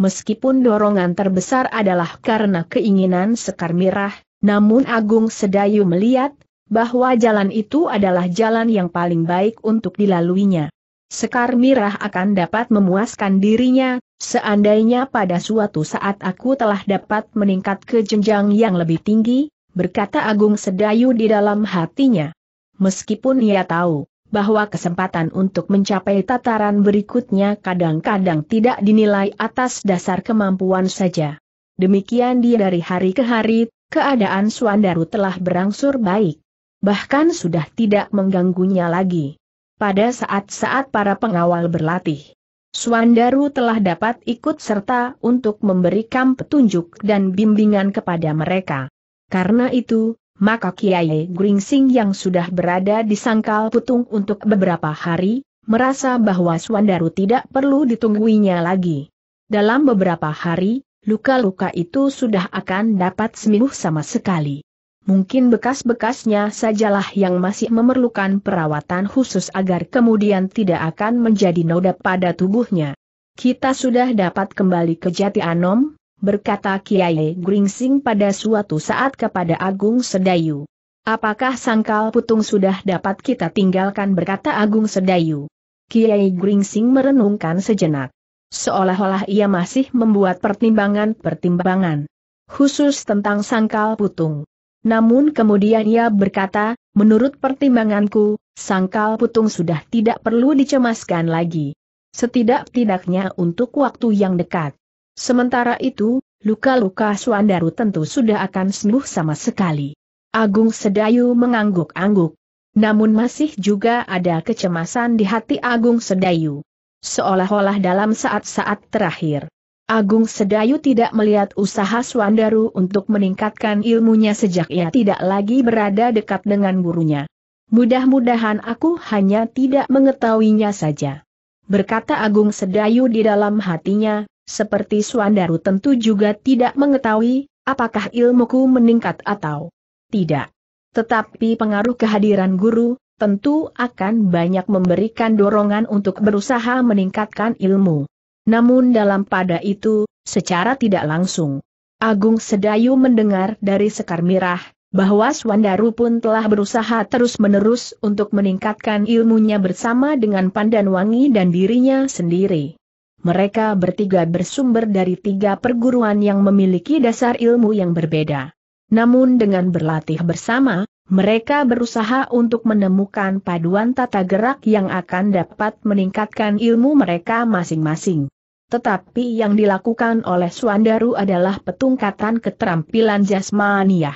meskipun dorongan terbesar adalah karena keinginan Sekar Mirah, namun Agung Sedayu melihat, bahwa jalan itu adalah jalan yang paling baik untuk dilaluinya. Sekar Mirah akan dapat memuaskan dirinya, seandainya pada suatu saat aku telah dapat meningkat ke jenjang yang lebih tinggi, berkata Agung Sedayu di dalam hatinya. Meskipun ia tahu bahwa kesempatan untuk mencapai tataran berikutnya kadang-kadang tidak dinilai atas dasar kemampuan saja. Demikian dia dari hari ke hari, keadaan Suandaru telah berangsur baik. Bahkan sudah tidak mengganggunya lagi. Pada saat-saat para pengawal berlatih, Suandaru telah dapat ikut serta untuk memberikan petunjuk dan bimbingan kepada mereka. Karena itu, maka Kiai Gringsing yang sudah berada di sangkal putung untuk beberapa hari, merasa bahwa Suandaru tidak perlu ditungguinya lagi. Dalam beberapa hari, luka-luka itu sudah akan dapat sembuh sama sekali. Mungkin bekas-bekasnya sajalah yang masih memerlukan perawatan khusus agar kemudian tidak akan menjadi noda pada tubuhnya. Kita sudah dapat kembali ke Jati Anom, berkata Kiai Gringsing pada suatu saat kepada Agung Sedayu. Apakah sangkal putung sudah dapat kita tinggalkan berkata Agung Sedayu. Kiai Gringsing merenungkan sejenak. Seolah-olah ia masih membuat pertimbangan-pertimbangan khusus tentang sangkal putung. Namun kemudian ia berkata, menurut pertimbanganku, sangkal putung sudah tidak perlu dicemaskan lagi. Setidak-tidaknya untuk waktu yang dekat. Sementara itu, luka-luka Suandaru tentu sudah akan sembuh sama sekali. Agung Sedayu mengangguk-angguk. Namun masih juga ada kecemasan di hati Agung Sedayu. Seolah-olah dalam saat-saat terakhir, Agung Sedayu tidak melihat usaha Suandaru untuk meningkatkan ilmunya sejak ia tidak lagi berada dekat dengan gurunya. Mudah-mudahan aku hanya tidak mengetahuinya saja. Berkata Agung Sedayu di dalam hatinya, seperti Suandaru tentu juga tidak mengetahui, apakah ilmuku meningkat atau tidak. Tetapi pengaruh kehadiran guru, tentu akan banyak memberikan dorongan untuk berusaha meningkatkan ilmu. Namun dalam pada itu, secara tidak langsung, Agung Sedayu mendengar dari Sekar Mirah, bahwa Swandaru pun telah berusaha terus-menerus untuk meningkatkan ilmunya bersama dengan Pandan Wangi dan dirinya sendiri mereka bertiga bersumber dari tiga perguruan yang memiliki dasar ilmu yang berbeda. Namun dengan berlatih bersama, mereka berusaha untuk menemukan paduan tata gerak yang akan dapat meningkatkan ilmu mereka masing-masing. Tetapi yang dilakukan oleh Suandaru adalah petungkatan keterampilan jasmaniah.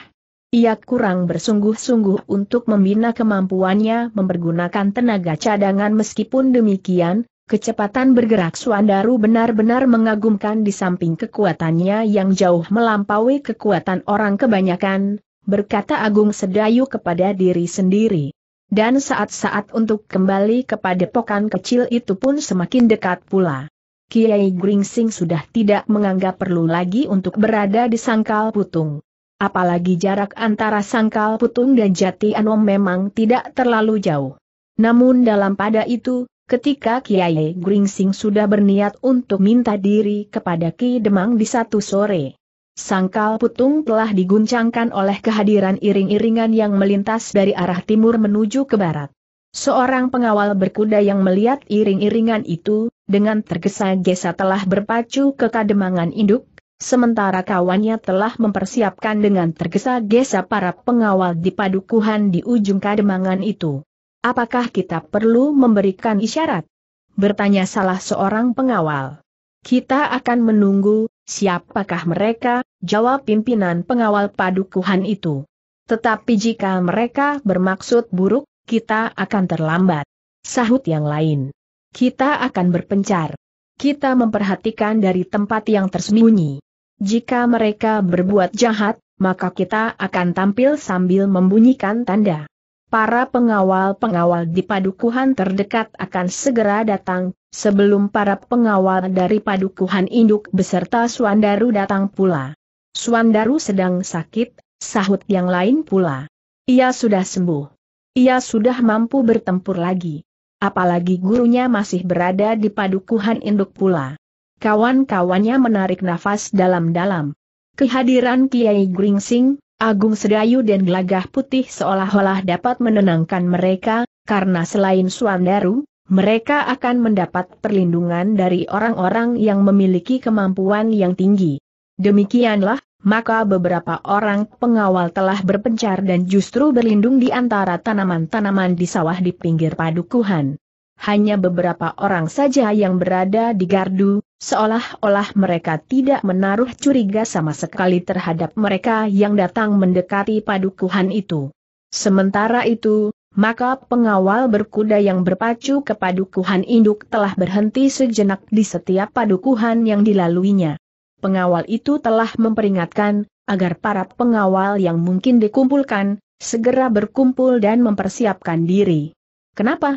Ia kurang bersungguh-sungguh untuk membina kemampuannya mempergunakan tenaga cadangan meskipun demikian, Kecepatan bergerak Suandaru benar-benar mengagumkan di samping kekuatannya yang jauh melampaui kekuatan orang kebanyakan, berkata Agung Sedayu kepada diri sendiri. Dan saat-saat untuk kembali kepada pokan kecil itu pun semakin dekat pula. Kiai Gringsing sudah tidak menganggap perlu lagi untuk berada di sangkal putung. Apalagi jarak antara sangkal putung dan jati anom memang tidak terlalu jauh. Namun dalam pada itu, Ketika Kiai Gringsing sudah berniat untuk minta diri kepada Ki Demang di satu sore, sangkal putung telah diguncangkan oleh kehadiran iring-iringan yang melintas dari arah timur menuju ke barat. Seorang pengawal berkuda yang melihat iring-iringan itu, dengan tergesa-gesa telah berpacu ke kademangan induk, sementara kawannya telah mempersiapkan dengan tergesa-gesa para pengawal di padukuhan di ujung kademangan itu. Apakah kita perlu memberikan isyarat? Bertanya salah seorang pengawal. Kita akan menunggu, siapakah mereka, jawab pimpinan pengawal padukuhan itu. Tetapi jika mereka bermaksud buruk, kita akan terlambat. Sahut yang lain. Kita akan berpencar. Kita memperhatikan dari tempat yang tersembunyi. Jika mereka berbuat jahat, maka kita akan tampil sambil membunyikan tanda para pengawal-pengawal di padukuhan terdekat akan segera datang, sebelum para pengawal dari padukuhan induk beserta Suandaru datang pula. Suandaru sedang sakit, sahut yang lain pula. Ia sudah sembuh. Ia sudah mampu bertempur lagi. Apalagi gurunya masih berada di padukuhan induk pula. Kawan-kawannya menarik nafas dalam-dalam. Kehadiran Kiai Gringsing, Agung Sedayu dan Gelagah Putih seolah-olah dapat menenangkan mereka, karena selain Suandaru, mereka akan mendapat perlindungan dari orang-orang yang memiliki kemampuan yang tinggi. Demikianlah, maka beberapa orang pengawal telah berpencar dan justru berlindung di antara tanaman-tanaman di sawah di pinggir padukuhan. Hanya beberapa orang saja yang berada di gardu, Seolah-olah mereka tidak menaruh curiga sama sekali terhadap mereka yang datang mendekati padukuhan itu. Sementara itu, maka pengawal berkuda yang berpacu ke padukuhan induk telah berhenti sejenak di setiap padukuhan yang dilaluinya. Pengawal itu telah memperingatkan, agar para pengawal yang mungkin dikumpulkan, segera berkumpul dan mempersiapkan diri. Kenapa?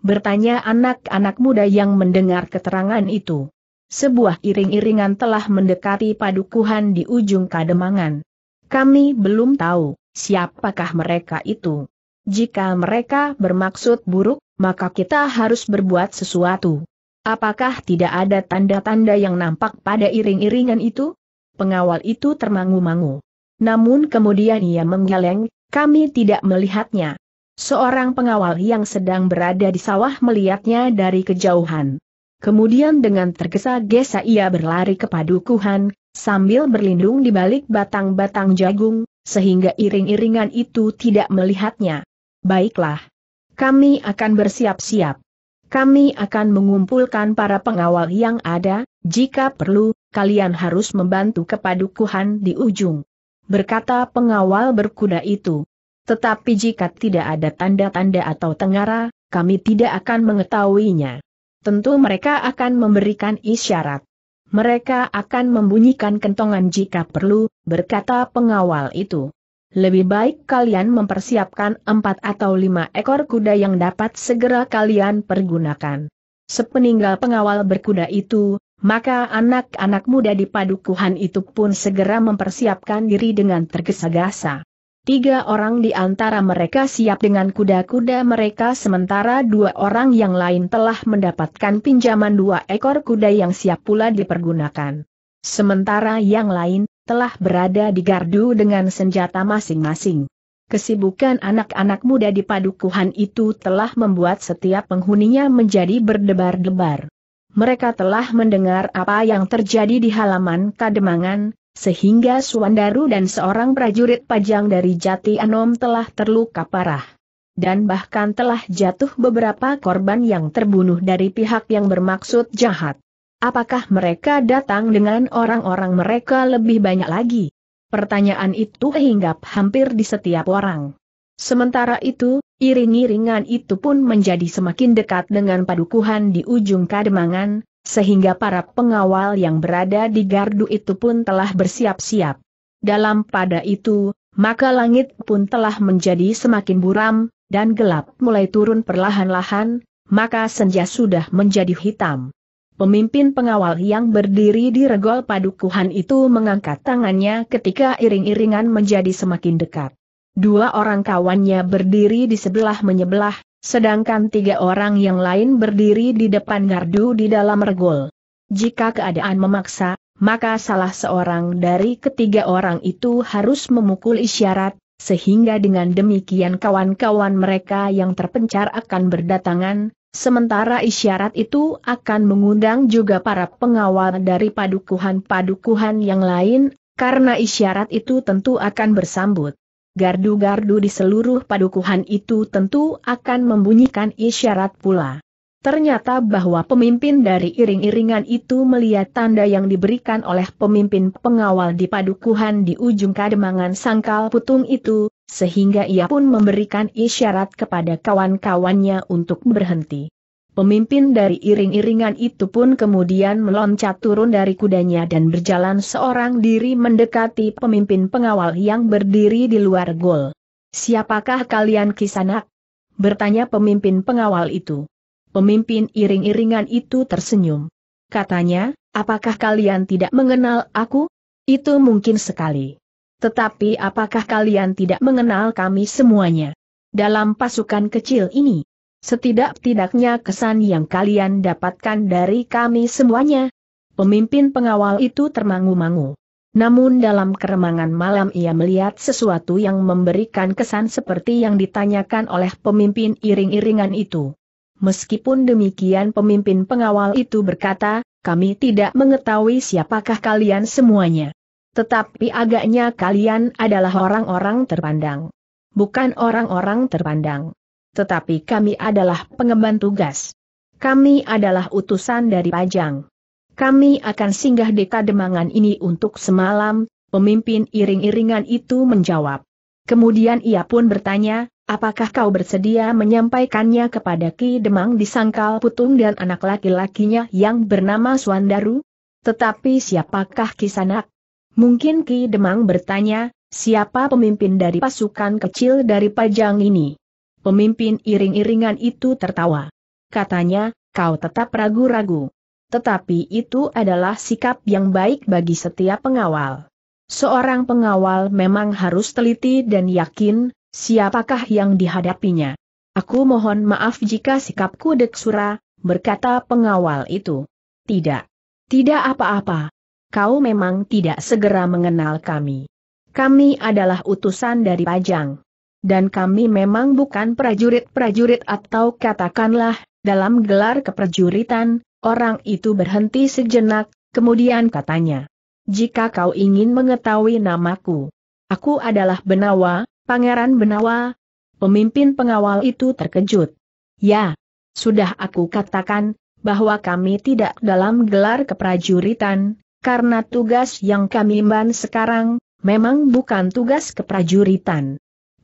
Bertanya anak-anak muda yang mendengar keterangan itu sebuah iring-iringan telah mendekati padukuhan di ujung kademangan. Kami belum tahu siapakah mereka itu. Jika mereka bermaksud buruk, maka kita harus berbuat sesuatu. Apakah tidak ada tanda-tanda yang nampak pada iring-iringan itu? Pengawal itu termangu-mangu. Namun kemudian ia menggeleng, kami tidak melihatnya. Seorang pengawal yang sedang berada di sawah melihatnya dari kejauhan. Kemudian dengan tergesa-gesa ia berlari ke padukuhan, sambil berlindung di balik batang-batang jagung, sehingga iring-iringan itu tidak melihatnya. Baiklah. Kami akan bersiap-siap. Kami akan mengumpulkan para pengawal yang ada, jika perlu, kalian harus membantu kepadukuhan di ujung. Berkata pengawal berkuda itu. Tetapi jika tidak ada tanda-tanda atau tengara, kami tidak akan mengetahuinya tentu mereka akan memberikan isyarat. Mereka akan membunyikan kentongan jika perlu, berkata pengawal itu. Lebih baik kalian mempersiapkan empat atau lima ekor kuda yang dapat segera kalian pergunakan. Sepeninggal pengawal berkuda itu, maka anak-anak muda di padukuhan itu pun segera mempersiapkan diri dengan tergesa-gesa. Tiga orang di antara mereka siap dengan kuda-kuda mereka sementara dua orang yang lain telah mendapatkan pinjaman dua ekor kuda yang siap pula dipergunakan. Sementara yang lain, telah berada di gardu dengan senjata masing-masing. Kesibukan anak-anak muda di padukuhan itu telah membuat setiap penghuninya menjadi berdebar-debar. Mereka telah mendengar apa yang terjadi di halaman Kademangan, sehingga Suandaru dan seorang prajurit pajang dari Jati Anom telah terluka parah. Dan bahkan telah jatuh beberapa korban yang terbunuh dari pihak yang bermaksud jahat. Apakah mereka datang dengan orang-orang mereka lebih banyak lagi? Pertanyaan itu hinggap hampir di setiap orang. Sementara itu, iring-iringan itu pun menjadi semakin dekat dengan padukuhan di ujung kademangan, sehingga para pengawal yang berada di gardu itu pun telah bersiap-siap. Dalam pada itu, maka langit pun telah menjadi semakin buram, dan gelap mulai turun perlahan-lahan, maka senja sudah menjadi hitam. Pemimpin pengawal yang berdiri di regol padukuhan itu mengangkat tangannya ketika iring-iringan menjadi semakin dekat. Dua orang kawannya berdiri di sebelah menyebelah, Sedangkan tiga orang yang lain berdiri di depan gardu di dalam regol. Jika keadaan memaksa, maka salah seorang dari ketiga orang itu harus memukul isyarat, sehingga dengan demikian kawan-kawan mereka yang terpencar akan berdatangan, Sementara isyarat itu akan mengundang juga para pengawal dari padukuhan-padukuhan yang lain, karena isyarat itu tentu akan bersambut gardu-gardu di seluruh padukuhan itu tentu akan membunyikan isyarat pula. Ternyata bahwa pemimpin dari iring-iringan itu melihat tanda yang diberikan oleh pemimpin pengawal di padukuhan di ujung kademangan sangkal putung itu, sehingga ia pun memberikan isyarat kepada kawan-kawannya untuk berhenti. Pemimpin dari iring-iringan itu pun kemudian meloncat turun dari kudanya dan berjalan seorang diri mendekati pemimpin pengawal yang berdiri di luar gol. Siapakah kalian kisanak? Bertanya pemimpin pengawal itu. Pemimpin iring-iringan itu tersenyum. Katanya, apakah kalian tidak mengenal aku? Itu mungkin sekali. Tetapi apakah kalian tidak mengenal kami semuanya? Dalam pasukan kecil ini, Setidak-tidaknya kesan yang kalian dapatkan dari kami semuanya. Pemimpin pengawal itu termangu-mangu. Namun dalam keremangan malam ia melihat sesuatu yang memberikan kesan seperti yang ditanyakan oleh pemimpin iring-iringan itu. Meskipun demikian pemimpin pengawal itu berkata, kami tidak mengetahui siapakah kalian semuanya. Tetapi agaknya kalian adalah orang-orang terpandang. Bukan orang-orang terpandang tetapi kami adalah pengemban tugas. Kami adalah utusan dari Pajang. Kami akan singgah di Kademangan ini untuk semalam, pemimpin iring-iringan itu menjawab. Kemudian ia pun bertanya, apakah kau bersedia menyampaikannya kepada Ki Demang di Sangkal Putung dan anak laki-lakinya yang bernama Suandaru? Tetapi siapakah Kisanak? Mungkin Ki Demang bertanya, siapa pemimpin dari pasukan kecil dari Pajang ini? Pemimpin iring-iringan itu tertawa. Katanya, kau tetap ragu-ragu. Tetapi itu adalah sikap yang baik bagi setiap pengawal. Seorang pengawal memang harus teliti dan yakin, siapakah yang dihadapinya. Aku mohon maaf jika sikapku deksura, berkata pengawal itu. Tidak. Tidak apa-apa. Kau memang tidak segera mengenal kami. Kami adalah utusan dari Pajang dan kami memang bukan prajurit-prajurit atau katakanlah, dalam gelar keprajuritan, orang itu berhenti sejenak, kemudian katanya, jika kau ingin mengetahui namaku, aku adalah Benawa, Pangeran Benawa. Pemimpin pengawal itu terkejut. Ya, sudah aku katakan, bahwa kami tidak dalam gelar keprajuritan, karena tugas yang kami imban sekarang, memang bukan tugas keprajuritan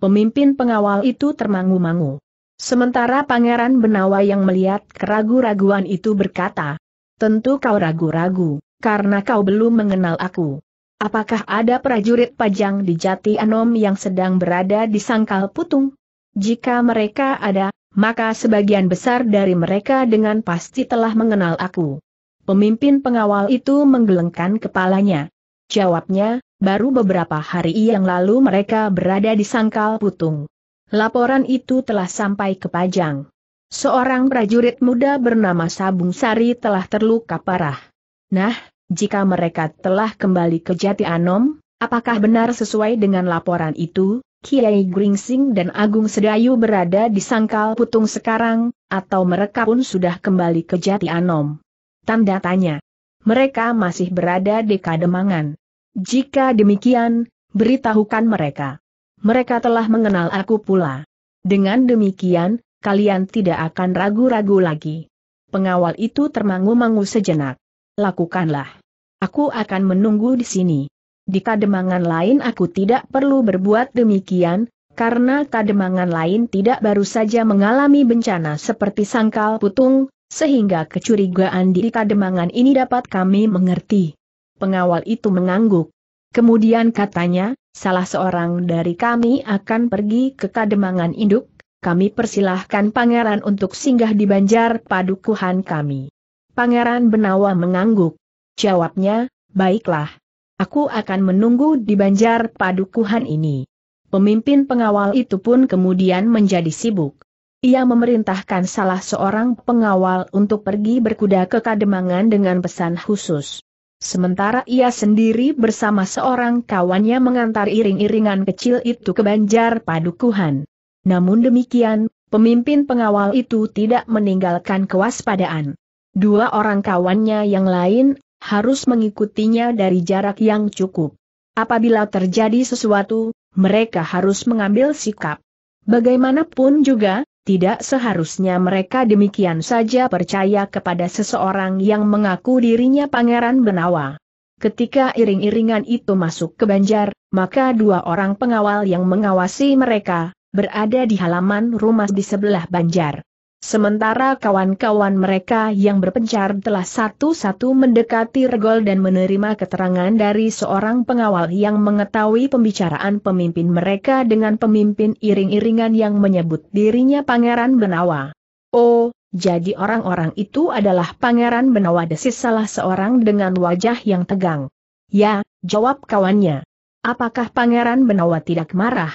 pemimpin pengawal itu termangu-mangu. Sementara Pangeran Benawa yang melihat keragu-raguan itu berkata, Tentu kau ragu-ragu, karena kau belum mengenal aku. Apakah ada prajurit pajang di Jati Anom yang sedang berada di Sangkal Putung? Jika mereka ada, maka sebagian besar dari mereka dengan pasti telah mengenal aku. Pemimpin pengawal itu menggelengkan kepalanya. Jawabnya, baru beberapa hari yang lalu mereka berada di Sangkal Putung. Laporan itu telah sampai ke Pajang. Seorang prajurit muda bernama Sabung Sari telah terluka parah. Nah, jika mereka telah kembali ke Jati Anom, apakah benar sesuai dengan laporan itu, Kiai Gringsing dan Agung Sedayu berada di Sangkal Putung sekarang, atau mereka pun sudah kembali ke Jati Anom? Tanda tanya. Mereka masih berada di Kademangan. Jika demikian, beritahukan mereka. Mereka telah mengenal aku pula. Dengan demikian, kalian tidak akan ragu-ragu lagi. Pengawal itu termangu-mangu sejenak. Lakukanlah. Aku akan menunggu di sini. Di kademangan lain aku tidak perlu berbuat demikian, karena kademangan lain tidak baru saja mengalami bencana seperti sangkal putung, sehingga kecurigaan di kademangan ini dapat kami mengerti. Pengawal itu mengangguk. Kemudian katanya, salah seorang dari kami akan pergi ke Kademangan Induk, kami persilahkan pangeran untuk singgah di banjar padukuhan kami. Pangeran Benawa mengangguk. Jawabnya, baiklah. Aku akan menunggu di banjar padukuhan ini. Pemimpin pengawal itu pun kemudian menjadi sibuk. Ia memerintahkan salah seorang pengawal untuk pergi berkuda ke Kademangan dengan pesan khusus. Sementara ia sendiri bersama seorang kawannya mengantar iring-iringan kecil itu ke Banjar Padukuhan. Namun demikian, pemimpin pengawal itu tidak meninggalkan kewaspadaan. Dua orang kawannya yang lain, harus mengikutinya dari jarak yang cukup. Apabila terjadi sesuatu, mereka harus mengambil sikap. Bagaimanapun juga, tidak seharusnya mereka demikian saja percaya kepada seseorang yang mengaku dirinya Pangeran Benawa. Ketika iring-iringan itu masuk ke Banjar, maka dua orang pengawal yang mengawasi mereka, berada di halaman rumah di sebelah Banjar. Sementara kawan-kawan mereka yang berpencar telah satu-satu mendekati regol dan menerima keterangan dari seorang pengawal yang mengetahui pembicaraan pemimpin mereka dengan pemimpin iring-iringan yang menyebut dirinya Pangeran Benawa. Oh, jadi orang-orang itu adalah Pangeran Benawa desis salah seorang dengan wajah yang tegang. Ya, jawab kawannya. Apakah Pangeran Benawa tidak marah?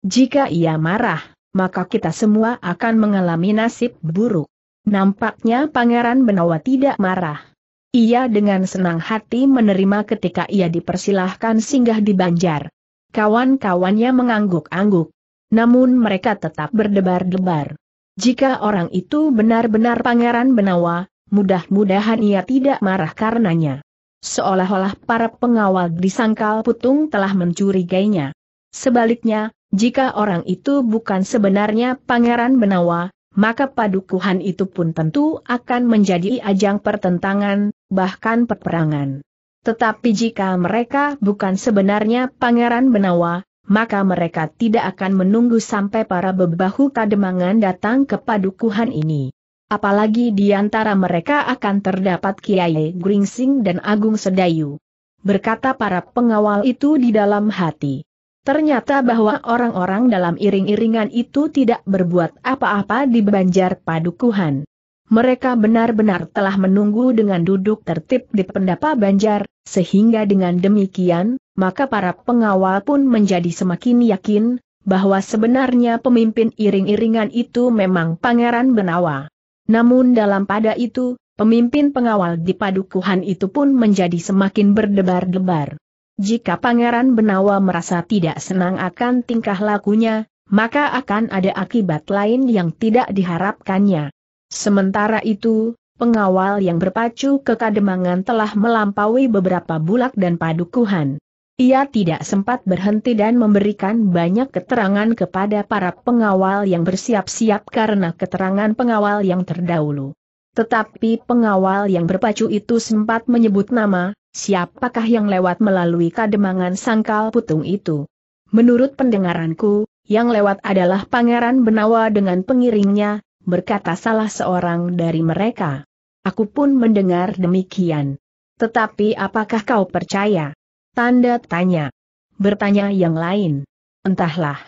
Jika ia marah, maka kita semua akan mengalami nasib buruk. Nampaknya Pangeran Benawa tidak marah. Ia dengan senang hati menerima ketika ia dipersilahkan singgah di Banjar. Kawan-kawannya mengangguk-angguk. Namun mereka tetap berdebar-debar. Jika orang itu benar-benar Pangeran Benawa, mudah-mudahan ia tidak marah karenanya. Seolah-olah para pengawal di Sangkal putung telah mencurigainya. Sebaliknya, jika orang itu bukan sebenarnya Pangeran Benawa, maka padukuhan itu pun tentu akan menjadi ajang pertentangan, bahkan peperangan. Tetapi jika mereka bukan sebenarnya Pangeran Benawa, maka mereka tidak akan menunggu sampai para bebahu kademangan datang ke padukuhan ini. Apalagi di antara mereka akan terdapat Kiai Gringsing dan Agung Sedayu. Berkata para pengawal itu di dalam hati. Ternyata bahwa orang-orang dalam iring-iringan itu tidak berbuat apa-apa di banjar padukuhan. Mereka benar-benar telah menunggu dengan duduk tertib di pendapa banjar, sehingga dengan demikian, maka para pengawal pun menjadi semakin yakin, bahwa sebenarnya pemimpin iring-iringan itu memang Pangeran Benawa. Namun dalam pada itu, pemimpin pengawal di padukuhan itu pun menjadi semakin berdebar-debar. Jika Pangeran Benawa merasa tidak senang akan tingkah lakunya, maka akan ada akibat lain yang tidak diharapkannya. Sementara itu, pengawal yang berpacu ke Kademangan telah melampaui beberapa bulak dan padukuhan. Ia tidak sempat berhenti dan memberikan banyak keterangan kepada para pengawal yang bersiap-siap karena keterangan pengawal yang terdahulu. Tetapi pengawal yang berpacu itu sempat menyebut nama, Siapakah yang lewat melalui kademangan sangkal putung itu? Menurut pendengaranku, yang lewat adalah Pangeran Benawa dengan pengiringnya, berkata salah seorang dari mereka. Aku pun mendengar demikian. Tetapi apakah kau percaya? Tanda tanya. Bertanya yang lain. Entahlah.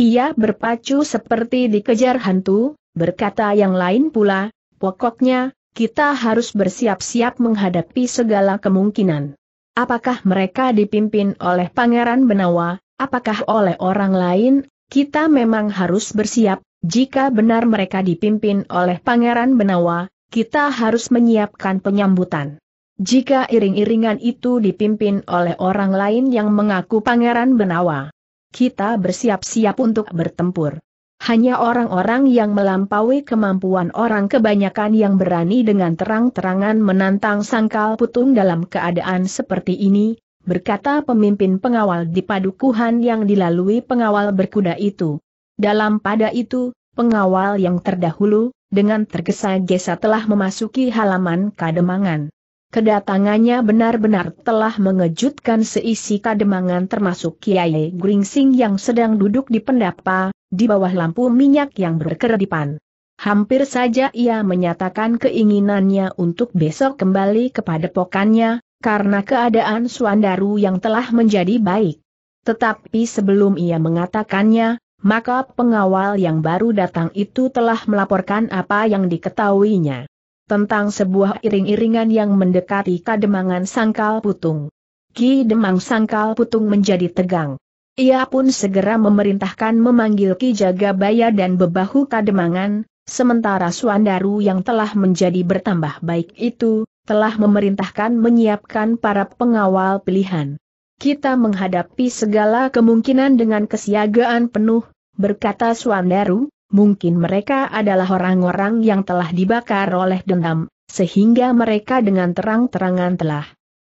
Ia berpacu seperti dikejar hantu, berkata yang lain pula, pokoknya, kita harus bersiap-siap menghadapi segala kemungkinan. Apakah mereka dipimpin oleh Pangeran Benawa, apakah oleh orang lain, kita memang harus bersiap, jika benar mereka dipimpin oleh Pangeran Benawa, kita harus menyiapkan penyambutan. Jika iring-iringan itu dipimpin oleh orang lain yang mengaku Pangeran Benawa, kita bersiap-siap untuk bertempur hanya orang-orang yang melampaui kemampuan orang kebanyakan yang berani dengan terang-terangan menantang sangkal putung dalam keadaan seperti ini, berkata pemimpin pengawal di padukuhan yang dilalui pengawal berkuda itu. Dalam pada itu, pengawal yang terdahulu, dengan tergesa-gesa telah memasuki halaman kademangan. Kedatangannya benar-benar telah mengejutkan seisi kademangan termasuk Kiai Gringsing yang sedang duduk di pendapa, di bawah lampu minyak yang berkedipan, Hampir saja ia menyatakan keinginannya untuk besok kembali kepada pokannya, karena keadaan Suandaru yang telah menjadi baik. Tetapi sebelum ia mengatakannya, maka pengawal yang baru datang itu telah melaporkan apa yang diketahuinya tentang sebuah iring-iringan yang mendekati Kademangan Sangkal Putung. Ki Demang Sangkal Putung menjadi tegang. Ia pun segera memerintahkan memanggil Ki Jagabaya dan Bebahu Kademangan, sementara Suandaru yang telah menjadi bertambah baik itu, telah memerintahkan menyiapkan para pengawal pilihan. Kita menghadapi segala kemungkinan dengan kesiagaan penuh, berkata Suandaru, mungkin mereka adalah orang-orang yang telah dibakar oleh dendam, sehingga mereka dengan terang-terangan telah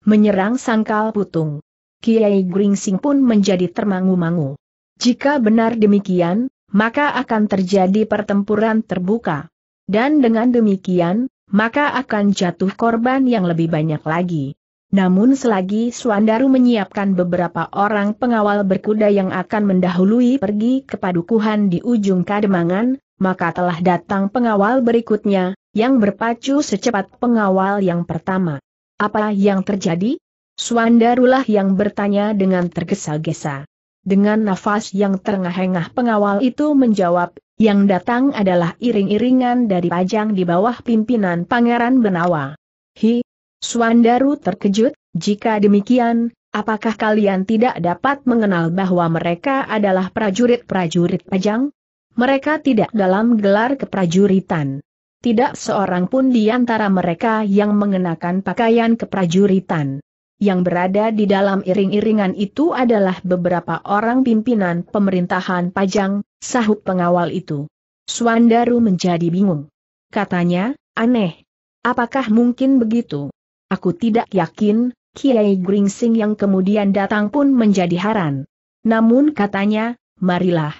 menyerang sangkal putung. Kiai Gringsing pun menjadi termangu-mangu. Jika benar demikian, maka akan terjadi pertempuran terbuka. Dan dengan demikian, maka akan jatuh korban yang lebih banyak lagi. Namun selagi Suandaru menyiapkan beberapa orang pengawal berkuda yang akan mendahului pergi ke padukuhan di ujung kademangan, maka telah datang pengawal berikutnya, yang berpacu secepat pengawal yang pertama. Apa yang terjadi? Suandarulah yang bertanya dengan tergesa-gesa. Dengan nafas yang terengah-engah pengawal itu menjawab, yang datang adalah iring-iringan dari pajang di bawah pimpinan Pangeran Benawa. Hi, Suandaru terkejut, jika demikian, apakah kalian tidak dapat mengenal bahwa mereka adalah prajurit-prajurit pajang? Mereka tidak dalam gelar keprajuritan. Tidak seorang pun di antara mereka yang mengenakan pakaian keprajuritan yang berada di dalam iring-iringan itu adalah beberapa orang pimpinan pemerintahan Pajang, sahut pengawal itu. Swandaru menjadi bingung. Katanya, aneh. Apakah mungkin begitu? Aku tidak yakin, Kiai Gringsing yang kemudian datang pun menjadi haran. Namun katanya, marilah.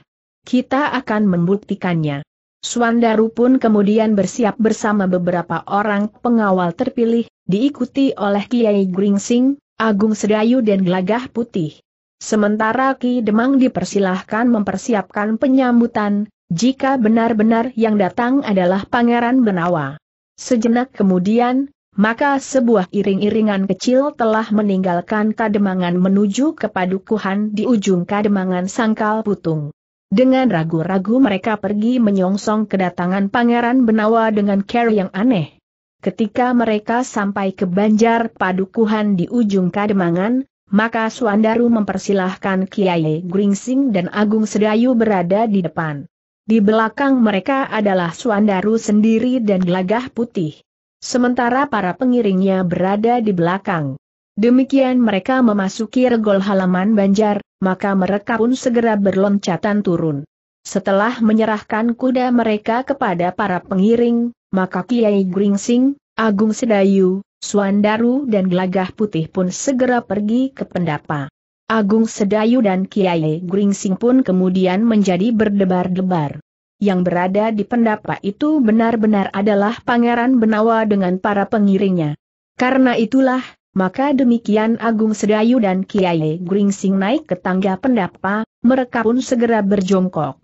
Kita akan membuktikannya. Suandaru pun kemudian bersiap bersama beberapa orang pengawal terpilih, diikuti oleh Kiai Gringsing, Agung Sedayu dan Gelagah Putih. Sementara Ki Demang dipersilahkan mempersiapkan penyambutan, jika benar-benar yang datang adalah Pangeran Benawa. Sejenak kemudian, maka sebuah iring-iringan kecil telah meninggalkan Kademangan menuju ke Padukuhan di ujung Kademangan Sangkal Putung. Dengan ragu-ragu mereka pergi menyongsong kedatangan Pangeran Benawa dengan care yang aneh. Ketika mereka sampai ke Banjar Padukuhan di ujung Kademangan, maka Suandaru mempersilahkan Kiai Gringsing dan Agung Sedayu berada di depan. Di belakang mereka adalah Suandaru sendiri dan Gelagah Putih. Sementara para pengiringnya berada di belakang. Demikian mereka memasuki regol halaman Banjar, maka mereka pun segera berloncatan turun. Setelah menyerahkan kuda mereka kepada para pengiring, maka Kiai Gringsing, Agung Sedayu, Suandaru dan Gelagah Putih pun segera pergi ke pendapa. Agung Sedayu dan Kiai Gringsing pun kemudian menjadi berdebar-debar. Yang berada di pendapa itu benar-benar adalah Pangeran Benawa dengan para pengiringnya. Karena itulah, maka demikian Agung Sedayu dan Kiai Gringsing naik ke tangga pendapa, mereka pun segera berjongkok.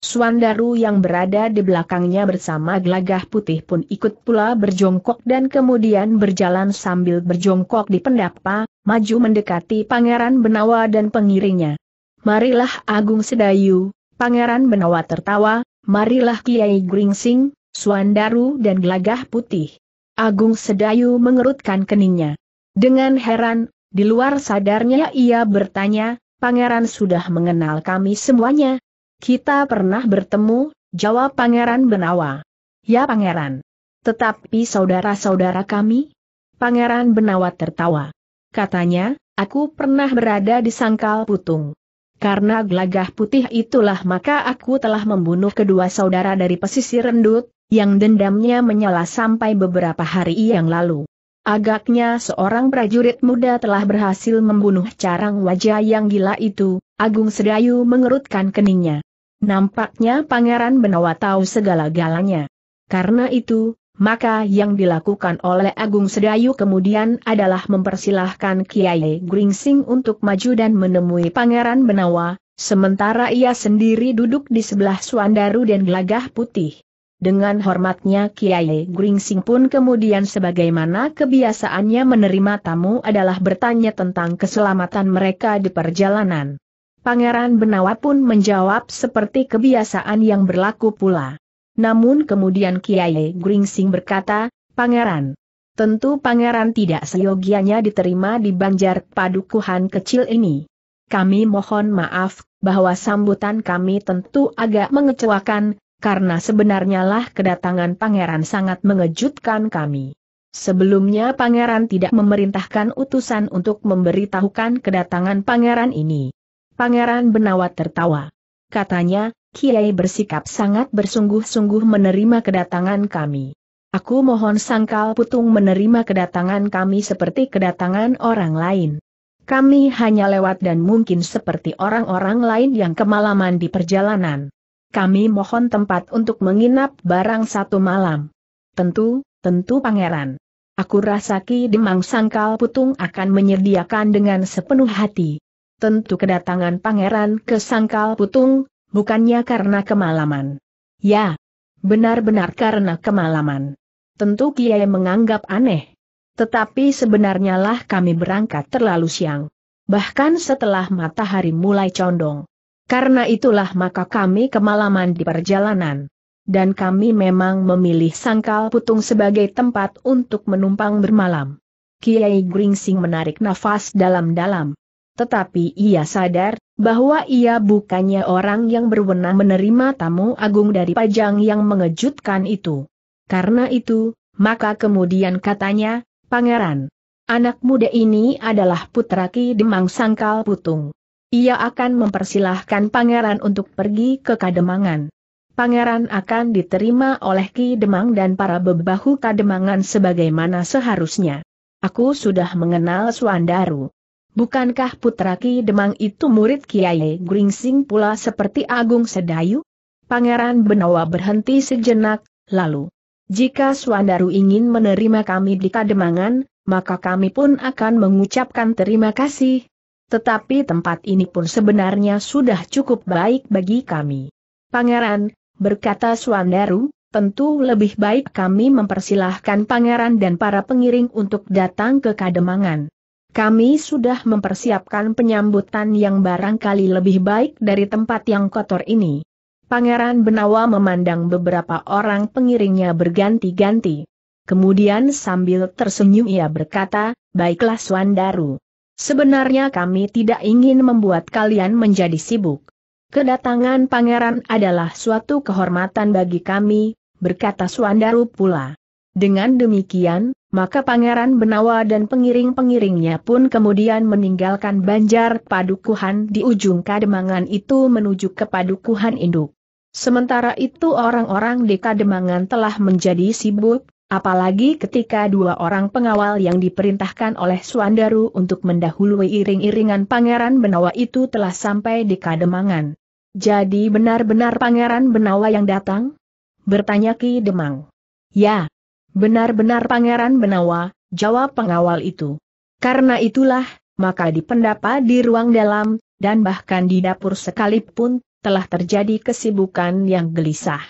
Suandaru yang berada di belakangnya bersama gelagah putih pun ikut pula berjongkok dan kemudian berjalan sambil berjongkok di pendapa, maju mendekati Pangeran Benawa dan pengiringnya. Marilah Agung Sedayu, Pangeran Benawa tertawa, marilah Kiai Gringsing, Suandaru dan gelagah putih. Agung Sedayu mengerutkan keningnya. Dengan heran, di luar sadarnya ia bertanya, Pangeran sudah mengenal kami semuanya. Kita pernah bertemu, jawab Pangeran Benawa. Ya Pangeran. Tetapi saudara-saudara kami? Pangeran Benawa tertawa. Katanya, aku pernah berada di sangkal putung. Karena gelagah putih itulah maka aku telah membunuh kedua saudara dari pesisir rendut, yang dendamnya menyala sampai beberapa hari yang lalu. Agaknya seorang prajurit muda telah berhasil membunuh carang wajah yang gila itu, Agung Sedayu mengerutkan keningnya. Nampaknya Pangeran Benawa tahu segala galanya. Karena itu, maka yang dilakukan oleh Agung Sedayu kemudian adalah mempersilahkan Kiai Gringsing untuk maju dan menemui Pangeran Benawa, sementara ia sendiri duduk di sebelah Suandaru dan Gelagah Putih. Dengan hormatnya Kiai Gringsing pun kemudian sebagaimana kebiasaannya menerima tamu adalah bertanya tentang keselamatan mereka di perjalanan. Pangeran Benawa pun menjawab seperti kebiasaan yang berlaku pula. Namun kemudian Kiai Gringsing berkata, Pangeran, tentu pangeran tidak seyogianya diterima di banjar padukuhan kecil ini. Kami mohon maaf, bahwa sambutan kami tentu agak mengecewakan, karena sebenarnya lah kedatangan pangeran sangat mengejutkan kami. Sebelumnya pangeran tidak memerintahkan utusan untuk memberitahukan kedatangan pangeran ini. Pangeran Benawa tertawa. Katanya, Kiai bersikap sangat bersungguh-sungguh menerima kedatangan kami. Aku mohon sangkal putung menerima kedatangan kami seperti kedatangan orang lain. Kami hanya lewat dan mungkin seperti orang-orang lain yang kemalaman di perjalanan kami mohon tempat untuk menginap barang satu malam. Tentu, tentu pangeran. Aku rasa Ki Demang Sangkal Putung akan menyediakan dengan sepenuh hati. Tentu kedatangan pangeran ke Sangkal Putung, bukannya karena kemalaman. Ya, benar-benar karena kemalaman. Tentu Kiai menganggap aneh. Tetapi sebenarnya lah kami berangkat terlalu siang. Bahkan setelah matahari mulai condong. Karena itulah maka kami kemalaman di perjalanan. Dan kami memang memilih Sangkal Putung sebagai tempat untuk menumpang bermalam. Kiai Gringsing menarik nafas dalam-dalam. Tetapi ia sadar, bahwa ia bukannya orang yang berwenang menerima tamu agung dari pajang yang mengejutkan itu. Karena itu, maka kemudian katanya, Pangeran, anak muda ini adalah putra Ki Demang Sangkal Putung. Ia akan mempersilahkan pangeran untuk pergi ke Kademangan. Pangeran akan diterima oleh Ki Demang dan para bebahu Kademangan sebagaimana seharusnya. Aku sudah mengenal Suandaru. Bukankah putra Ki Demang itu murid Kiai Gringsing pula seperti Agung Sedayu? Pangeran Benawa berhenti sejenak, lalu. Jika Suandaru ingin menerima kami di Kademangan, maka kami pun akan mengucapkan terima kasih, tetapi tempat ini pun sebenarnya sudah cukup baik bagi kami. Pangeran, berkata Suandaru, tentu lebih baik kami mempersilahkan pangeran dan para pengiring untuk datang ke Kademangan. Kami sudah mempersiapkan penyambutan yang barangkali lebih baik dari tempat yang kotor ini. Pangeran Benawa memandang beberapa orang pengiringnya berganti-ganti. Kemudian sambil tersenyum ia berkata, Baiklah Suandaru. Sebenarnya kami tidak ingin membuat kalian menjadi sibuk. Kedatangan pangeran adalah suatu kehormatan bagi kami, berkata Suandaru pula. Dengan demikian, maka pangeran Benawa dan pengiring-pengiringnya pun kemudian meninggalkan banjar padukuhan di ujung kademangan itu menuju ke padukuhan induk. Sementara itu orang-orang di kademangan telah menjadi sibuk, Apalagi ketika dua orang pengawal yang diperintahkan oleh Suandaru untuk mendahului iring-iringan Pangeran Benawa itu telah sampai di Kademangan. Jadi benar-benar Pangeran Benawa yang datang? Bertanya Ki Demang. Ya, benar-benar Pangeran Benawa, jawab pengawal itu. Karena itulah, maka di pendapa, di ruang dalam, dan bahkan di dapur sekalipun, telah terjadi kesibukan yang gelisah.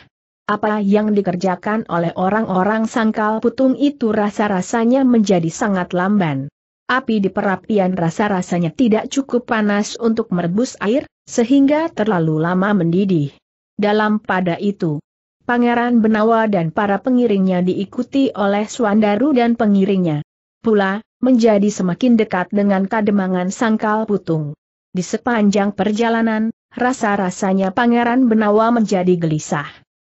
Apa yang dikerjakan oleh orang-orang sangkal putung itu rasa-rasanya menjadi sangat lamban. Api di perapian rasa-rasanya tidak cukup panas untuk merebus air, sehingga terlalu lama mendidih. Dalam pada itu, Pangeran Benawa dan para pengiringnya diikuti oleh Suandaru dan pengiringnya. Pula, menjadi semakin dekat dengan kademangan sangkal putung. Di sepanjang perjalanan, rasa-rasanya Pangeran Benawa menjadi gelisah.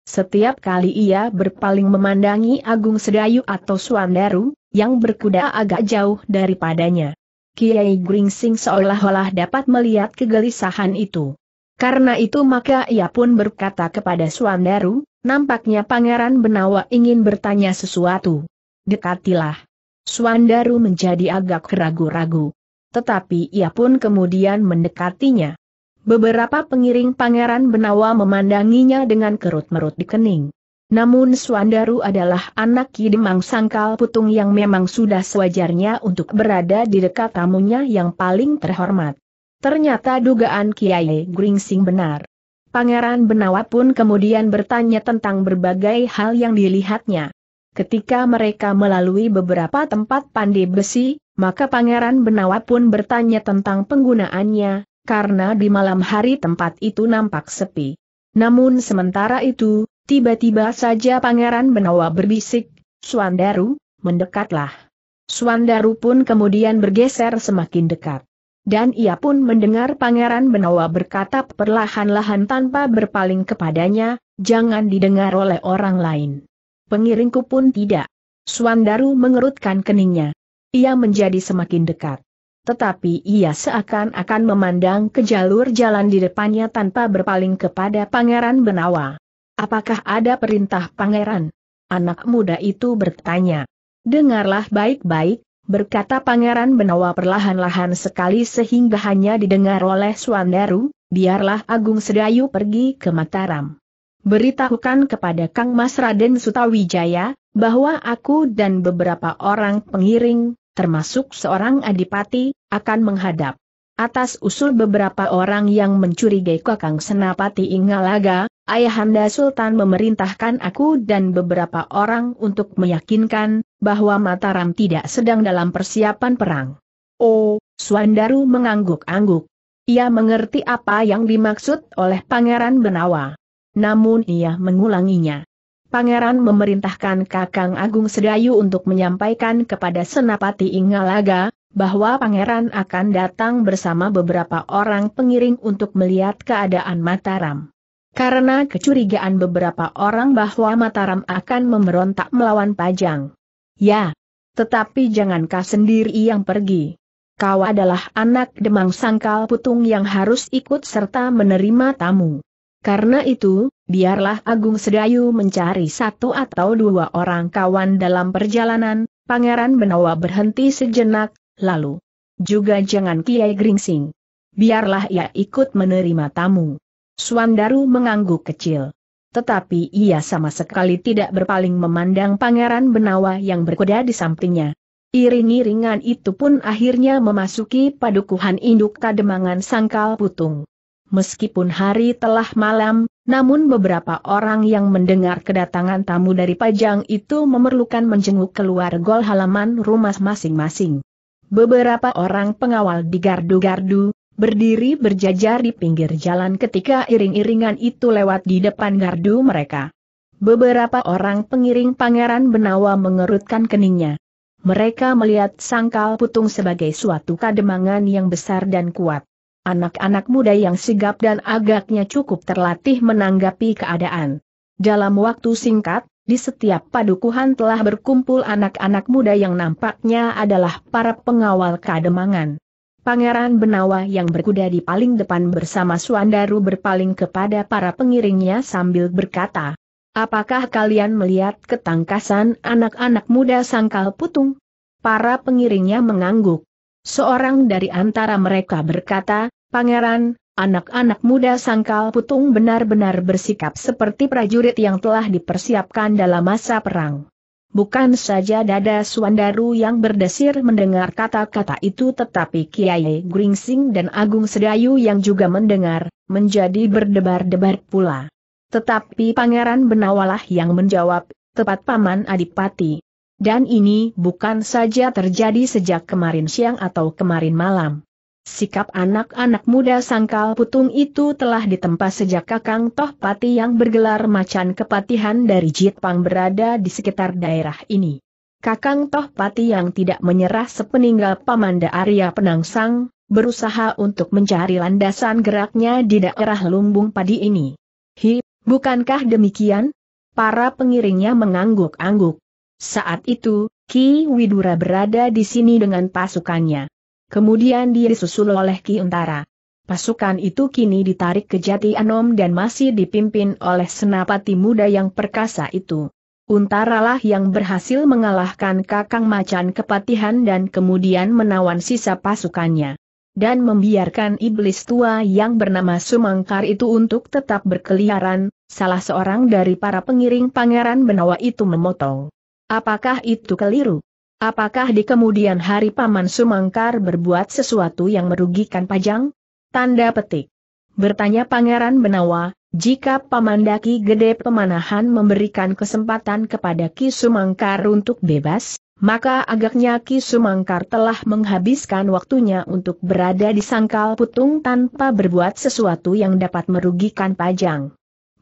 Setiap kali ia berpaling memandangi Agung Sedayu atau Suandaru, yang berkuda agak jauh daripadanya. Kiai Gringsing seolah-olah dapat melihat kegelisahan itu. Karena itu maka ia pun berkata kepada Suandaru, nampaknya Pangeran Benawa ingin bertanya sesuatu. Dekatilah. Suandaru menjadi agak ragu-ragu. Tetapi ia pun kemudian mendekatinya. Beberapa pengiring Pangeran Benawa memandanginya dengan kerut-merut di kening. Namun Suandaru adalah anak Kidemang Sangkal Putung yang memang sudah sewajarnya untuk berada di dekat tamunya yang paling terhormat. Ternyata dugaan Kiai Gringsing benar. Pangeran Benawa pun kemudian bertanya tentang berbagai hal yang dilihatnya. Ketika mereka melalui beberapa tempat pandai besi, maka Pangeran Benawa pun bertanya tentang penggunaannya, karena di malam hari tempat itu nampak sepi. Namun sementara itu, tiba-tiba saja Pangeran Benawa berbisik, Suandaru, mendekatlah. Suandaru pun kemudian bergeser semakin dekat. Dan ia pun mendengar Pangeran Benawa berkata perlahan-lahan tanpa berpaling kepadanya, jangan didengar oleh orang lain. Pengiringku pun tidak. Suandaru mengerutkan keningnya. Ia menjadi semakin dekat tetapi ia seakan-akan memandang ke jalur jalan di depannya tanpa berpaling kepada Pangeran Benawa. Apakah ada perintah Pangeran? Anak muda itu bertanya. Dengarlah baik-baik, berkata Pangeran Benawa perlahan-lahan sekali sehingga hanya didengar oleh Suandaru, biarlah Agung Sedayu pergi ke Mataram. Beritahukan kepada Kang Mas Raden Sutawijaya, bahwa aku dan beberapa orang pengiring, termasuk seorang adipati, akan menghadap. Atas usul beberapa orang yang mencurigai Kakang Senapati Ingalaga, Ayahanda Sultan memerintahkan aku dan beberapa orang untuk meyakinkan bahwa Mataram tidak sedang dalam persiapan perang. Oh, Suandaru mengangguk-angguk. Ia mengerti apa yang dimaksud oleh Pangeran Benawa. Namun ia mengulanginya. Pangeran memerintahkan Kakang Agung Sedayu untuk menyampaikan kepada Senapati Ingalaga, bahwa Pangeran akan datang bersama beberapa orang pengiring untuk melihat keadaan Mataram. Karena kecurigaan beberapa orang bahwa Mataram akan memberontak melawan Pajang. Ya, tetapi jangan jangankah sendiri yang pergi. Kau adalah anak Demang Sangkal Putung yang harus ikut serta menerima tamu. Karena itu, biarlah Agung Sedayu mencari satu atau dua orang kawan dalam perjalanan, Pangeran Benawa berhenti sejenak, lalu. Juga jangan Kiai Gringsing. Biarlah ia ikut menerima tamu. Suandaru mengangguk kecil. Tetapi ia sama sekali tidak berpaling memandang Pangeran Benawa yang berkuda di sampingnya. Iring-iringan itu pun akhirnya memasuki padukuhan induk kademangan sangkal putung meskipun hari telah malam, namun beberapa orang yang mendengar kedatangan tamu dari Pajang itu memerlukan menjenguk keluar gol halaman rumah masing-masing. Beberapa orang pengawal di gardu-gardu, berdiri berjajar di pinggir jalan ketika iring-iringan itu lewat di depan gardu mereka. Beberapa orang pengiring Pangeran Benawa mengerutkan keningnya. Mereka melihat sangkal putung sebagai suatu kademangan yang besar dan kuat. Anak-anak muda yang sigap dan agaknya cukup terlatih menanggapi keadaan. Dalam waktu singkat, di setiap padukuhan telah berkumpul anak-anak muda yang nampaknya adalah para pengawal kademangan. Pangeran Benawa yang berkuda di paling depan bersama Suandaru berpaling kepada para pengiringnya sambil berkata, Apakah kalian melihat ketangkasan anak-anak muda sangkal putung? Para pengiringnya mengangguk. Seorang dari antara mereka berkata, Pangeran, anak-anak muda sangkal putung benar-benar bersikap seperti prajurit yang telah dipersiapkan dalam masa perang. Bukan saja dada Suandaru yang berdesir mendengar kata-kata itu tetapi Kiai Gringsing dan Agung Sedayu yang juga mendengar, menjadi berdebar-debar pula. Tetapi Pangeran Benawalah yang menjawab, tepat Paman Adipati, dan ini bukan saja terjadi sejak kemarin siang atau kemarin malam. Sikap anak-anak muda sangkal putung itu telah ditempa sejak Kakang Toh Pati yang bergelar macan kepatihan dari Jitpang berada di sekitar daerah ini. Kakang Toh Pati yang tidak menyerah sepeninggal Pamanda Arya Penangsang, berusaha untuk mencari landasan geraknya di daerah lumbung padi ini. Hi, bukankah demikian? Para pengiringnya mengangguk-angguk. Saat itu, Ki Widura berada di sini dengan pasukannya. Kemudian dia disusul oleh Ki Untara. Pasukan itu kini ditarik ke Jati Anom dan masih dipimpin oleh senapati muda yang perkasa itu. Untaralah yang berhasil mengalahkan Kakang Macan Kepatihan dan kemudian menawan sisa pasukannya. Dan membiarkan iblis tua yang bernama Sumangkar itu untuk tetap berkeliaran, salah seorang dari para pengiring Pangeran Benawa itu memotong Apakah itu keliru? Apakah di kemudian hari Paman Sumangkar berbuat sesuatu yang merugikan Pajang? Tanda petik. Bertanya Pangeran Benawa, jika Paman Daki Gede Pemanahan memberikan kesempatan kepada Ki Sumangkar untuk bebas, maka agaknya Ki Sumangkar telah menghabiskan waktunya untuk berada di sangkal putung tanpa berbuat sesuatu yang dapat merugikan Pajang.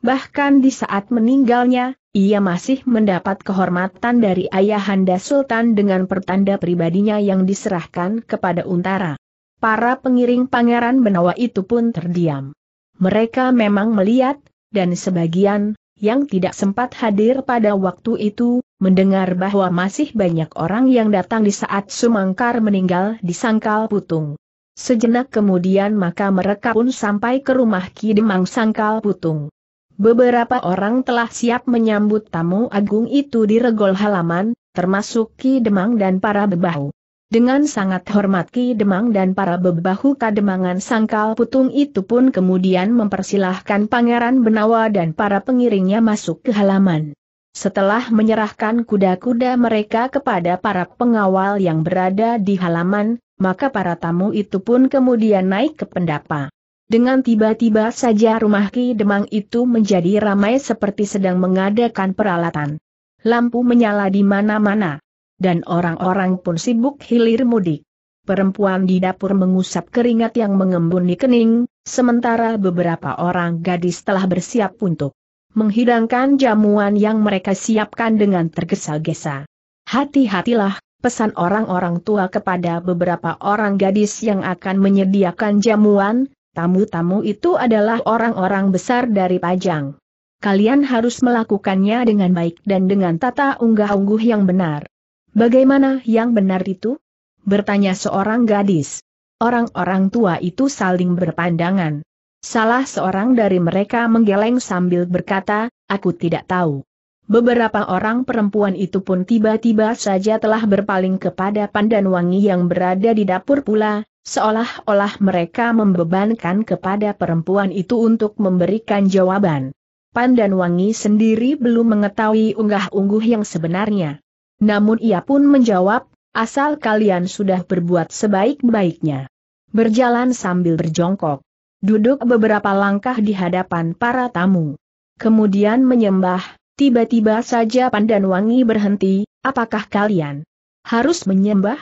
Bahkan di saat meninggalnya, ia masih mendapat kehormatan dari ayahanda Sultan dengan pertanda pribadinya yang diserahkan kepada Untara. Para pengiring Pangeran Benawa itu pun terdiam. Mereka memang melihat, dan sebagian, yang tidak sempat hadir pada waktu itu, mendengar bahwa masih banyak orang yang datang di saat Sumangkar meninggal di Sangkal Putung. Sejenak kemudian maka mereka pun sampai ke rumah Ki Demang Sangkal Putung. Beberapa orang telah siap menyambut tamu agung itu di regol halaman, termasuk Ki Demang dan para bebahu. Dengan sangat hormat Ki Demang dan para bebahu kademangan sangkal putung itu pun kemudian mempersilahkan Pangeran Benawa dan para pengiringnya masuk ke halaman. Setelah menyerahkan kuda-kuda mereka kepada para pengawal yang berada di halaman, maka para tamu itu pun kemudian naik ke pendapa. Dengan tiba-tiba saja rumah Ki Demang itu menjadi ramai seperti sedang mengadakan peralatan. Lampu menyala di mana-mana. Dan orang-orang pun sibuk hilir mudik. Perempuan di dapur mengusap keringat yang mengembun di kening, sementara beberapa orang gadis telah bersiap untuk menghidangkan jamuan yang mereka siapkan dengan tergesa-gesa. Hati-hatilah, pesan orang-orang tua kepada beberapa orang gadis yang akan menyediakan jamuan, Tamu-tamu itu adalah orang-orang besar dari Pajang. Kalian harus melakukannya dengan baik dan dengan tata unggah-ungguh yang benar. Bagaimana yang benar itu? Bertanya seorang gadis. Orang-orang tua itu saling berpandangan. Salah seorang dari mereka menggeleng sambil berkata, aku tidak tahu. Beberapa orang perempuan itu pun tiba-tiba saja telah berpaling kepada pandan wangi yang berada di dapur pula, seolah-olah mereka membebankan kepada perempuan itu untuk memberikan jawaban. Pandan Wangi sendiri belum mengetahui unggah-ungguh yang sebenarnya. Namun ia pun menjawab, asal kalian sudah berbuat sebaik-baiknya. Berjalan sambil berjongkok. Duduk beberapa langkah di hadapan para tamu. Kemudian menyembah, tiba-tiba saja Pandan Wangi berhenti, apakah kalian harus menyembah?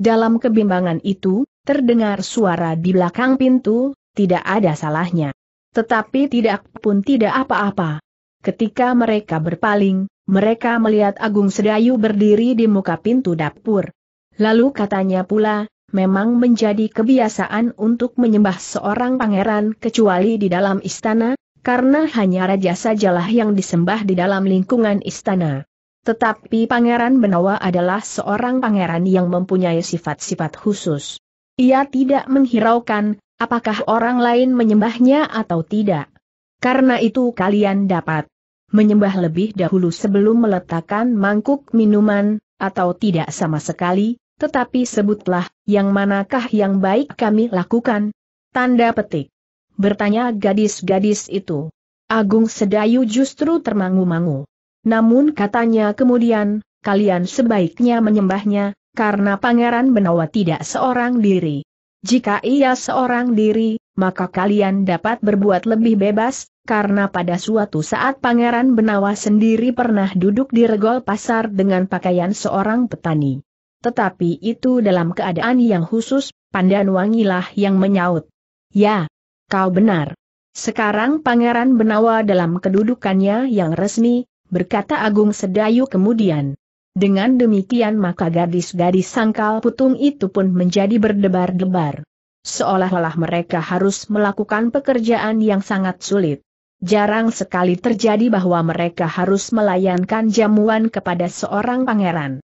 Dalam kebimbangan itu, Terdengar suara di belakang pintu, tidak ada salahnya. Tetapi tidak pun tidak apa-apa. Ketika mereka berpaling, mereka melihat Agung Sedayu berdiri di muka pintu dapur. Lalu katanya pula, memang menjadi kebiasaan untuk menyembah seorang pangeran kecuali di dalam istana, karena hanya raja sajalah yang disembah di dalam lingkungan istana. Tetapi Pangeran Benawa adalah seorang pangeran yang mempunyai sifat-sifat khusus. Ia tidak menghiraukan apakah orang lain menyembahnya atau tidak. Karena itu kalian dapat menyembah lebih dahulu sebelum meletakkan mangkuk minuman, atau tidak sama sekali, tetapi sebutlah, yang manakah yang baik kami lakukan? Tanda petik. Bertanya gadis-gadis itu. Agung Sedayu justru termangu-mangu. Namun katanya kemudian, kalian sebaiknya menyembahnya, karena Pangeran Benawa tidak seorang diri. Jika ia seorang diri, maka kalian dapat berbuat lebih bebas, karena pada suatu saat Pangeran Benawa sendiri pernah duduk di regol pasar dengan pakaian seorang petani. Tetapi itu dalam keadaan yang khusus, Pandan Wangilah yang menyaut. Ya, kau benar. Sekarang Pangeran Benawa dalam kedudukannya yang resmi, berkata Agung Sedayu kemudian. Dengan demikian maka gadis-gadis sangkal putung itu pun menjadi berdebar-debar. Seolah-olah mereka harus melakukan pekerjaan yang sangat sulit. Jarang sekali terjadi bahwa mereka harus melayankan jamuan kepada seorang pangeran.